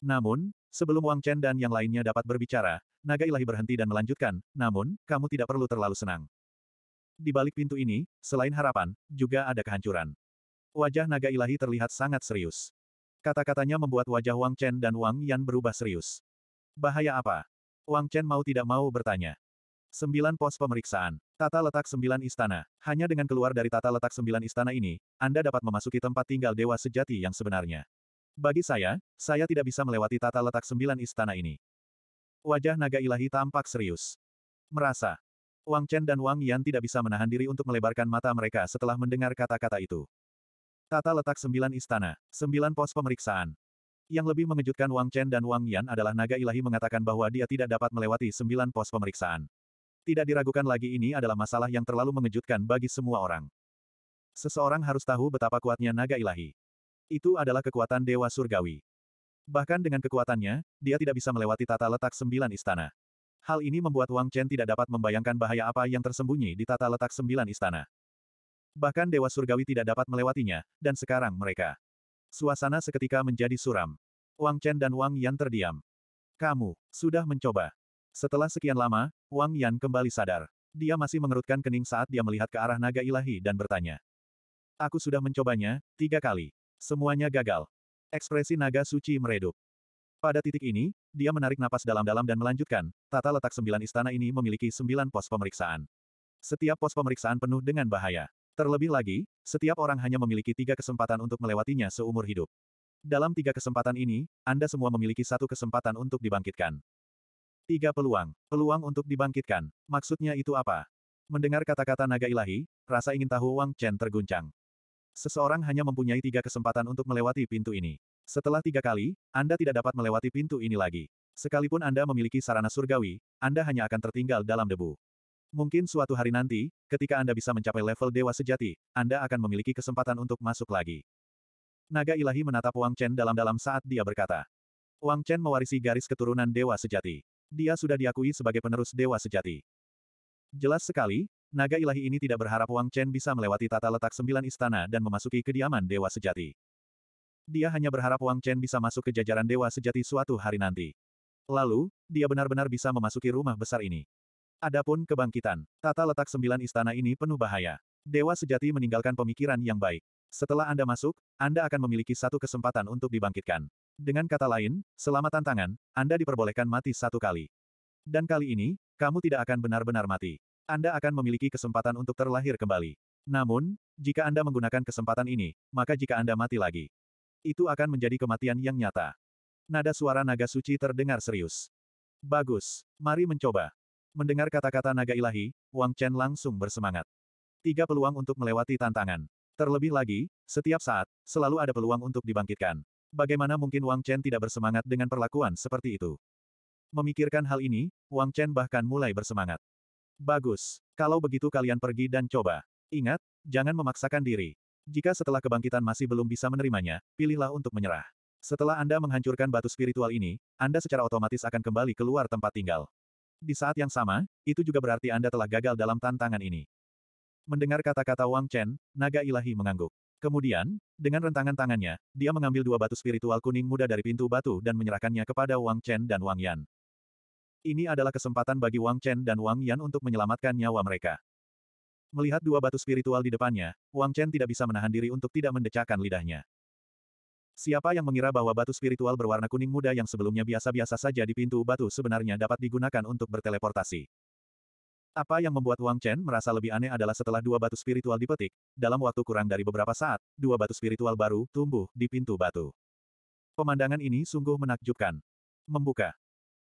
Namun, sebelum Wang Chen dan yang lainnya dapat berbicara, naga ilahi berhenti dan melanjutkan, namun, kamu tidak perlu terlalu senang. Di balik pintu ini, selain harapan, juga ada kehancuran. Wajah naga ilahi terlihat sangat serius. Kata-katanya membuat wajah Wang Chen dan Wang Yan berubah serius. Bahaya apa? Wang Chen mau tidak mau bertanya. Sembilan pos pemeriksaan. Tata letak sembilan istana. Hanya dengan keluar dari tata letak sembilan istana ini, Anda dapat memasuki tempat tinggal dewa sejati yang sebenarnya. Bagi saya, saya tidak bisa melewati tata letak sembilan istana ini. Wajah naga ilahi tampak serius. Merasa, Wang Chen dan Wang Yan tidak bisa menahan diri untuk melebarkan mata mereka setelah mendengar kata-kata itu. Tata letak sembilan istana, sembilan pos pemeriksaan. Yang lebih mengejutkan Wang Chen dan Wang Yan adalah naga ilahi mengatakan bahwa dia tidak dapat melewati sembilan pos pemeriksaan. Tidak diragukan lagi ini adalah masalah yang terlalu mengejutkan bagi semua orang. Seseorang harus tahu betapa kuatnya naga ilahi. Itu adalah kekuatan Dewa Surgawi. Bahkan dengan kekuatannya, dia tidak bisa melewati tata letak sembilan istana. Hal ini membuat Wang Chen tidak dapat membayangkan bahaya apa yang tersembunyi di tata letak sembilan istana. Bahkan Dewa Surgawi tidak dapat melewatinya, dan sekarang mereka. Suasana seketika menjadi suram. Wang Chen dan Wang Yan terdiam. Kamu, sudah mencoba. Setelah sekian lama, Wang Yan kembali sadar. Dia masih mengerutkan kening saat dia melihat ke arah naga ilahi dan bertanya. Aku sudah mencobanya, tiga kali. Semuanya gagal. Ekspresi naga suci meredup. Pada titik ini, dia menarik napas dalam-dalam dan melanjutkan, tata letak sembilan istana ini memiliki sembilan pos pemeriksaan. Setiap pos pemeriksaan penuh dengan bahaya. Terlebih lagi, setiap orang hanya memiliki tiga kesempatan untuk melewatinya seumur hidup. Dalam tiga kesempatan ini, Anda semua memiliki satu kesempatan untuk dibangkitkan. Tiga peluang. Peluang untuk dibangkitkan. Maksudnya itu apa? Mendengar kata-kata naga ilahi, rasa ingin tahu Wang Chen terguncang. Seseorang hanya mempunyai tiga kesempatan untuk melewati pintu ini. Setelah tiga kali, Anda tidak dapat melewati pintu ini lagi. Sekalipun Anda memiliki sarana surgawi, Anda hanya akan tertinggal dalam debu. Mungkin suatu hari nanti, ketika Anda bisa mencapai level dewa sejati, Anda akan memiliki kesempatan untuk masuk lagi. Naga ilahi menatap Wang Chen dalam-dalam saat dia berkata. Wang Chen mewarisi garis keturunan dewa sejati. Dia sudah diakui sebagai penerus dewa sejati. Jelas sekali, naga ilahi ini tidak berharap Wang Chen bisa melewati tata letak sembilan istana dan memasuki kediaman dewa sejati. Dia hanya berharap Wang Chen bisa masuk ke jajaran dewa sejati suatu hari nanti. Lalu, dia benar-benar bisa memasuki rumah besar ini. Adapun kebangkitan, tata letak sembilan istana ini penuh bahaya. Dewa sejati meninggalkan pemikiran yang baik. Setelah Anda masuk, Anda akan memiliki satu kesempatan untuk dibangkitkan. Dengan kata lain, selama tantangan, Anda diperbolehkan mati satu kali. Dan kali ini, kamu tidak akan benar-benar mati. Anda akan memiliki kesempatan untuk terlahir kembali. Namun, jika Anda menggunakan kesempatan ini, maka jika Anda mati lagi, itu akan menjadi kematian yang nyata. Nada suara naga suci terdengar serius. Bagus, mari mencoba. Mendengar kata-kata naga ilahi, Wang Chen langsung bersemangat. Tiga peluang untuk melewati tantangan. Terlebih lagi, setiap saat, selalu ada peluang untuk dibangkitkan. Bagaimana mungkin Wang Chen tidak bersemangat dengan perlakuan seperti itu? Memikirkan hal ini, Wang Chen bahkan mulai bersemangat. Bagus, kalau begitu kalian pergi dan coba. Ingat, jangan memaksakan diri. Jika setelah kebangkitan masih belum bisa menerimanya, pilihlah untuk menyerah. Setelah Anda menghancurkan batu spiritual ini, Anda secara otomatis akan kembali keluar tempat tinggal. Di saat yang sama, itu juga berarti Anda telah gagal dalam tantangan ini. Mendengar kata-kata Wang Chen, naga ilahi mengangguk. Kemudian, dengan rentangan tangannya, dia mengambil dua batu spiritual kuning muda dari pintu batu dan menyerahkannya kepada Wang Chen dan Wang Yan. Ini adalah kesempatan bagi Wang Chen dan Wang Yan untuk menyelamatkan nyawa mereka. Melihat dua batu spiritual di depannya, Wang Chen tidak bisa menahan diri untuk tidak mendecakkan lidahnya. Siapa yang mengira bahwa batu spiritual berwarna kuning muda yang sebelumnya biasa-biasa saja di pintu batu sebenarnya dapat digunakan untuk berteleportasi? Apa yang membuat Wang Chen merasa lebih aneh adalah setelah dua batu spiritual dipetik, dalam waktu kurang dari beberapa saat, dua batu spiritual baru tumbuh di pintu batu. Pemandangan ini sungguh menakjubkan. Membuka.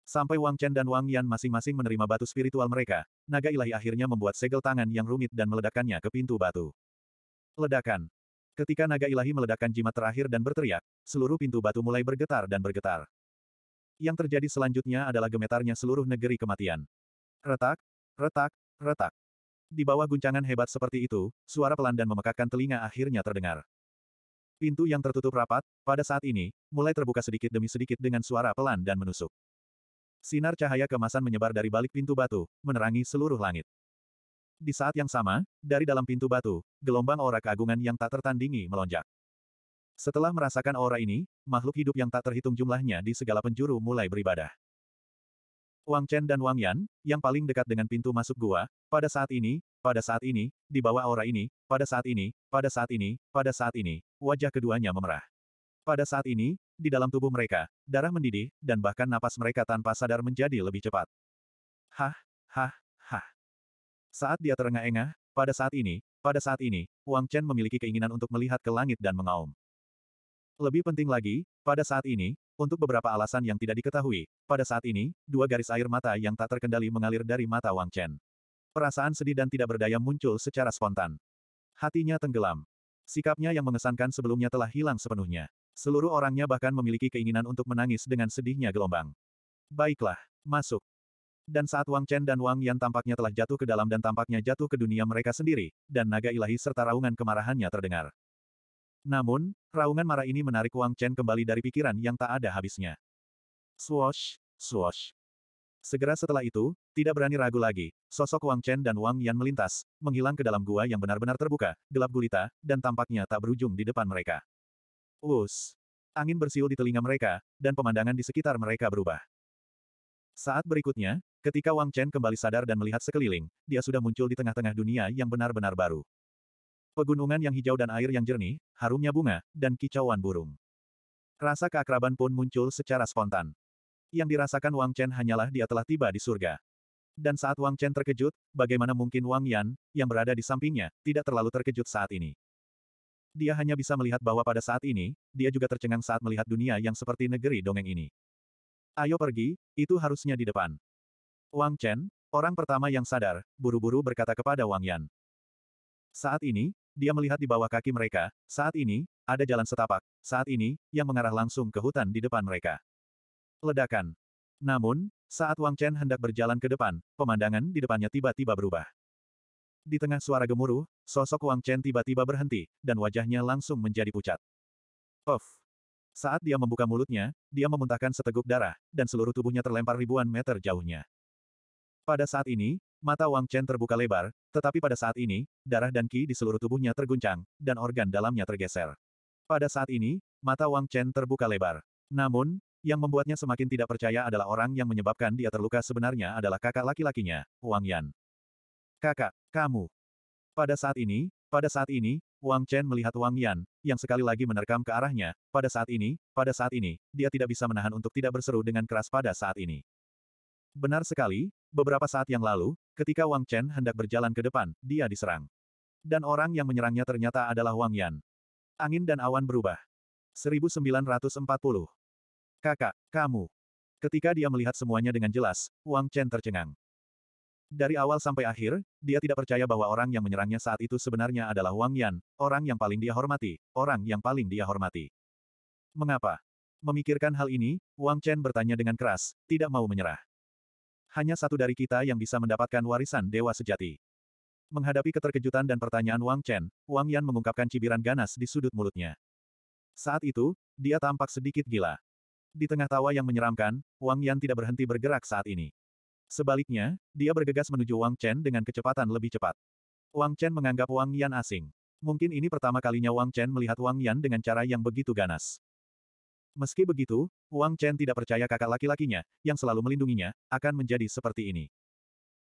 Sampai Wang Chen dan Wang Yan masing-masing menerima batu spiritual mereka, naga ilahi akhirnya membuat segel tangan yang rumit dan meledakkannya ke pintu batu. Ledakan. Ketika naga ilahi meledakkan jimat terakhir dan berteriak, seluruh pintu batu mulai bergetar dan bergetar. Yang terjadi selanjutnya adalah gemetarnya seluruh negeri kematian. Retak, retak, retak. Di bawah guncangan hebat seperti itu, suara pelan dan memekakkan telinga akhirnya terdengar. Pintu yang tertutup rapat, pada saat ini, mulai terbuka sedikit demi sedikit dengan suara pelan dan menusuk. Sinar cahaya kemasan menyebar dari balik pintu batu, menerangi seluruh langit. Di saat yang sama, dari dalam pintu batu, gelombang aura keagungan yang tak tertandingi melonjak. Setelah merasakan aura ini, makhluk hidup yang tak terhitung jumlahnya di segala penjuru mulai beribadah. Wang Chen dan Wang Yan, yang paling dekat dengan pintu masuk gua, pada saat ini, pada saat ini, di bawah aura ini, pada saat ini, pada saat ini, pada saat ini, wajah keduanya memerah. Pada saat ini, di dalam tubuh mereka, darah mendidih, dan bahkan napas mereka tanpa sadar menjadi lebih cepat. Hah, hah, hah. Saat dia terengah-engah, pada saat ini, pada saat ini, Wang Chen memiliki keinginan untuk melihat ke langit dan mengaum. Lebih penting lagi, pada saat ini, untuk beberapa alasan yang tidak diketahui, pada saat ini, dua garis air mata yang tak terkendali mengalir dari mata Wang Chen. Perasaan sedih dan tidak berdaya muncul secara spontan. Hatinya tenggelam. Sikapnya yang mengesankan sebelumnya telah hilang sepenuhnya. Seluruh orangnya bahkan memiliki keinginan untuk menangis dengan sedihnya gelombang. Baiklah, masuk. Dan saat Wang Chen dan Wang Yan tampaknya telah jatuh ke dalam dan tampaknya jatuh ke dunia mereka sendiri, dan naga ilahi serta raungan kemarahannya terdengar. Namun, raungan marah ini menarik Wang Chen kembali dari pikiran yang tak ada habisnya. Swosh, swosh. Segera setelah itu, tidak berani ragu lagi, sosok Wang Chen dan Wang Yan melintas, menghilang ke dalam gua yang benar-benar terbuka, gelap gulita, dan tampaknya tak berujung di depan mereka. Us. Angin bersiul di telinga mereka, dan pemandangan di sekitar mereka berubah. Saat berikutnya, ketika Wang Chen kembali sadar dan melihat sekeliling, dia sudah muncul di tengah-tengah dunia yang benar-benar baru. Pegunungan yang hijau dan air yang jernih, harumnya bunga, dan kicauan burung. Rasa keakraban pun muncul secara spontan. Yang dirasakan Wang Chen hanyalah dia telah tiba di surga. Dan saat Wang Chen terkejut, bagaimana mungkin Wang Yan, yang berada di sampingnya, tidak terlalu terkejut saat ini. Dia hanya bisa melihat bahwa pada saat ini, dia juga tercengang saat melihat dunia yang seperti negeri dongeng ini. Ayo pergi, itu harusnya di depan. Wang Chen, orang pertama yang sadar, buru-buru berkata kepada Wang Yan. Saat ini, dia melihat di bawah kaki mereka, saat ini, ada jalan setapak, saat ini, yang mengarah langsung ke hutan di depan mereka. Ledakan. Namun, saat Wang Chen hendak berjalan ke depan, pemandangan di depannya tiba-tiba berubah. Di tengah suara gemuruh, sosok Wang Chen tiba-tiba berhenti, dan wajahnya langsung menjadi pucat. Of! Saat dia membuka mulutnya, dia memuntahkan seteguk darah, dan seluruh tubuhnya terlempar ribuan meter jauhnya. Pada saat ini, mata Wang Chen terbuka lebar, tetapi pada saat ini, darah dan ki di seluruh tubuhnya terguncang, dan organ dalamnya tergeser. Pada saat ini, mata Wang Chen terbuka lebar. Namun, yang membuatnya semakin tidak percaya adalah orang yang menyebabkan dia terluka sebenarnya adalah kakak laki-lakinya, Wang Yan. Kakak, kamu. Pada saat ini, pada saat ini, Wang Chen melihat Wang Yan, yang sekali lagi menerkam ke arahnya, pada saat ini, pada saat ini, dia tidak bisa menahan untuk tidak berseru dengan keras pada saat ini. Benar sekali, beberapa saat yang lalu, ketika Wang Chen hendak berjalan ke depan, dia diserang. Dan orang yang menyerangnya ternyata adalah Wang Yan. Angin dan awan berubah. 1940. Kakak, kamu. Ketika dia melihat semuanya dengan jelas, Wang Chen tercengang. Dari awal sampai akhir, dia tidak percaya bahwa orang yang menyerangnya saat itu sebenarnya adalah Wang Yan, orang yang paling dia hormati, orang yang paling dia hormati. Mengapa? Memikirkan hal ini, Wang Chen bertanya dengan keras, tidak mau menyerah. Hanya satu dari kita yang bisa mendapatkan warisan dewa sejati. Menghadapi keterkejutan dan pertanyaan Wang Chen, Wang Yan mengungkapkan cibiran ganas di sudut mulutnya. Saat itu, dia tampak sedikit gila. Di tengah tawa yang menyeramkan, Wang Yan tidak berhenti bergerak saat ini. Sebaliknya, dia bergegas menuju Wang Chen dengan kecepatan lebih cepat. Wang Chen menganggap Wang Yan asing. Mungkin ini pertama kalinya Wang Chen melihat Wang Yan dengan cara yang begitu ganas. Meski begitu, Wang Chen tidak percaya kakak laki-lakinya, yang selalu melindunginya, akan menjadi seperti ini.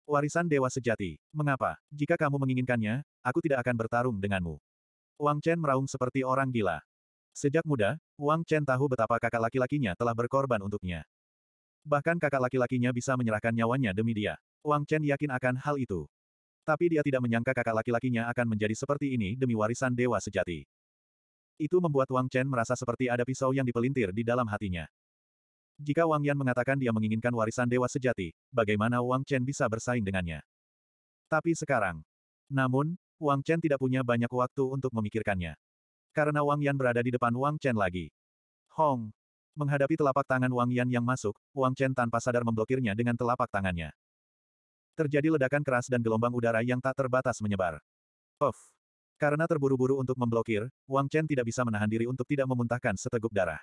Warisan Dewa Sejati, mengapa, jika kamu menginginkannya, aku tidak akan bertarung denganmu. Wang Chen meraung seperti orang gila. Sejak muda, Wang Chen tahu betapa kakak laki-lakinya telah berkorban untuknya. Bahkan kakak laki-lakinya bisa menyerahkan nyawanya demi dia. Wang Chen yakin akan hal itu. Tapi dia tidak menyangka kakak laki-lakinya akan menjadi seperti ini demi warisan dewa sejati. Itu membuat Wang Chen merasa seperti ada pisau yang dipelintir di dalam hatinya. Jika Wang Yan mengatakan dia menginginkan warisan dewa sejati, bagaimana Wang Chen bisa bersaing dengannya? Tapi sekarang. Namun, Wang Chen tidak punya banyak waktu untuk memikirkannya. Karena Wang Yan berada di depan Wang Chen lagi. Hong! Menghadapi telapak tangan Wang Yan yang masuk, Wang Chen tanpa sadar memblokirnya dengan telapak tangannya. Terjadi ledakan keras dan gelombang udara yang tak terbatas menyebar. Of! Karena terburu-buru untuk memblokir, Wang Chen tidak bisa menahan diri untuk tidak memuntahkan seteguk darah.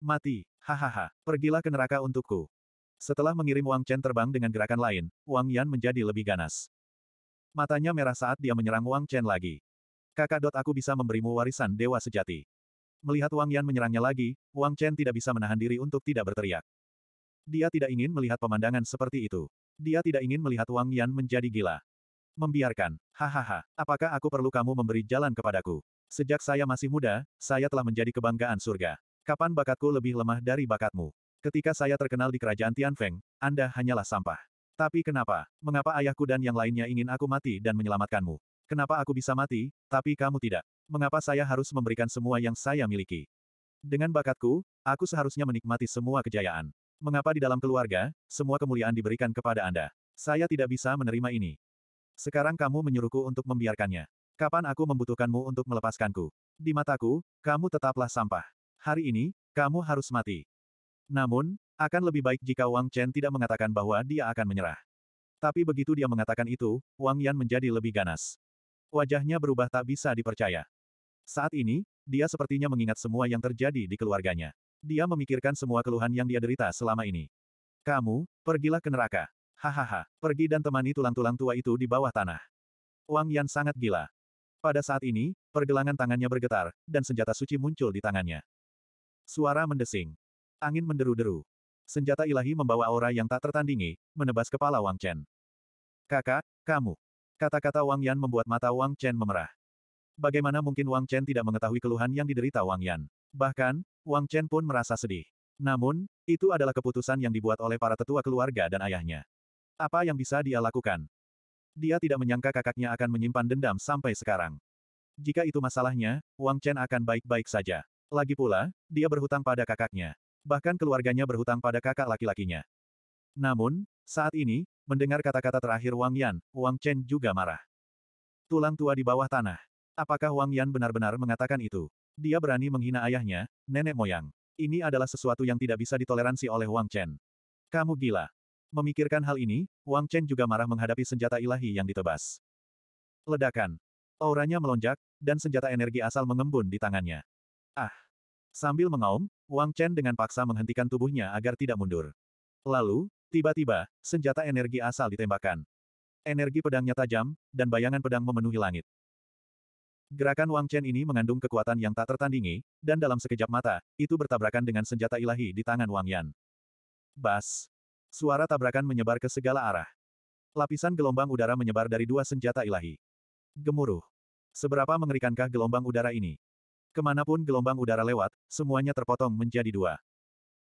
Mati, hahaha, pergilah ke neraka untukku. Setelah mengirim Wang Chen terbang dengan gerakan lain, Wang Yan menjadi lebih ganas. Matanya merah saat dia menyerang Wang Chen lagi. Kakak dot aku bisa memberimu warisan dewa sejati. Melihat Wang Yan menyerangnya lagi, Wang Chen tidak bisa menahan diri untuk tidak berteriak. Dia tidak ingin melihat pemandangan seperti itu. Dia tidak ingin melihat Wang Yan menjadi gila. Membiarkan. Hahaha, apakah aku perlu kamu memberi jalan kepadaku? Sejak saya masih muda, saya telah menjadi kebanggaan surga. Kapan bakatku lebih lemah dari bakatmu? Ketika saya terkenal di kerajaan Tianfeng, Anda hanyalah sampah. Tapi kenapa? Mengapa ayahku dan yang lainnya ingin aku mati dan menyelamatkanmu? Kenapa aku bisa mati, tapi kamu tidak? mengapa saya harus memberikan semua yang saya miliki? Dengan bakatku, aku seharusnya menikmati semua kejayaan. Mengapa di dalam keluarga, semua kemuliaan diberikan kepada Anda? Saya tidak bisa menerima ini. Sekarang kamu menyuruhku untuk membiarkannya. Kapan aku membutuhkanmu untuk melepaskanku? Di mataku, kamu tetaplah sampah. Hari ini, kamu harus mati. Namun, akan lebih baik jika Wang Chen tidak mengatakan bahwa dia akan menyerah. Tapi begitu dia mengatakan itu, Wang Yan menjadi lebih ganas. Wajahnya berubah tak bisa dipercaya. Saat ini, dia sepertinya mengingat semua yang terjadi di keluarganya. Dia memikirkan semua keluhan yang dia derita selama ini. Kamu, pergilah ke neraka. Hahaha, pergi dan temani tulang-tulang tua itu di bawah tanah. Wang Yan sangat gila. Pada saat ini, pergelangan tangannya bergetar, dan senjata suci muncul di tangannya. Suara mendesing. Angin menderu-deru. Senjata ilahi membawa aura yang tak tertandingi, menebas kepala Wang Chen. Kakak, kamu. Kata-kata Wang Yan membuat mata Wang Chen memerah. Bagaimana mungkin Wang Chen tidak mengetahui keluhan yang diderita Wang Yan? Bahkan, Wang Chen pun merasa sedih. Namun, itu adalah keputusan yang dibuat oleh para tetua keluarga dan ayahnya. Apa yang bisa dia lakukan? Dia tidak menyangka kakaknya akan menyimpan dendam sampai sekarang. Jika itu masalahnya, Wang Chen akan baik-baik saja. Lagi pula, dia berhutang pada kakaknya. Bahkan keluarganya berhutang pada kakak laki-lakinya. Namun, saat ini, mendengar kata-kata terakhir Wang Yan, Wang Chen juga marah. Tulang tua di bawah tanah. Apakah Wang Yan benar-benar mengatakan itu? Dia berani menghina ayahnya, nenek moyang. Ini adalah sesuatu yang tidak bisa ditoleransi oleh Wang Chen. Kamu gila. Memikirkan hal ini, Wang Chen juga marah menghadapi senjata ilahi yang ditebas. Ledakan. Auranya melonjak, dan senjata energi asal mengembun di tangannya. Ah! Sambil mengaum, Wang Chen dengan paksa menghentikan tubuhnya agar tidak mundur. Lalu, tiba-tiba, senjata energi asal ditembakkan. Energi pedangnya tajam, dan bayangan pedang memenuhi langit. Gerakan Wang Chen ini mengandung kekuatan yang tak tertandingi, dan dalam sekejap mata, itu bertabrakan dengan senjata ilahi di tangan Wang Yan. Bas! Suara tabrakan menyebar ke segala arah. Lapisan gelombang udara menyebar dari dua senjata ilahi. Gemuruh. Seberapa mengerikankah gelombang udara ini? Kemanapun gelombang udara lewat, semuanya terpotong menjadi dua.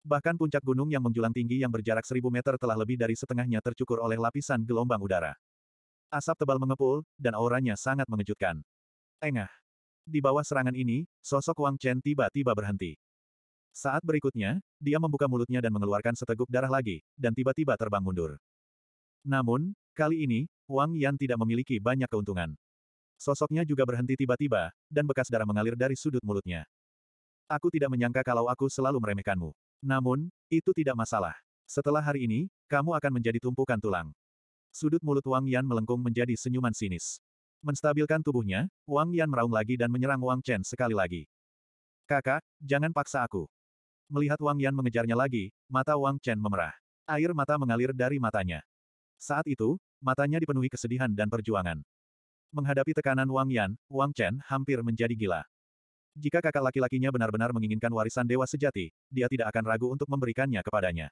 Bahkan puncak gunung yang menjulang tinggi yang berjarak seribu meter telah lebih dari setengahnya tercukur oleh lapisan gelombang udara. Asap tebal mengepul, dan auranya sangat mengejutkan. Engah. Di bawah serangan ini, sosok Wang Chen tiba-tiba berhenti. Saat berikutnya, dia membuka mulutnya dan mengeluarkan seteguk darah lagi, dan tiba-tiba terbang mundur. Namun, kali ini, Wang Yan tidak memiliki banyak keuntungan. Sosoknya juga berhenti tiba-tiba, dan bekas darah mengalir dari sudut mulutnya. Aku tidak menyangka kalau aku selalu meremehkanmu. Namun, itu tidak masalah. Setelah hari ini, kamu akan menjadi tumpukan tulang. Sudut mulut Wang Yan melengkung menjadi senyuman sinis. Menstabilkan tubuhnya, Wang Yan meraung lagi dan menyerang Wang Chen sekali lagi. Kakak, jangan paksa aku. Melihat Wang Yan mengejarnya lagi, mata Wang Chen memerah. Air mata mengalir dari matanya. Saat itu, matanya dipenuhi kesedihan dan perjuangan. Menghadapi tekanan Wang Yan, Wang Chen hampir menjadi gila. Jika kakak laki-lakinya benar-benar menginginkan warisan dewa sejati, dia tidak akan ragu untuk memberikannya kepadanya.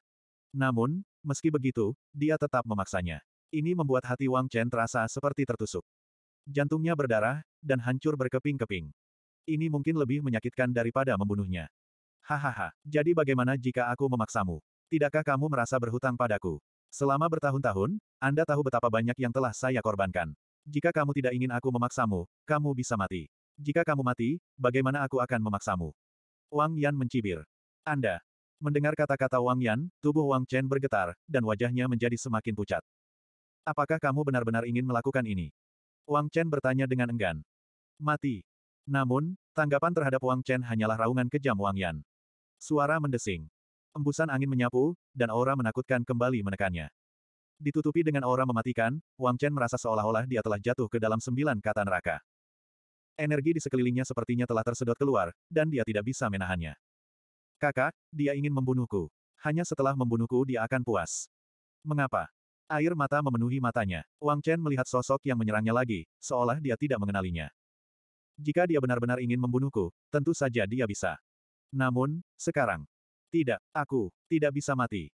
Namun, meski begitu, dia tetap memaksanya. Ini membuat hati Wang Chen terasa seperti tertusuk. Jantungnya berdarah, dan hancur berkeping-keping. Ini mungkin lebih menyakitkan daripada membunuhnya. Hahaha, jadi bagaimana jika aku memaksamu? Tidakkah kamu merasa berhutang padaku? Selama bertahun-tahun, Anda tahu betapa banyak yang telah saya korbankan. Jika kamu tidak ingin aku memaksamu, kamu bisa mati. Jika kamu mati, bagaimana aku akan memaksamu? Wang Yan mencibir. Anda. Mendengar kata-kata Wang Yan, tubuh Wang Chen bergetar, dan wajahnya menjadi semakin pucat. Apakah kamu benar-benar ingin melakukan ini? Wang Chen bertanya dengan enggan. Mati. Namun, tanggapan terhadap Wang Chen hanyalah raungan kejam Wang Yan. Suara mendesing. Embusan angin menyapu, dan aura menakutkan kembali menekannya. Ditutupi dengan aura mematikan, Wang Chen merasa seolah-olah dia telah jatuh ke dalam sembilan kata neraka. Energi di sekelilingnya sepertinya telah tersedot keluar, dan dia tidak bisa menahannya. Kakak, dia ingin membunuhku. Hanya setelah membunuhku dia akan puas. Mengapa? Air mata memenuhi matanya. Wang Chen melihat sosok yang menyerangnya lagi, seolah dia tidak mengenalinya. Jika dia benar-benar ingin membunuhku, tentu saja dia bisa. Namun, sekarang. Tidak, aku, tidak bisa mati.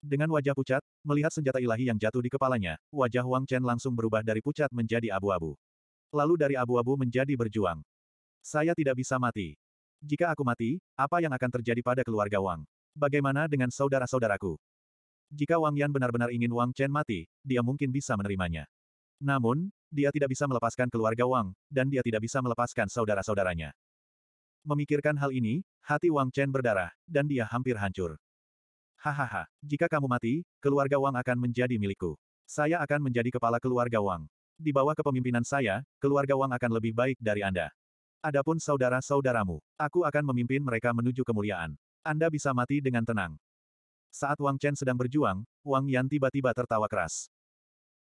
Dengan wajah pucat, melihat senjata ilahi yang jatuh di kepalanya, wajah Wang Chen langsung berubah dari pucat menjadi abu-abu. Lalu dari abu-abu menjadi berjuang. Saya tidak bisa mati. Jika aku mati, apa yang akan terjadi pada keluarga Wang? Bagaimana dengan saudara-saudaraku? Jika Wang Yan benar-benar ingin Wang Chen mati, dia mungkin bisa menerimanya. Namun, dia tidak bisa melepaskan keluarga Wang, dan dia tidak bisa melepaskan saudara-saudaranya. Memikirkan hal ini, hati Wang Chen berdarah, dan dia hampir hancur. Hahaha, jika kamu mati, keluarga Wang akan menjadi milikku. Saya akan menjadi kepala keluarga Wang. Di bawah kepemimpinan saya, keluarga Wang akan lebih baik dari Anda. Adapun saudara-saudaramu, aku akan memimpin mereka menuju kemuliaan. Anda bisa mati dengan tenang. Saat Wang Chen sedang berjuang, Wang Yan tiba-tiba tertawa keras.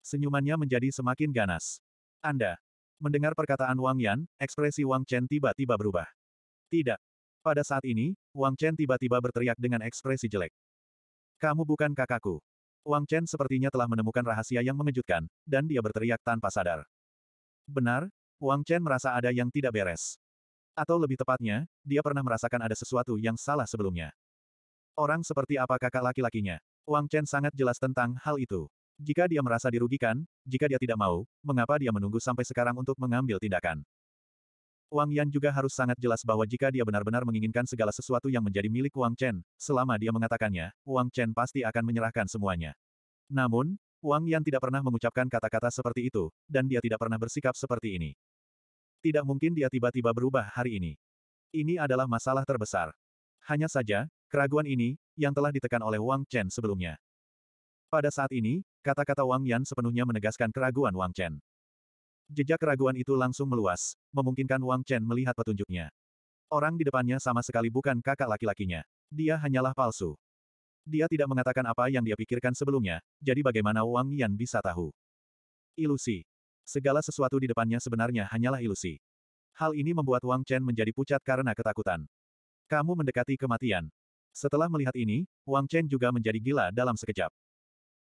Senyumannya menjadi semakin ganas. Anda. Mendengar perkataan Wang Yan, ekspresi Wang Chen tiba-tiba berubah. Tidak. Pada saat ini, Wang Chen tiba-tiba berteriak dengan ekspresi jelek. Kamu bukan kakakku. Wang Chen sepertinya telah menemukan rahasia yang mengejutkan, dan dia berteriak tanpa sadar. Benar, Wang Chen merasa ada yang tidak beres. Atau lebih tepatnya, dia pernah merasakan ada sesuatu yang salah sebelumnya. Orang seperti apa kakak laki-lakinya? Wang Chen sangat jelas tentang hal itu. Jika dia merasa dirugikan, jika dia tidak mau, mengapa dia menunggu sampai sekarang untuk mengambil tindakan? Wang Yan juga harus sangat jelas bahwa jika dia benar-benar menginginkan segala sesuatu yang menjadi milik Wang Chen, selama dia mengatakannya, Wang Chen pasti akan menyerahkan semuanya. Namun, Wang Yan tidak pernah mengucapkan kata-kata seperti itu, dan dia tidak pernah bersikap seperti ini. Tidak mungkin dia tiba-tiba berubah hari ini. Ini adalah masalah terbesar. Hanya saja, Keraguan ini, yang telah ditekan oleh Wang Chen sebelumnya. Pada saat ini, kata-kata Wang Yan sepenuhnya menegaskan keraguan Wang Chen. Jejak keraguan itu langsung meluas, memungkinkan Wang Chen melihat petunjuknya. Orang di depannya sama sekali bukan kakak laki-lakinya. Dia hanyalah palsu. Dia tidak mengatakan apa yang dia pikirkan sebelumnya, jadi bagaimana Wang Yan bisa tahu? Ilusi. Segala sesuatu di depannya sebenarnya hanyalah ilusi. Hal ini membuat Wang Chen menjadi pucat karena ketakutan. Kamu mendekati kematian, setelah melihat ini, Wang Chen juga menjadi gila dalam sekejap.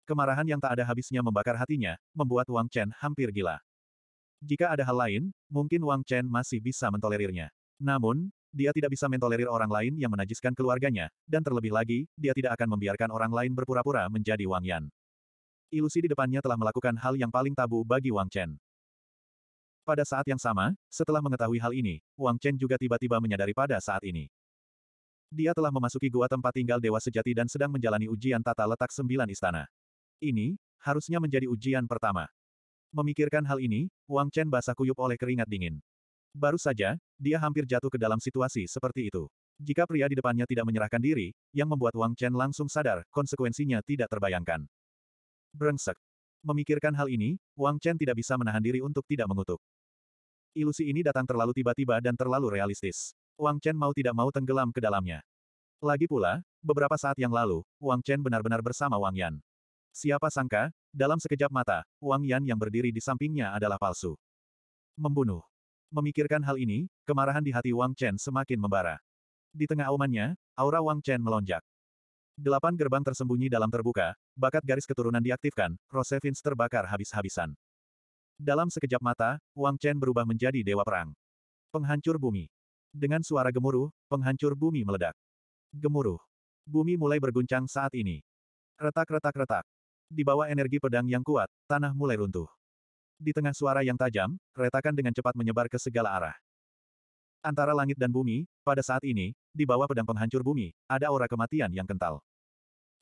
Kemarahan yang tak ada habisnya membakar hatinya, membuat Wang Chen hampir gila. Jika ada hal lain, mungkin Wang Chen masih bisa mentolerirnya. Namun, dia tidak bisa mentolerir orang lain yang menajiskan keluarganya, dan terlebih lagi, dia tidak akan membiarkan orang lain berpura-pura menjadi Wang Yan. Ilusi di depannya telah melakukan hal yang paling tabu bagi Wang Chen. Pada saat yang sama, setelah mengetahui hal ini, Wang Chen juga tiba-tiba menyadari pada saat ini. Dia telah memasuki gua tempat tinggal dewa sejati dan sedang menjalani ujian tata letak sembilan istana. Ini, harusnya menjadi ujian pertama. Memikirkan hal ini, Wang Chen basah kuyup oleh keringat dingin. Baru saja, dia hampir jatuh ke dalam situasi seperti itu. Jika pria di depannya tidak menyerahkan diri, yang membuat Wang Chen langsung sadar, konsekuensinya tidak terbayangkan. Brengsek. Memikirkan hal ini, Wang Chen tidak bisa menahan diri untuk tidak mengutuk. Ilusi ini datang terlalu tiba-tiba dan terlalu realistis. Wang Chen mau tidak mau tenggelam ke dalamnya. Lagi pula, beberapa saat yang lalu, Wang Chen benar-benar bersama Wang Yan. Siapa sangka, dalam sekejap mata, Wang Yan yang berdiri di sampingnya adalah palsu. Membunuh. Memikirkan hal ini, kemarahan di hati Wang Chen semakin membara. Di tengah aumannya, aura Wang Chen melonjak. Delapan gerbang tersembunyi dalam terbuka, bakat garis keturunan diaktifkan, Rosevins terbakar habis-habisan. Dalam sekejap mata, Wang Chen berubah menjadi dewa perang. Penghancur bumi. Dengan suara gemuruh, penghancur bumi meledak. Gemuruh. Bumi mulai berguncang saat ini. Retak-retak-retak. Di bawah energi pedang yang kuat, tanah mulai runtuh. Di tengah suara yang tajam, retakan dengan cepat menyebar ke segala arah. Antara langit dan bumi, pada saat ini, di bawah pedang penghancur bumi, ada aura kematian yang kental.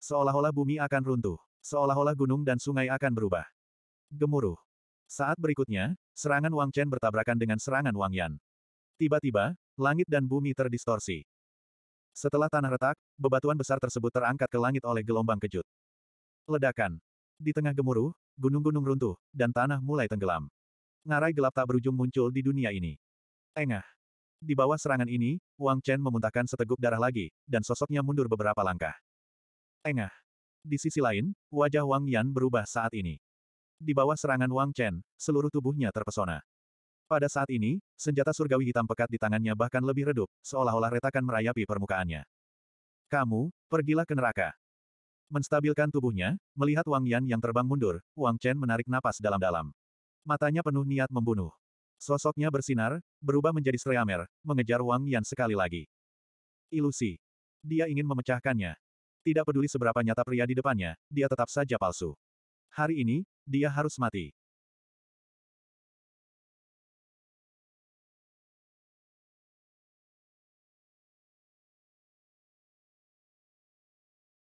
Seolah-olah bumi akan runtuh. Seolah-olah gunung dan sungai akan berubah. Gemuruh. Saat berikutnya, serangan Wang Chen bertabrakan dengan serangan Wang Yan. Tiba-tiba, langit dan bumi terdistorsi. Setelah tanah retak, bebatuan besar tersebut terangkat ke langit oleh gelombang kejut. Ledakan. Di tengah gemuruh, gunung-gunung runtuh, dan tanah mulai tenggelam. Ngarai gelap tak berujung muncul di dunia ini. Engah. Di bawah serangan ini, Wang Chen memuntahkan seteguk darah lagi, dan sosoknya mundur beberapa langkah. Engah. Di sisi lain, wajah Wang Yan berubah saat ini. Di bawah serangan Wang Chen, seluruh tubuhnya terpesona. Pada saat ini, senjata surgawi hitam pekat di tangannya bahkan lebih redup, seolah-olah retakan merayapi permukaannya. Kamu, pergilah ke neraka. Menstabilkan tubuhnya, melihat Wang Yan yang terbang mundur, Wang Chen menarik napas dalam-dalam. Matanya penuh niat membunuh. Sosoknya bersinar, berubah menjadi Sreamer, mengejar Wang Yan sekali lagi. Ilusi. Dia ingin memecahkannya. Tidak peduli seberapa nyata pria di depannya, dia tetap saja palsu. Hari ini, dia harus mati.